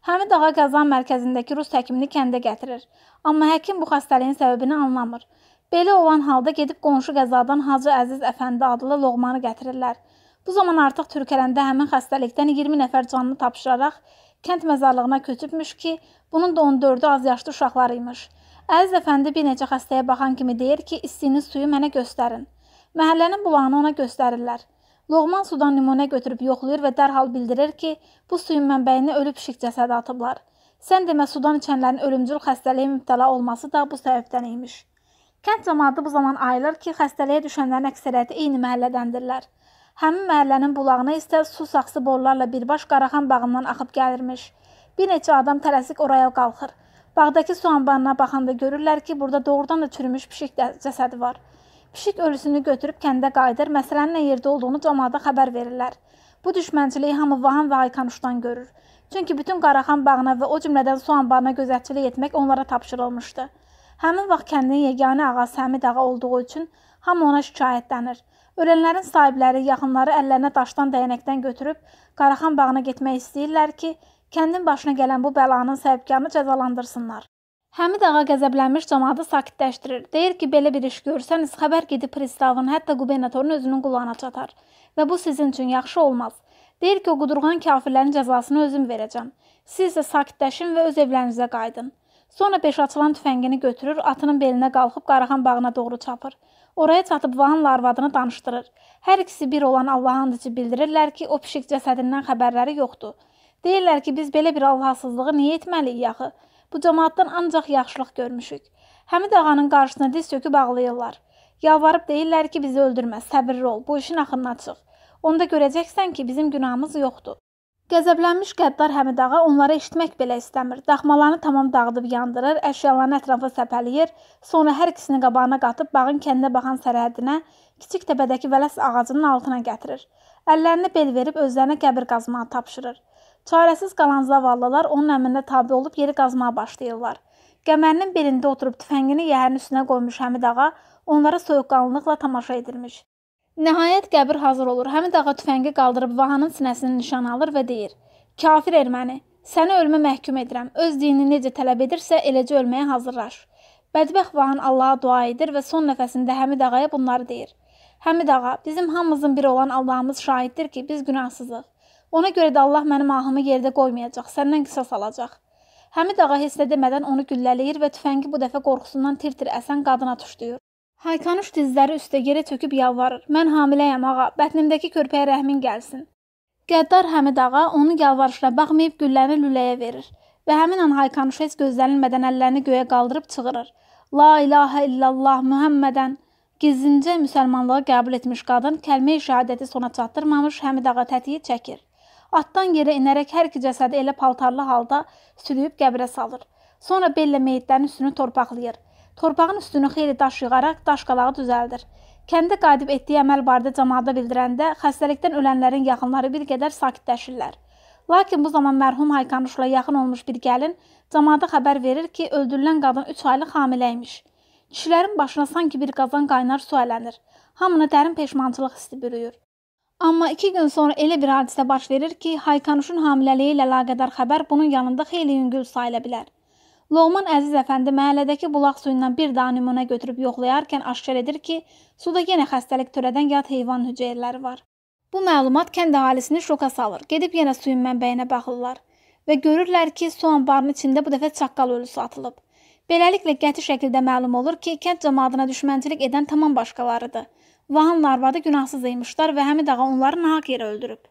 Həmid ağa Qazan mərkəzindəki rus həkimini kəndə gətirir. Amma həkim bu xəstəliyin səbəbini anlamır. Belə olan halda gedib qonşu qəzadan Hacı Əziz Əfəndi adlı loğmanı gətirirlər. Bu zaman artıq Türkələndə həmin xəstəlikdən 20 nəfər canını tapşıraraq kənd məzarlığına köçübmüş ki, bunun da 14-ü az yaşlı uşaqlar imiş. Əziz Əfəndi bir neçə xəstəyə baxan kimi deyir ki, istiyiniz suyu mənə göstərin. Məhəllənin bulağını ona göstərirlər. Loğman sudan limonə götürüb yoxlayır və dərhal bildirir ki, bu suyun mənbəyini ölüb pişik cəsədi atıblar. Sən demə sudan içənlərin ölümcül xəstəliyə mübtəla olması da bu səbəbdən imiş. Kənd cəmaatı bu zaman ayılır ki, xəstəliyə düşənlərin əksəriyyəti eyni məhəllədəndirlər. Həmin məhəllənin bulağına isə su saxsı borularla birbaş Qaraxan bağından axıb gəlirmiş. Bir neçə adam tələsik oraya qalxır. Bağdakı su anbarına baxanda görürlər ki, burada doğrudan da çürümüş pişik cəsədi var. Pişik ölüsünü götürüb kəndə qayıdır, məsələnin nə yerdə olduğunu camaata xəbər verirlər. Bu düşmənçiliyi hamı Vahan və Aykanuşdan görür. Çünki bütün Qaraxan bağına və o cümlədən Soğan bağına gözətçilik etmək onlara tapşırılmışdı. Həmin vaxt kəndin yeganə ağası Həmid ağa olduğu üçün hamı ona şikayətlənir. Ölənlərin sahibləri, yaxınları əllərinə daşdan dəyənəkdən götürüb Qaraxan bağına getmək istəyirlər ki, kəndin başına gələn bu bəlanın səbəbkarını cəzalandırsınlar. Həmid ağa qəzəblənmiş camaatı sakitləşdirir. Deyir ki, belə bir iş görsəniz, xəbər gedib pristavın, hətta qubernatorun özünün qulağına çatar və bu sizin üçün yaxşı olmaz. Deyir ki, o qudurğan kafirlərin cəzasını özüm verəcəm. Siz isə sakitləşin və öz evlərinizə qayıdın. Sonra beş açılan tüfəngini götürür, atının belinə qalxıb Qaraxan bağına doğru çapır. Oraya çatıb Vanla arvadını danışdırır. Hər ikisi bir olan Allaha and içib bildirirlər ki, o pişik cəsədindən xəbərləri yoxdur. Deyirlər ki, biz belə bir Allahsızlığı niyə etməliyik axı? Bu cəmaatdan ancaq yaxşılıq görmüşük. Həmid ağanın qarşısına diz söküb ağlayırlar. Yalvarıb deyirlər ki, bizi öldürmə, səbirli ol, bu işin axırına çıx. Onda görəcəksən ki, bizim günahımız yoxdur. Qəzəblənmiş qəddar Həmid ağa onları eşitmək belə istəmir. Daxmalarını tamam dağıdıb yandırır, əşyalarını ətrafa səpələyir, sonra hər ikisini qabağına qatıb bağın kəndinə baxan sərhədinə, kiçik təpədəki vələs ağacının altına gətirir. Əllərini bel verib özlərinə qəbir qazmağı tapşırır. Çarəsiz qalan zavallılar onun əmrinə tabe olub yeri qazmağa başlayırlar. Qəmərinin belində oturub tüfəngini yəhərin üstünə qoymuş Həmid ağa onlara soyuqqanlılıqla tamaşa edirmiş. Nəhayət qəbir hazır olur. Həmid ağa tüfəngi qaldırıb Vahanın sinəsini nişan alır və deyir: "Kafir erməni, səni ölümə məhkum edirəm. Öz dinini necə tələb edirsə, eləcə ölməyə hazırlaş." Bədbəxt Vahan Allah'a dua edir və son nəfəsində Həmid ağaya bunları deyir: "Həmid ağa, bizim hamımızın bir olan Allahımız şahiddir ki, biz günahsızıq. Ona görə də Allah mənim ahımı yerdə qoymayacaq, səndən qisas alacaq. Həmid ağa heç nə demədən onu güllələyir və tüfəngi bu dəfə qorxusundan tir-tir əsən qadına tuşlayır. Haykanuş dizləri üstə yerə töküb yalvarır. Mən hamiləyəm ağa, bətnimdəki körpəyə rəhmin gəlsin. Qəddar Həmid ağa onun yalvarışına baxmayıb gülləni lüləyə verir və həmin an Haykanuş heç gözlənilmədən əllərini göyə qaldırıb çığırır. La ilahə illallah Muhammədən Gizlincə müsəlmanlığı qəbul etmiş qadın kəlmə-i şəhadəti sona çatdırmamış Həmid ağa tətiyi çəkir. Atdan yerə enərək hər iki cəsədi elə paltarlı halda sürüyüb qəbrə salır. Sonra bellə meyitlərin üstünü torpaqlayır. Torpağın üstünü xeyli daş yığaraq daş qalağı düzəldir. Kəndə qayıdıb etdiyi əməl barədə cəmaata bildirəndə xəstəlikdən ölənlərin yaxınları bir qədər sakitləşirlər. Lakin bu zaman mərhum Haykanuşla yaxın olmuş bir gəlin cəmaata xəbər verir ki, öldürülən qadın 3 aylıq hamilə imiş. Kişilərin başına sanki bir qazan qaynar su ələnir. Hamını dərin peşmançılıq hissi bürüyür. Amma iki gün sonra elə bir hadisə baş verir ki, Haykanuşun hamiləliyi ilə əlaqədar xəbər bunun yanında xeyli yüngül sayıla bilər. Loğman Əziz əfəndi məhəllədəki bulaq suyundan bir daha nümunə götürüb yoxlayarkən aşkar edir ki, suda yenə xəstəlik törədən yad heyvan hüceyrələri var. Bu məlumat kənd əhalisini şoka salır. Gedib yenə suyun mənbəyinə baxırlar və görürlər ki, su anbarının içində bu dəfə çaqqal ölüsü atılıb. Beləliklə qəti şəkildə məlum olur ki, kənd cəmaatına düşmənçilik edən tamam başqalarıdır Vahanla arvadı günahsız imişlər və Həmid ağa onları nahaq yerə öldürüb.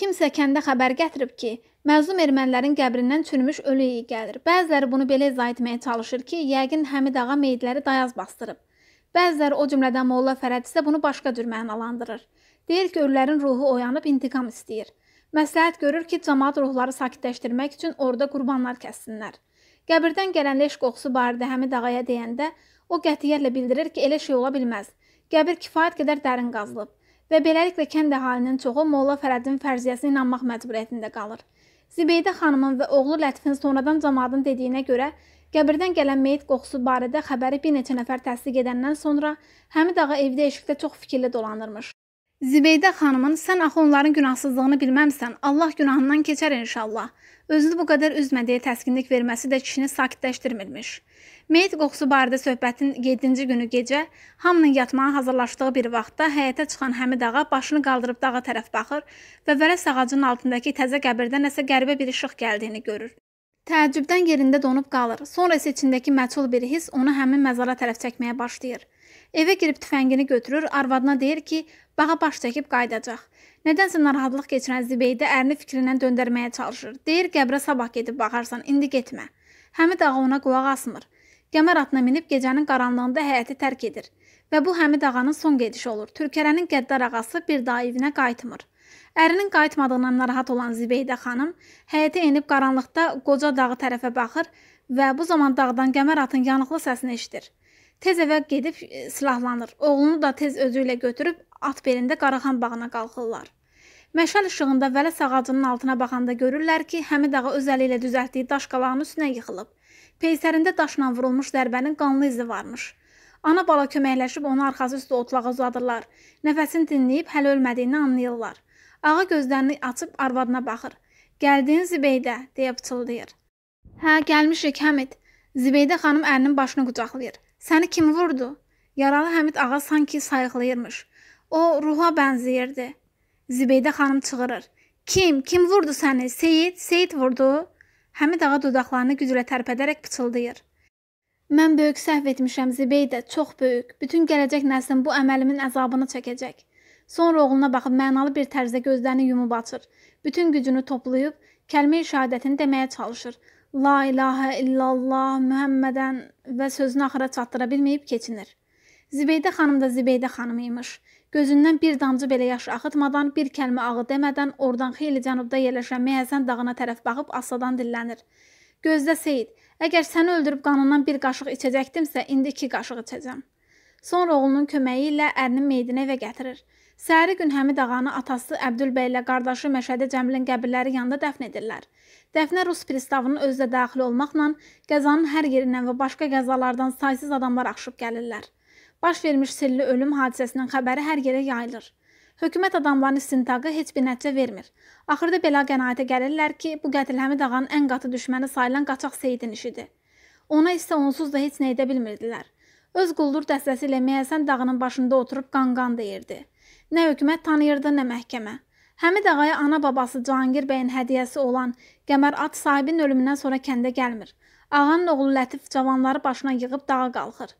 Kimsə kəndə xəbər gətirib ki, məzlum ermənilərin qəbrindən çürümüş ölü iyi gəlir. Bəziləri bunu belə izah etməyə çalışır ki, yəqin Həmid ağa meyidləri dayaz bastırıb. Bəziləri o cümlədən Molla Fərəd isə bunu başqa cür mənalandırır. Deyir ki, ölülərin ruhu oyanıb intiqam istəyir. Məsləhət görür ki, cəmaət ruhları sakitləşdirmək üçün orada qurbanlar kəssinlər. Qəbirdən gələn leş qoxusu barədə Həmid ağaya deyəndə o qətiyyətlə bildirir ki, elə şey ola bilməz qəbir kifayət qədər dərin qazılıb və beləliklə kənd əhalinin çoxu Molla Fərədin fərziyyəsinə inanmaq məcburiyyətində qalır. Zibeydə xanımın və oğlu Lətifin sonradan cəmaatın dediyinə görə qəbirdən gələn meyit qoxusu barədə xəbəri bir neçə nəfər təsdiq edəndən sonra Həmid ağa evdə eşikdə çox fikirli dolanırmış. Zibeydə xanımın sən axı onların günahsızlığını bilməmsən, Allah günahından keçər inşallah. Özünü bu qədər üzmə deyə təskinlik verməsi də kişini sakitləşdirmirmiş. Meyit qoxusu barədə söhbətin 7-ci günü gecə hamının yatmağa hazırlaşdığı bir vaxtda həyətə çıxan Həmid ağa başını qaldırıb dağa tərəf baxır və vərəs ağacının altındakı təzə qəbirdə nəsə qəribə bir işıq gəldiyini görür. Təəccübdən yerində donub qalır. Sonra isə içindəki məchul bir hiss onu həmin məzara tərəf çəkməyə başlayır. Evə girib tüfəngini götürür, arvadına deyir ki, bağa baş çəkib qayıdacaq. Nədənsə narahatlıq keçirən Zibeydə ərini fikrindən döndərməyə çalışır. Deyir, qəbrə sabah gedib baxarsan, indi getmə. Həmid ağa ona qulaq asmır. Qəmər atına minib gecənin qaranlığında həyəti tərk edir və bu Həmid ağanın son gedişi olur. Türkərənin qəddar ağası bir daha evinə qayıtmır. Ərinin qayıtmadığından narahat olan Zibeydə xanım həyətə enib qaranlıqda qoca dağı tərəfə baxır və bu zaman dağdan qəmər atın yanıqlı səsini eşidir. Tez evə gedib e, silahlanır. Oğlunu da tez özü ilə götürüb at belində Qaraxan bağına qalxırlar. Məşəl işığında vələs ağacının altına baxanda görürlər ki, Həmid ağa öz əli ilə düzəltdiyi daş qalağın üstünə yıxılıb. Peysərində daşla vurulmuş zərbənin qanlı izi varmış. Ana bala köməkləşib onu arxası üstə otlağa uzadırlar. Nəfəsini dinləyib hələ ölmədiyini anlayırlar. Ağa gözlərini açıb arvadına baxır. Gəldiyin Zibeydə, deyə pıçıldayır. Hə, gəlmişik, Həmid. Zibeydə xanım ərinin başını qucaqlayır. Səni kim vurdu? Yaralı Həmid ağa sanki sayıqlayırmış. O ruha bənzəyirdi. Zibeydə xanım çığırır. Kim, kim vurdu səni? Seyid, Seyid vurdu. Həmid ağa dodaqlarını güclə tərpədərək pıçıldayır. Mən böyük səhv etmişəm Zibeydə, çox böyük. Bütün gələcək nəslin bu əməlimin əzabını çəkəcək. Sonra oğluna baxıb mənalı bir tərzdə gözlərini yumub açır. Bütün gücünü toplayıb kəlmə-i şahadətini deməyə çalışır. La ilahə illallah Muhammədən və sözünü axıra çatdıra bilməyib keçinir. Zibeydə xanım da Zibeydə xanım imiş. Gözündən bir damcı belə yaş axıtmadan, bir kəlmə ağı demədən oradan xeyli cənubda yerləşən Məhəzən dağına tərəf baxıb astadan dillənir. Gözdə Seyid, əgər səni öldürüb qanından bir qaşıq içəcəkdimsə, indi 2 qaşıq içəcəm. Sonra oğlunun köməyi ilə ərinin meyidini evə gətirir. Səhəri gün Həmid ağanı atası Əbdülbəy ilə qardaşı Məşədə Cəmilin qəbirləri yanında dəfn edirlər. Dəfnə Rus pristavının özü də daxil olmaqla qəzanın hər yerindən və başqa qəzalardan saysız adamlar axışıb gəlirlər. Baş vermiş sirli ölüm hadisəsinin xəbəri hər yerə yayılır. Hökumət adamlarının istintaqı heç bir nəticə vermir. Axırda belə qənaətə gəlirlər ki, bu qətil Həmid ağanın ən qatı düşməni sayılan qaçaq Seyidin işidir. Ona isə onsuz da heç nə edə bilmirdilər. Öz quldur dəstəsi ilə Meyəsən dağının başında oturub qanqan deyirdi. Nə hökumət tanıyırdı, nə məhkəmə. Həmid ağaya ana babası Cahangir bəyin hədiyyəsi olan Qəmər at sahibinin ölümündən sonra kəndə gəlmir. Ağanın oğlu Lətif cavanları başına yığıb dağa qalxır.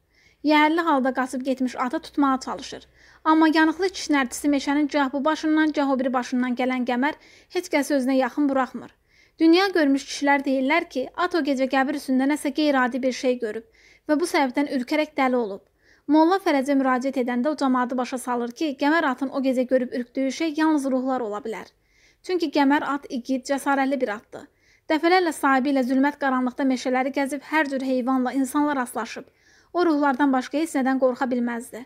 Yəhərli halda qaçıb getmiş ata tutmağa çalışır. Amma yanıqlı kişnərtisi meşənin gah bu başından, gah o biri başından gələn qəmər heç kəs özünə yaxın buraxmır. Dünya görmüş kişilər deyirlər ki, at o gecə qəbir üstündə nəsə qeyri-adi bir şey görüb və bu səbəbdən ürkərək dəli olub. Molla Fərəcə müraciət edəndə o cəmaatı başa salır ki, Qəmər atın o gecə görüb ürkdüyü şey yalnız ruhlar ola bilər. Çünki Qəmər at igid, cəsarətli bir atdır. Dəfələrlə sahibi ilə zülmət qaranlıqda meşələri gəzib hər cür heyvanla, insanla rastlaşıb. O ruhlardan başqa heç nədən qorxa bilməzdi.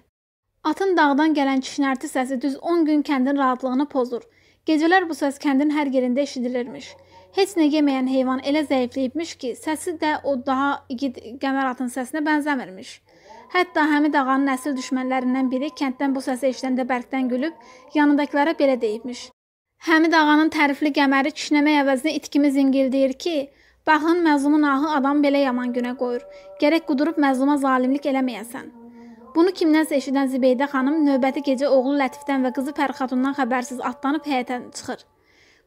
Atın dağdan gələn kişnərti səsi düz 10 gün kəndin rahatlığını pozur. Gecələr bu səs kəndin hər yerində eşidilirmiş. Heç nə yeməyən heyvan elə zəifləyibmiş ki, səsi də o daha igid qəmər atın səsinə bənzəmirmiş. Hətta Həmid ağanın nəsil düşmənlərindən biri kənddən bu səsi eşidəndə bərkdən gülüb, yanındakilərə belə deyibmiş. Həmid ağanın tərifli qəməri kişnəmək əvəzinə it kimi zingildəyir ki, Baxın, məzlumun ahı adam belə yaman günə qoyur. Gərək qudurub məzluma zalimlik eləməyəsən. Bunu kimdənsə eşidən Zibeydə xanım növbəti gecə oğlu Lətifdən və qızı Pərxatundan xəbərsiz atlanıb həyətə çıxır.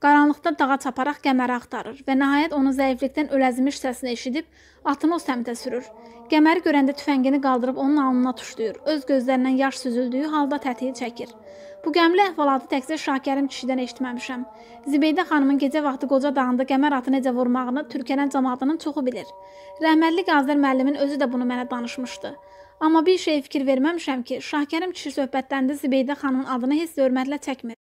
Qaranlıqda dağa çaparaq qəməri axtarır və nəhayət onun zəiflikdən öləzmiş səsini eşidib atını o səmtə sürür. Qəməri görəndə tüfəngini qaldırıb onun alnına tuşlayır. Öz gözlərindən yaş süzüldüyü halda tətiyi çəkir. Bu qəmli əhvalatı təkcə Şakərim kişidən eşitməmişəm. Zibeydə xanımın gecə vaxtı qoca dağında qəmər atı necə vurmağını Türkənən cəmaatının çoxu bilir. Rəhmətli Qazdır müəllimin özü də bunu mənə danışmışdı. Amma bir şey fikir verməmişəm ki, Şakərim kişi söhbətlərində Zibeydə xanımın adını heç də hörmətlə çəkmir.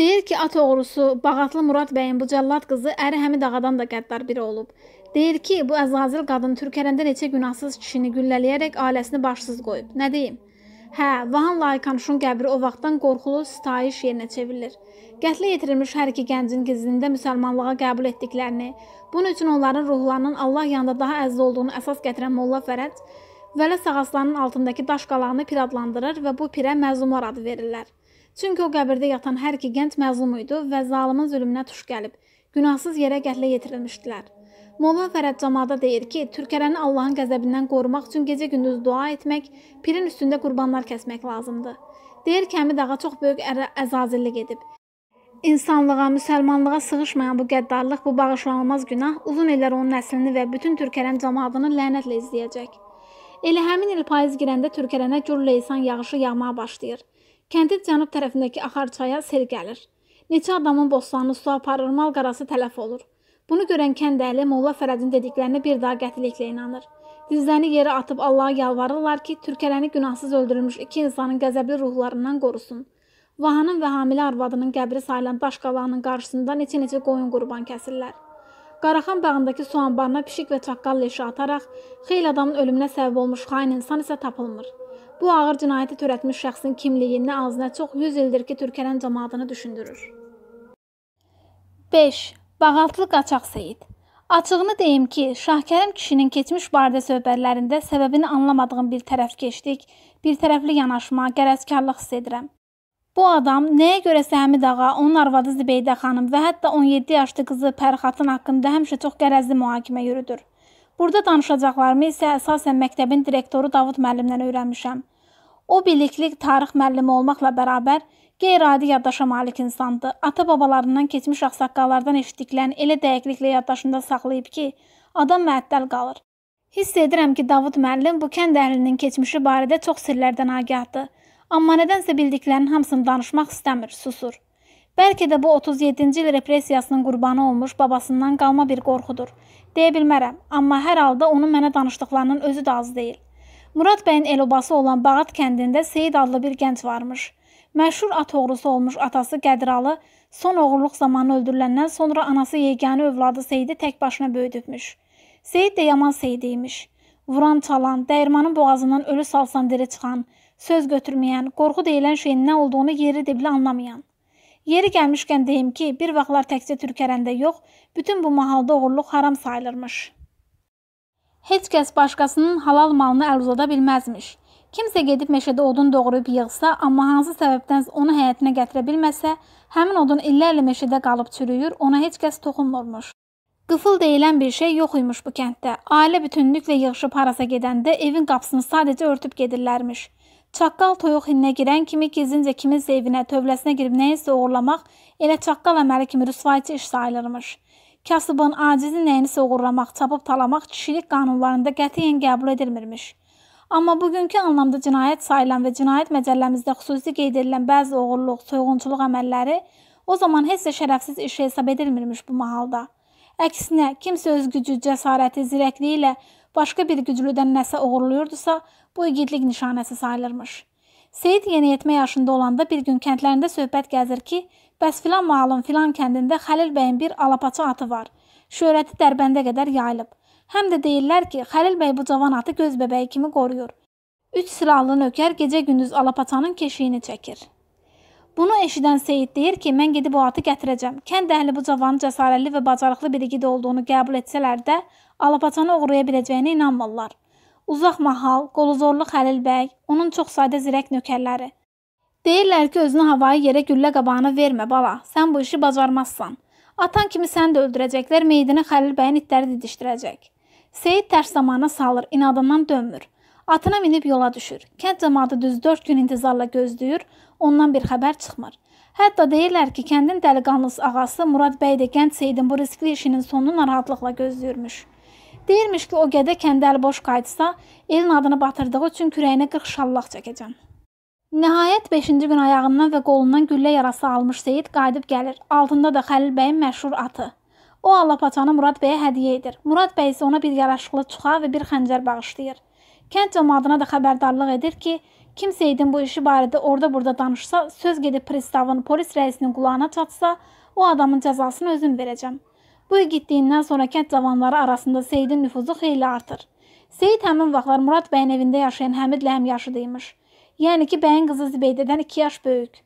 Deyir ki, at oğrusu Bağatlı Murad bəyin bu cəllad qızı əri Həmid ağadan da qəddar biri olub. Deyir ki, bu əzazil qadın Türkərəndə neçə günahsız kişini güllələyərək ailəsini başsız qoyub. Nə deyim? Hə, Vahan Laykanuşun qəbri o vaxtdan qorxulu sitayiş yerinə çevrilir. Qətlə yetirilmiş hər iki gəncin gizlində müsəlmanlığa qəbul etdiklərini, bunun üçün onların ruhlarının Allah yanında daha əziz olduğunu əsas gətirən Molla Fərəd, Vələ sağaslanın altındakı daş qalağını pir adlandırır və bu pirə məzlumlar adı verirlər. Çünki o qəbirdə yatan hər iki gənc məzlum idi və zalımın zülmünə tuş gəlib, günahsız yerə qətlə yetirilmişdilər. Molla Fərəd Camada deyir ki, türkələni Allahın qəzəbindən qorumaq üçün gecə-gündüz dua etmək, pirin üstündə qurbanlar kəsmək lazımdır. Deyir ki, Həmid ağa çox böyük əzazillik edib. İnsanlığa, müsəlmanlığa sığışmayan bu qəddarlıq, bu bağışlanılmaz günah uzun illər onun nəslini və bütün türkələn cəmaatını lənətlə izləyəcək. Elə həmin il payız girəndə türkələnə gür leysan yağışı yağmağa başlayır. Kəndin cənub tərəfindəki axar çaya sel gəlir. Neçə adamın bostanını su aparır, mal qarası tələf olur. Bunu görən kənd əhli Molla Fərədin dediklərinə bir daha qətiliklə inanır. Dizlərini yerə atıb Allaha yalvarırlar ki, türkələni günahsız öldürülmüş iki insanın qəzəbli ruhlarından qorusun. Vahanın və hamilə arvadının qəbri sayılan daş qalağının qarşısında neçə-neçə qoyun qurban kəsirlər. Qaraxan bağındakı su anbarına pişik və çaqqal leşi ataraq xeyli adamın ölümünə səbəb olmuş xain insan isə tapılmır. Bu ağır cinayəti törətmiş şəxsin kimliyi nə az nə çox 100 ildir ki, türkələn cəmaatını düşündürür. 5. Bağaltlı qaçaq Seyid. Açığını deyim ki, Şahkərim kişinin keçmiş barədə söhbətlərində səbəbini anlamadığım bir tərəfkeşlik, bir tərəfli yanaşma, qərəzkarlıq hiss edirəm. Bu adam nəyə görə Səmid ağa, onun arvadı Zibeydə xanım və hətta 17 yaşlı qızı Pərxatın haqqında həmişə çox qərəzli mühakimə yürüdür. Burada danışacaqlarımı isə əsasən məktəbin direktoru Davud müəllimdən öyrənmişəm. O bilikli tarix müəllimi olmaqla bərabər Qeyri-adi yaddaşa malik insandı. Ata-babalarından keçmiş ağsaqqallardan eşitdiklərini elə dəqiqliklə yaddaşında saxlayıb ki, adam məəttəl qalır. Hiss edirəm ki, Davud müəllim bu kənd əhlinin keçmişi barədə çox sirlərdən agahdır. Amma nədənsə bildiklərinin hamısını danışmaq istəmir, susur. Bəlkə də bu 37-ci il repressiyasının qurbanı olmuş babasından qalma bir qorxudur. Deyə bilmərəm, amma hər halda onun mənə danışdıqlarının özü də az deyil. Murad bəyin elobası olan Bağat kəndində Seyid adlı bir gənc varmış. Məşhur at oğrusu olmuş atası Qədiralı son oğurluq zamanı öldürüləndən sonra anası yeganə övladı Seyidi tək başına böyüdübmüş. Seyid də yaman Seyidi imiş. Vuran çalan, dəyirmanın boğazından ölü salsan diri çıxan, söz götürməyən, qorxu deyilən şeyin nə olduğunu yeri də bilə anlamayan. Yeri gəlmişkən deyim ki, bir vaxtlar təkcə Türkərəndə yox, bütün bu mahalda oğurluq haram sayılırmış. Heç kəs başqasının halal malını əl uzada bilməzmiş. Kimsə gedib meşədə odun doğrayıb yığsa, amma hansı səbəbdən onu həyətinə gətirə bilməsə, həmin odun illərlə meşədə qalıb çürüyür, ona heç kəs toxunmurmuş. Qıfıl deyilən bir şey yox imiş bu kənddə. Ailə bütünlüklə yığılıb harasa gedəndə evin qapısını sadəcə örtüb gedirlərmiş. Çaqqal toyuq hinə girən kimi gezincə kiminsə evinə, tövləsinə girib nəyisə oğurlamaq elə çaqqal əməli kimi rüsvayçı iş sayılırmış. Kasıbın, acizin nəyini oğurlamaq, çapıb talamaq kişilik qanunlarında qətiyyən qəbul edilmirmiş. Amma bugünkü anlamda cinayət sayılan və cinayət məcəlləmizdə xüsusi qeyd edilən bəzi oğurluq, soyğunçuluq əməlləri o zaman heç də şərəfsiz iş hesab edilmirmiş bu mahalda. Əksinə, kimsə öz gücü, cəsarəti, zirəkliyi ilə başqa bir güclüdən nəsə oğurluyurdusa, bu igidlik nişanəsi sayılırmış. Seyid yeniyetmə yaşında olanda bir gün kəndlərində söhbət gəzir ki, bəs filan mahalın filan kəndində Xəlil bəyin bir alapaça atı var. Şöhrəti Dərbəndə qədər yayılıb. Həm də deyirlər ki, Xəlil bəy bu cavan atı göz bəbəyi kimi qoruyur. Üç silahlı nökər gecə-gündüz alapaçanın keşiyini çəkir. Bunu eşidən Seyid deyir ki, mən gedib o atı gətirəcəm. Kənd əhli bu cavanın cəsarətli və bacarıqlı bir igid olduğunu qəbul etsələr də, alapaçanı uğraya biləcəyinə inanmırlar. Uzaq mahal, qoluzorlu Xəlil bəy, onun çox sadə zirək nökərləri. Deyirlər ki, özünü havayı yerə güllə qabağına vermə bala, sən bu işi bacarmazsan. Atan kimi səni də öldürəcəklər, meydini Xəlil bəyin itləri didişdirəcək. Seyid dərs zamanı salır, inadından dönmür. Atına minib yola düşür. Kənd cəmaatı düz 4 gün intizarla gözləyir, ondan bir xəbər çıxmır. Hətta deyirlər ki, kəndin dəliqanlısı ağası Murad bəy də gənc Seyidin bu riskli işinin sonunu narahatlıqla gözləyirmiş. Deyirmiş ki, o qədə kəndə əlboş qayıtsa, elin adını batırdığı üçün kürəyinə 40 şallaq çəkəcəm. Nəhayət 5-ci gün ayağından və qolundan güllə yarası almış Seyid qayıdıb gəlir. Altında da Xəlil bəyin məşhur atı. O alapaçanı Murad bəyə hədiyyə edir. Murad bəy isə ona bir yaraşıqlı çuxa və bir xəncər bağışlayır. Kənd cəmaatına da xəbərdarlıq edir ki, kimsə edin bu işi barədə orada-burada danışsa, söz gedib pristavın, polis rəisinin qulağına çatsa, o adamın cəzasını özüm verəcəm. Bu igidliyindən sonra kənd cavanları arasında Seyidin nüfuzu xeyli artır. Seyid həmin vaxtlar Murad bəyin evində yaşayan Həmidlə həmyaşıd imiş. Yəni ki, bəyin qızı Zibeydədən 2 yaş böyük.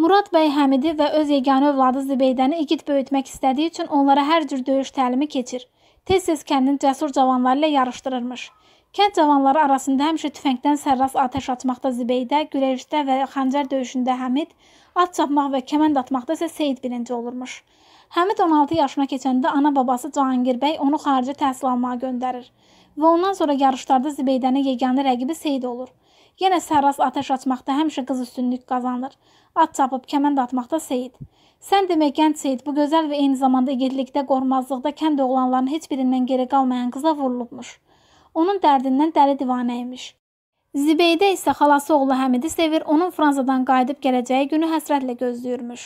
Murad bəy Həmidi və öz yeganə övladı Zibeydəni igid böyütmək istədiyi üçün onlara hər cür döyüş təlimi keçir. Tez-tez kəndin cəsur cavanları ilə yarışdırırmış. Kənd cavanları arasında həmişə tüfəngdən sərras atəş açmaqda Zibeydə, güləşdə və xəncər döyüşündə Həmid, at çapmaq və kəmənd atmaqda isə Seyid birinci olurmuş. Həmid 16 yaşına keçəndə ana-babası Cahangir bəy onu xarici təhsil almağa göndərir və ondan sonra yarışlarda Zibeydənin yeganə rəqibi Seyid olur. Yenə sərras atəş açmaqda həmişə qız üstünlük qazanır. At çapıb kəmənd atmaqda Seyid. Sən demək gənc Seyid bu gözəl və eyni zamanda igidlikdə, qormazlıqda kənd oğlanların heç birindən geri qalmayan qıza vurulubmuş. Onun dərdindən dəli divanə imiş. Zibeydə isə xalası oğlu Həmidi sevir, onun Fransadan qayıdıb gələcəyi günü həsrətlə gözləyirmiş.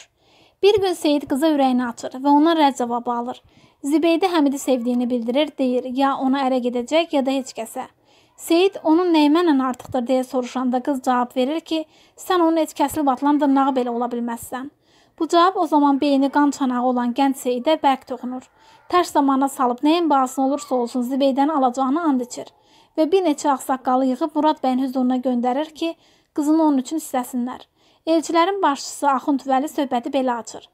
Bir gün Seyid qıza ürəyini açır və ona rədd cavabı alır. Zibeydə Həmidi sevdiyini bildirir, deyir, ya ona ərə gedəcək, ya da heç kəsə. Seyid onun nəymənlə artıqdır deyə soruşanda qız cavab verir ki, sən onun heç kəsilib atılan dırnağı belə ola bilməzsən. Bu cavab o zaman beyni qan çanağı olan gənc Seyidə bərk toxunur. Tərs zamana salıb nəyin bahasına olursa olsun Zibeydəni alacağını and içir və bir neçə ağsaqqalı yığıb Murad bəyin hüzuruna göndərir ki, qızını onun üçün istəsinlər. Elçilərin başçısı Axund Vəli söhbəti belə açır.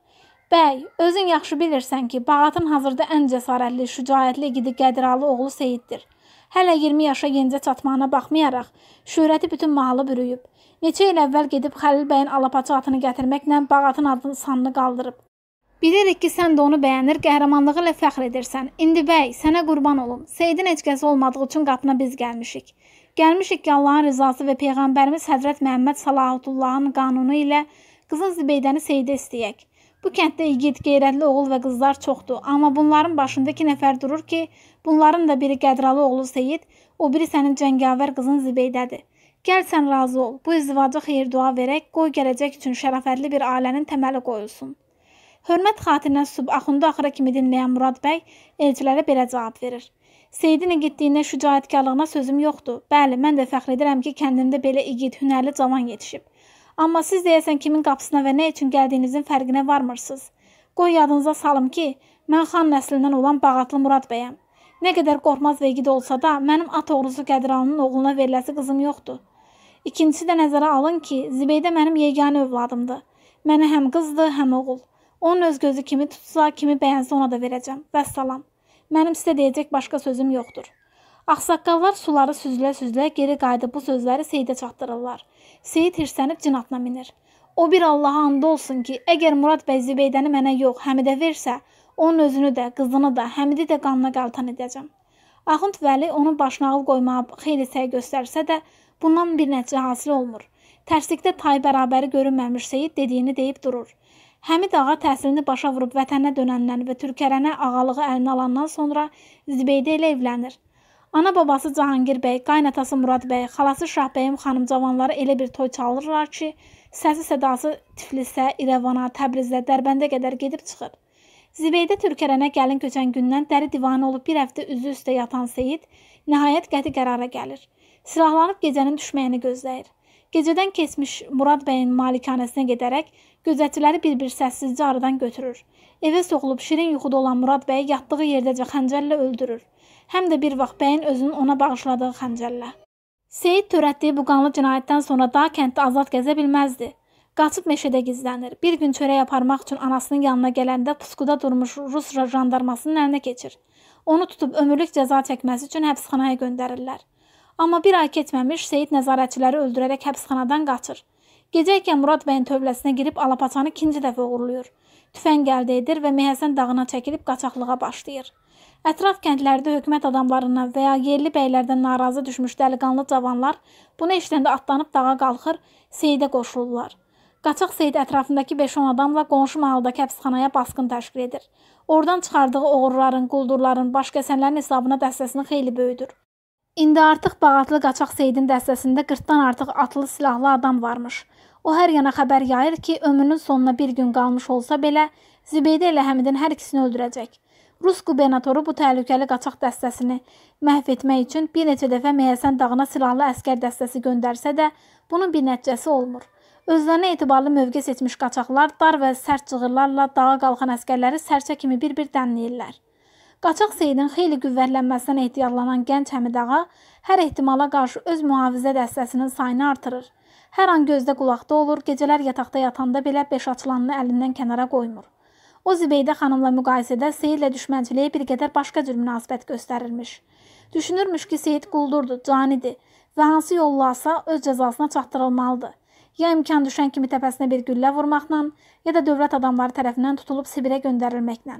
Bəy, özün yaxşı bilirsən ki, Bağatın hazırda ən cəsarətli, şücaətli igidi Qədirəli oğlu Seyiddir. Hələ 20 yaşa yenicə çatmağına baxmayaraq, şöhrəti bütün mahalı bürüyüb. Neçə il əvvəl gedib Xəlil bəyin alapaçı atını gətirməklə Bağatın adını sanını qaldırıb. Bilirik ki, sən də onu bəyənir, qəhrəmanlığı ilə fəxr edirsən. İndi bəy, sənə qurban olum. Seydin heç kəsi olmadığı üçün qapına biz gəlmişik. Gəlmişik ki, Allahın rızası və Peyğəmbərimiz Həzrət Məhəmməd Salahutullahın qanunu ilə qızın Zibeydəni Seydə istəyək. Bu kənddə igid, qeyrətli oğul və qızlar çoxdur, amma bunların başında iki nəfər durur ki, Bunların da biri Qədralı oğlu Seyid, o biri sənin cəngavər qızın Zibeydədir. Gəl sən razı ol, bu izdivaca xeyir dua verək, qoy gələcək üçün şərəfədli bir ailənin təməli qoyulsun. Hörmət xatirinə subaxunda axıra kimi dinləyən Murad bəy elçilərə belə cavab verir. Seyidin igidliyinə, şücaətkarlığına sözüm yoxdur. Bəli, mən də fəxr edirəm ki, kəndimdə belə igid, hünərli cavan yetişib. Amma siz deyəsən kimin qapısına və nə üçün gəldiyinizin fərqinə varmırsınız. Qoy yadınıza salım ki, mən xan nəslindən olan Bağatlı Murad bəyəm. Nə qədər qorxmaz və igid olsa da, mənim at oğrusu Qədiranın oğluna veriləsi qızım yoxdur. İkincisi də nəzərə alın ki, Zibeydə mənim yeganə övladımdır. Mənə həm qızdır, həm oğul. Onun öz gözü kimi tutsa, kimi bəyənsə ona da verəcəm. Vəssalam. Mənim sizə deyəcək başqa sözüm yoxdur. Axsaqqallar suları süzülə-süzülə geri qayıdıb bu sözləri Seyidə çatdırırlar. Seyid hirslənib cinatına minir. O bir Allaha and olsun ki, əgər Murad bəy Zibeydəni mənə yox, Həmidə versə, Onun özünü də, qızını da, Həmidi də qanına qaltan edəcəm. Axund Vəli onu başnağıl qoymağa xeyli səy göstərsə də, bundan bir nəticə hasil olmur. Tərslikdə tay bərabəri görünməmiş Seyid dediyini deyib durur. Həmid ağa təhsilini başa vurub vətənə dönəndən və Türkərənə ağalığı əlinə alandan sonra Zibeydə ilə evlənir. Ana babası Cahangir bəy, qaynatası Murad bəy, xalası Şahbəyim xanım cavanları elə bir toy çalırlar ki, səsi sədası Tiflisə, İrəvana, Təbrizə, Dərbəndə qədər gedib çıxır. Zibeydə Türkərənə gəlin köçən gündən dəri divanı olub bir həftə üzü üstə yatan Seyid nəhayət qəti qərara gəlir. Silahlanıb gecənin düşməyini gözləyir. Gecədən keçmiş Murad bəyin malikanəsinə gedərək gözətçiləri bir-bir səssizcə aradan götürür. Evə soxulub şirin yuxuda olan Murad bəyi yatdığı yerdəcə xəncərlə öldürür. Həm də bir vaxt bəyin özünün ona bağışladığı xəncərlə. Seyid törətdiyi bu qanlı cinayətdən sonra daha kənddə azad gəzə bilməzdi. Qaçıb meşədə gizlənir. Bir gün çörək aparmaq üçün anasının yanına gələndə pusquda durmuş Rus jandarmasının əlinə keçir. Onu tutub ömürlük cəza çəkməsi üçün həbsxanaya göndərirlər. Amma bir ay keçməmiş Seyid nəzarətçiləri öldürərək həbsxanadan qaçır. Gecə ikən Murad bəyin tövləsinə girib alapaçanı ikinci dəfə uğurluyur. Tüfəng əldə edir və Mehəsən dağına çəkilib qaçaqlığa başlayır. Ətraf kəndlərdə hökumət adamlarından və ya yerli bəylərdən narazı düşmüş dəliqanlı cavanlar bunu eşidəndə atlanıb dağa qalxır, Seyidə qoşulurlar. Qaçaq Seyid ətrafındakı 5-10 adamla qonşu mahaldakı həbsxanaya basqın təşkil edir. Oradan çıxardığı oğurların, quldurların, başkəsənlərin hesabına dəstəsini xeyli böyüdür. İndi artıq Bağatlı Qaçaq Seyidin dəstəsində 40-dan artıq atlı silahlı adam varmış. O hər yana xəbər yayır ki, ömrünün sonuna bir gün qalmış olsa belə, Zübeydə ilə Həmidin hər ikisini öldürəcək. Rus qubernatoru bu təhlükəli qaçaq dəstəsini məhv etmək üçün bir neçə dəfə Meyəsən dağına silahlı əskər dəstəsi göndərsə də, bunun bir nəticəsi olmur. Özlərinə etibarlı mövqe seçmiş qaçaqlar dar və sərt cığırlarla dağa qalxan əskərləri sərçə kimi bir-bir dənləyirlər. Qaçaq Seyidin xeyli qüvvərlənməsinə ehtiyarlanan gənc Həmidağa hər ehtimala qarşı öz mühafizə dəstəsinin sayını artırır. Hər an gözdə qulaqda olur, gecələr yataqda yatanda belə beş açılanını əlindən kənara qoymur. O Zibeydə xanımla müqayisədə Seyidlə düşmənçiliyə bir qədər başqa cür münasibət göstərirmiş. Düşünürmüş ki, Seyid quldurdur, canidir və hansı yolla olsa öz cəzasına çatdırılmalıdır ya imkan düşən kimi təpəsinə bir güllə vurmaqla, ya da dövlət adamları tərəfindən tutulub Sibirə göndərilməklə.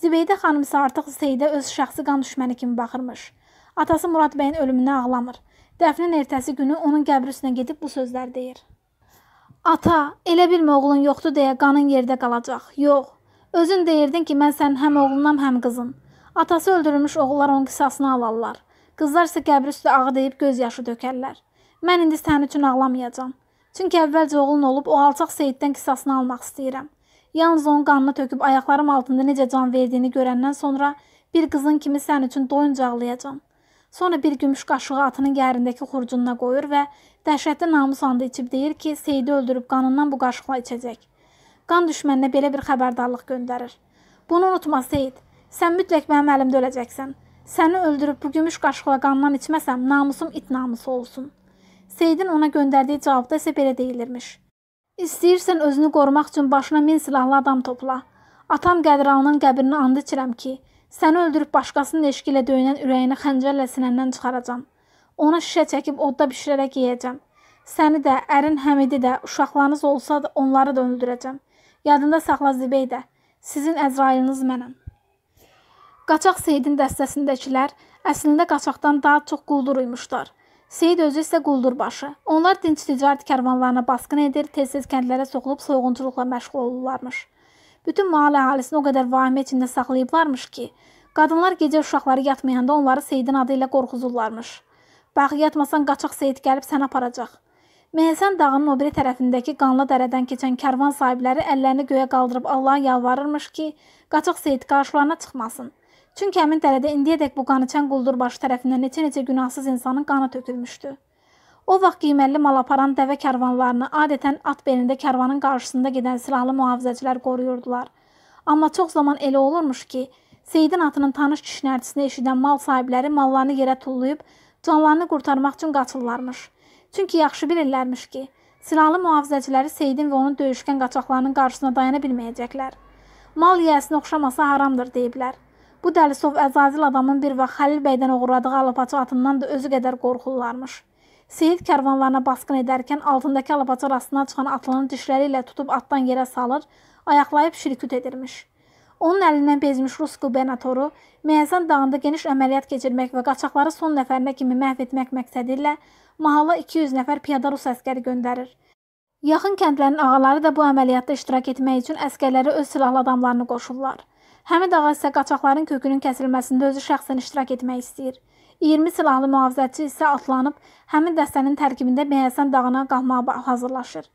Zibeydə xanım isə artıq Seydə öz şəxsi qan düşməni kimi baxırmış. Atası Murad bəyin ölümünə ağlamır. Dəfnin ertəsi günü onun qəbri üstünə gedib bu sözlər deyir. Ata, elə bilmə oğlun yoxdur deyə qanın yerdə qalacaq. Yox. Özün deyirdin ki, mən sənin həm oğlunam, həm qızın. Atası öldürülmüş oğullar onun qisasını alarlar. Qızlar isə qəbri üstə ağı deyib göz yaşı dökərlər. Mən indi sənin üçün ağlamayacağam. Çünki əvvəlcə oğlun olub o alçaq Seyiddən qisasını almaq istəyirəm. Yalnız onun qanını töküb ayaqlarım altında necə can verdiyini görəndən sonra bir qızın kimi sən üçün doyunca ağlayacağam. Sonra bir gümüş qaşığı atının yərindəki xurcununa qoyur və dəhşətli namus andı içib deyir ki, Seyidi öldürüb qanından bu qaşıqla içəcək. Qan düşməninə belə bir xəbərdarlıq göndərir. Bunu unutma Seyid. Sən mütləq mənim əlimdə öləcəksən. Səni öldürüb bu gümüş qaşıqla qandan içməsəm, namusum it namusu olsun.'' Seyidin ona göndərdiyi cavabda isə belə deyilirmiş. İstəyirsən özünü qorumaq üçün başına min silahlı adam topla. Atam Qədiralının qəbrini and içirəm ki, səni öldürüb başqasının eşqi ilə döyünən ürəyini xəncərlə sinəndən çıxaracam. Ona şişə çəkib odda bişirərək yeyəcəm. Səni də, ərin Həmidi də, uşaqlarınız olsa da onları da öldürəcəm. Yadında saxla Zibeydə, sizin Əzrailiniz mənəm. Qaçaq Seyidin dəstəsindəkilər əslində qaçaqdan daha çox quldur imişdilər. Seyid özü isə quldurbaşı. Onlar dinç ticarət karvanlarına basqın edir, tez-tez kəndlərə soxulub soyğunçuluqla məşğul olurlarmış. Bütün mahalle əhalisini o qədər vahimə içində saxlayıblarmış ki, qadınlar gecə uşaqları yatmayanda onları Seyidin adı ilə qorxuzurlarmış. Bax, yatmasan qaçaq Seyid gəlib səni aparacaq. Məhsən dağının o biri tərəfindəki qanlı dərədən keçən karvan sahibləri əllərini göyə qaldırıb Allaha yalvarırmış ki, qaçaq Seyid qarşılarına çıxmasın. Çünki həmin dərədə indiyədək bu qanıçən quldurbaşı tərəfindən neçə-neçə günahsız insanın qanı tökülmüşdü. O vaxt qiymətli mal aparan dəvə karvanlarını adətən at belində karvanın qarşısında gedən silahlı mühafizəçilər qoruyurdular. Amma çox zaman elə olurmuş ki, Seydin atının tanış kişnərtisini eşidən mal sahibləri mallarını yerə tullayıb canlarını qurtarmaq üçün qaçırlarmış. Çünki yaxşı bilirlərmiş ki, silahlı mühafizəçiləri Seydin və onun döyüşkən qaçaqlarının qarşısına dayana bilməyəcəklər. Mal yiyəsinə oxşamasa haramdır deyiblər. Bu Dəlisov əzazil adamın bir vaxt Xəlil bəydən uğradığı alapaçı atından da özü qədər qorxurlarmış. Seyid karvanlarına basqın edərkən altındakı alapaçı rastına çıxan atlının dişləri ilə tutub atdan yerə salır, ayaqlayıb şirküt edirmiş. Onun əlindən bezmiş Rus qubernatoru Məyəzən dağında geniş əməliyyat keçirmək və qaçaqları son nəfərinə kimi məhv etmək məqsədi ilə mahalla 200 nəfər piyada rus əskəri göndərir. Yaxın kəndlərin ağaları da bu əməliyyatda iştirak etmək üçün əskərləri öz silahlı adamlarını qoşurlar. Həmid ağa isə qaçaqların kökünün kəsilməsində özü şəxsən iştirak etmək istəyir. 20 silahlı mühafizəçi isə atlanıb həmin dəstənin tərkibində Bəyəsən dağına qalmağa hazırlaşır.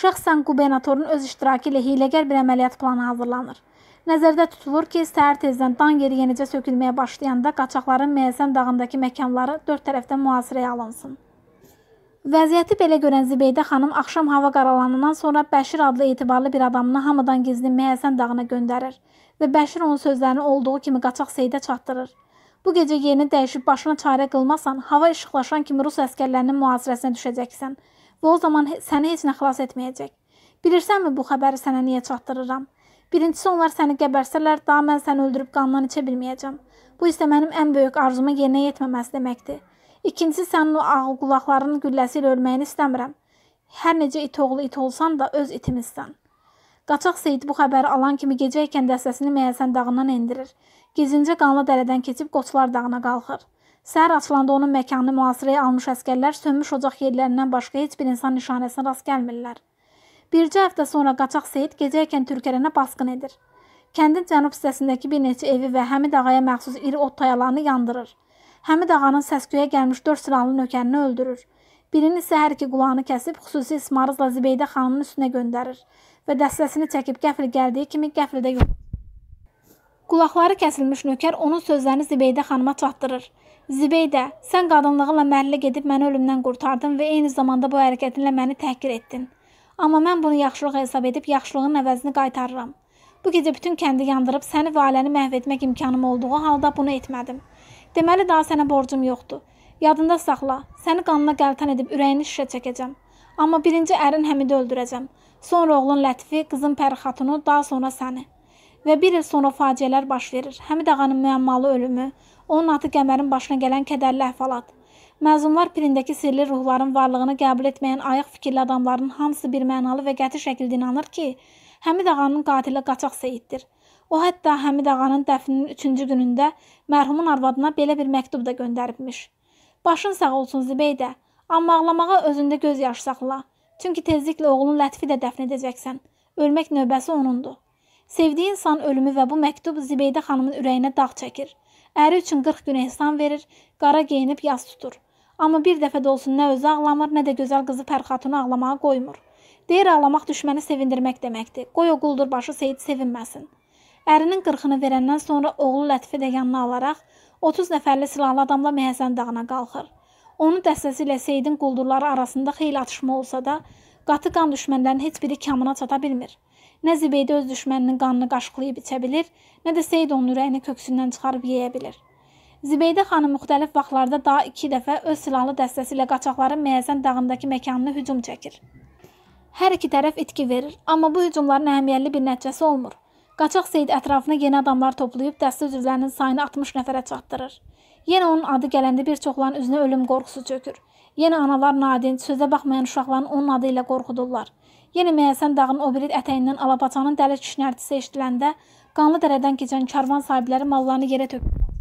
Şəxsən qubernatorun öz iştirakı ilə hiləgər bir əməliyyat planı hazırlanır. Nəzərdə tutulur ki, səhər tezdən dan yeri yenicə sökülməyə başlayanda qaçaqların Məyəsən dağındakı məkanları dörd tərəfdən mühasirəyə alınsın. Vəziyyəti belə görən Zibeydə xanım axşam hava qaralanından sonra Bəşir adlı etibarlı bir adamını hamıdan gizli Məyəsən dağına göndərir və Bəşir onun sözlərini olduğu kimi qaçaq Seyidə çatdırır. Bu gecə yerini dəyişib başına çarə qılmasan, hava işıqlaşan kimi rus əskərlərinin mühasirəsinə düşəcəksən və o zaman səni heç nə xilas etməyəcək. Bilirsənmi bu xəbəri sənə niyə çatdırıram? Birincisi onlar səni qəbərsələr, daha mən səni öldürüb qandan içə bilməyəcəm. Bu isə mənim ən böyük arzumun yerinə yetməməsi deməkdir. İkincisi sənin o ağıl qulaqlarının gülləsi ilə ölməyini istəmirəm. Hər necə it oğlu it olsan da öz itimizsən. Qaçaq Seyid bu xəbəri alan kimi gecə ikən dəstəsini Məyəsən dağından endirir. Gezincə qanlı dərədən keçib Qoçlar dağına qalxır. Səhər açılanda onun məkanını mühasirəyə almış əskərlər sönmüş ocaq yerlərindən başqa heç bir insan nişanəsinə rast gəlmirlər. Bircə həftə sonra Qaçaq Seyid gecə ikən Türkərənə basqın edir. Kəndin cənub hissəsindəki bir neçə evi və Həmid ağaya məxsus iri ot tayalarını yandırır. Həmid ağanın səsküyə gəlmiş 4 sıralı nökərini öldürür. Birini isə hər iki qulağını kəsib xüsusi ismarızla Zibeydə xanımın üstünə göndərir və dəstəsini çəkib qəfil gəldiyi kimi qəfildə yox. Qulaqları kəsilmiş nökər onun sözlərini Zibeydə xanıma çatdırır. Zibeydə, sən qadınlığınla mərlə gedib məni ölümdən qurtardın və eyni zamanda bu hərəkətinlə məni təhqir etdin. Amma mən bunu yaxşılıq hesab edib yaxşılığın əvəzini qaytarıram. Bu gecə bütün kəndi yandırıb səni və ailəni məhv etmək imkanım olduğu halda bunu etmədim. Deməli daha sənə borcum yoxdur. Yadında saxla, səni qanına qəltan edib ürəyini şişə çəkəcəm. Amma birinci ərin Həmidi öldürəcəm. Sonra oğlun Lətifi, qızın Pəri xatunu, daha sonra səni. Və bir il sonra faciələr baş verir. Həmid ağanın müəmmalı ölümü, onun atı Qəmərin başına gələn kədərli əhvalat. Məzunlar pirindəki sirli ruhların varlığını qəbul etməyən ayıq fikirli adamların hamısı bir mənalı və qəti şəkildə inanır ki, Həmid ağanın qatili qaçaq seyiddir. O hətta Həmid ağanın dəfninin 3-cü günündə mərhumun arvadına belə bir məktub da göndəribmiş. Başın sağ olsun Zibeydə, amma ağlamağa özündə göz yaşı saxla. Çünki tezliklə oğlun Lətfi də dəfn edəcəksən. Ölmək növbəsi onundur. Sevdiyi insan ölümü və bu məktub Zibeydə xanımın ürəyinə dağ çəkir. Əri üçün 40 gün ehsan verir, qara geyinib yas tutur. Amma bir dəfə də olsun nə özü ağlamır, nə də gözəl qızı Pərxatunu ağlamağa qoymur. Deyir ağlamaq düşməni sevindirmək deməkdir. Qoy o quldurbaşı Seyid sevinməsin. Ərinin 40-ını verəndən sonra oğlu Lətifi də yanına alaraq 30 nəfərli silahlı adamla Məhəsən dağına qalxır. Onun dəstəsi ilə Seyidin quldurları arasında xeyli atışma olsa da, qatı qan düşmənlərinin heç biri kamına çata bilmir. Nə Zibeydə öz düşməninin qanını qaşqılayıb içə bilir, nə də Seyid onun ürəyini köksündən çıxarıb yeyə bilir. Zibeydə xanım müxtəlif vaxtlarda daha 2 dəfə öz silahlı dəstəsi ilə qaçaqların Məyəzən dağındakı məkanına hücum çəkir. Hər iki tərəf itki verir, amma bu hücumların əhəmiyyətli bir nəticəsi olmur. Qaçaq Seyid ətrafına yeni adamlar toplayıb dəstə üzvlərinin sayını 60 nəfərə çatdırır. Yenə onun adı gələndə bir çoxların üzünə ölüm qorxusu çökür. Yenə analar nadin, sözə baxmayan uşaqların onun adı ilə qorxudurlar. Yenə Məyəsən dağının o biri ətəyindən alapaçanın dəli kişnərtisi eşidiləndə qanlı dərədən keçən karvan sahibləri mallarını yerə tökür.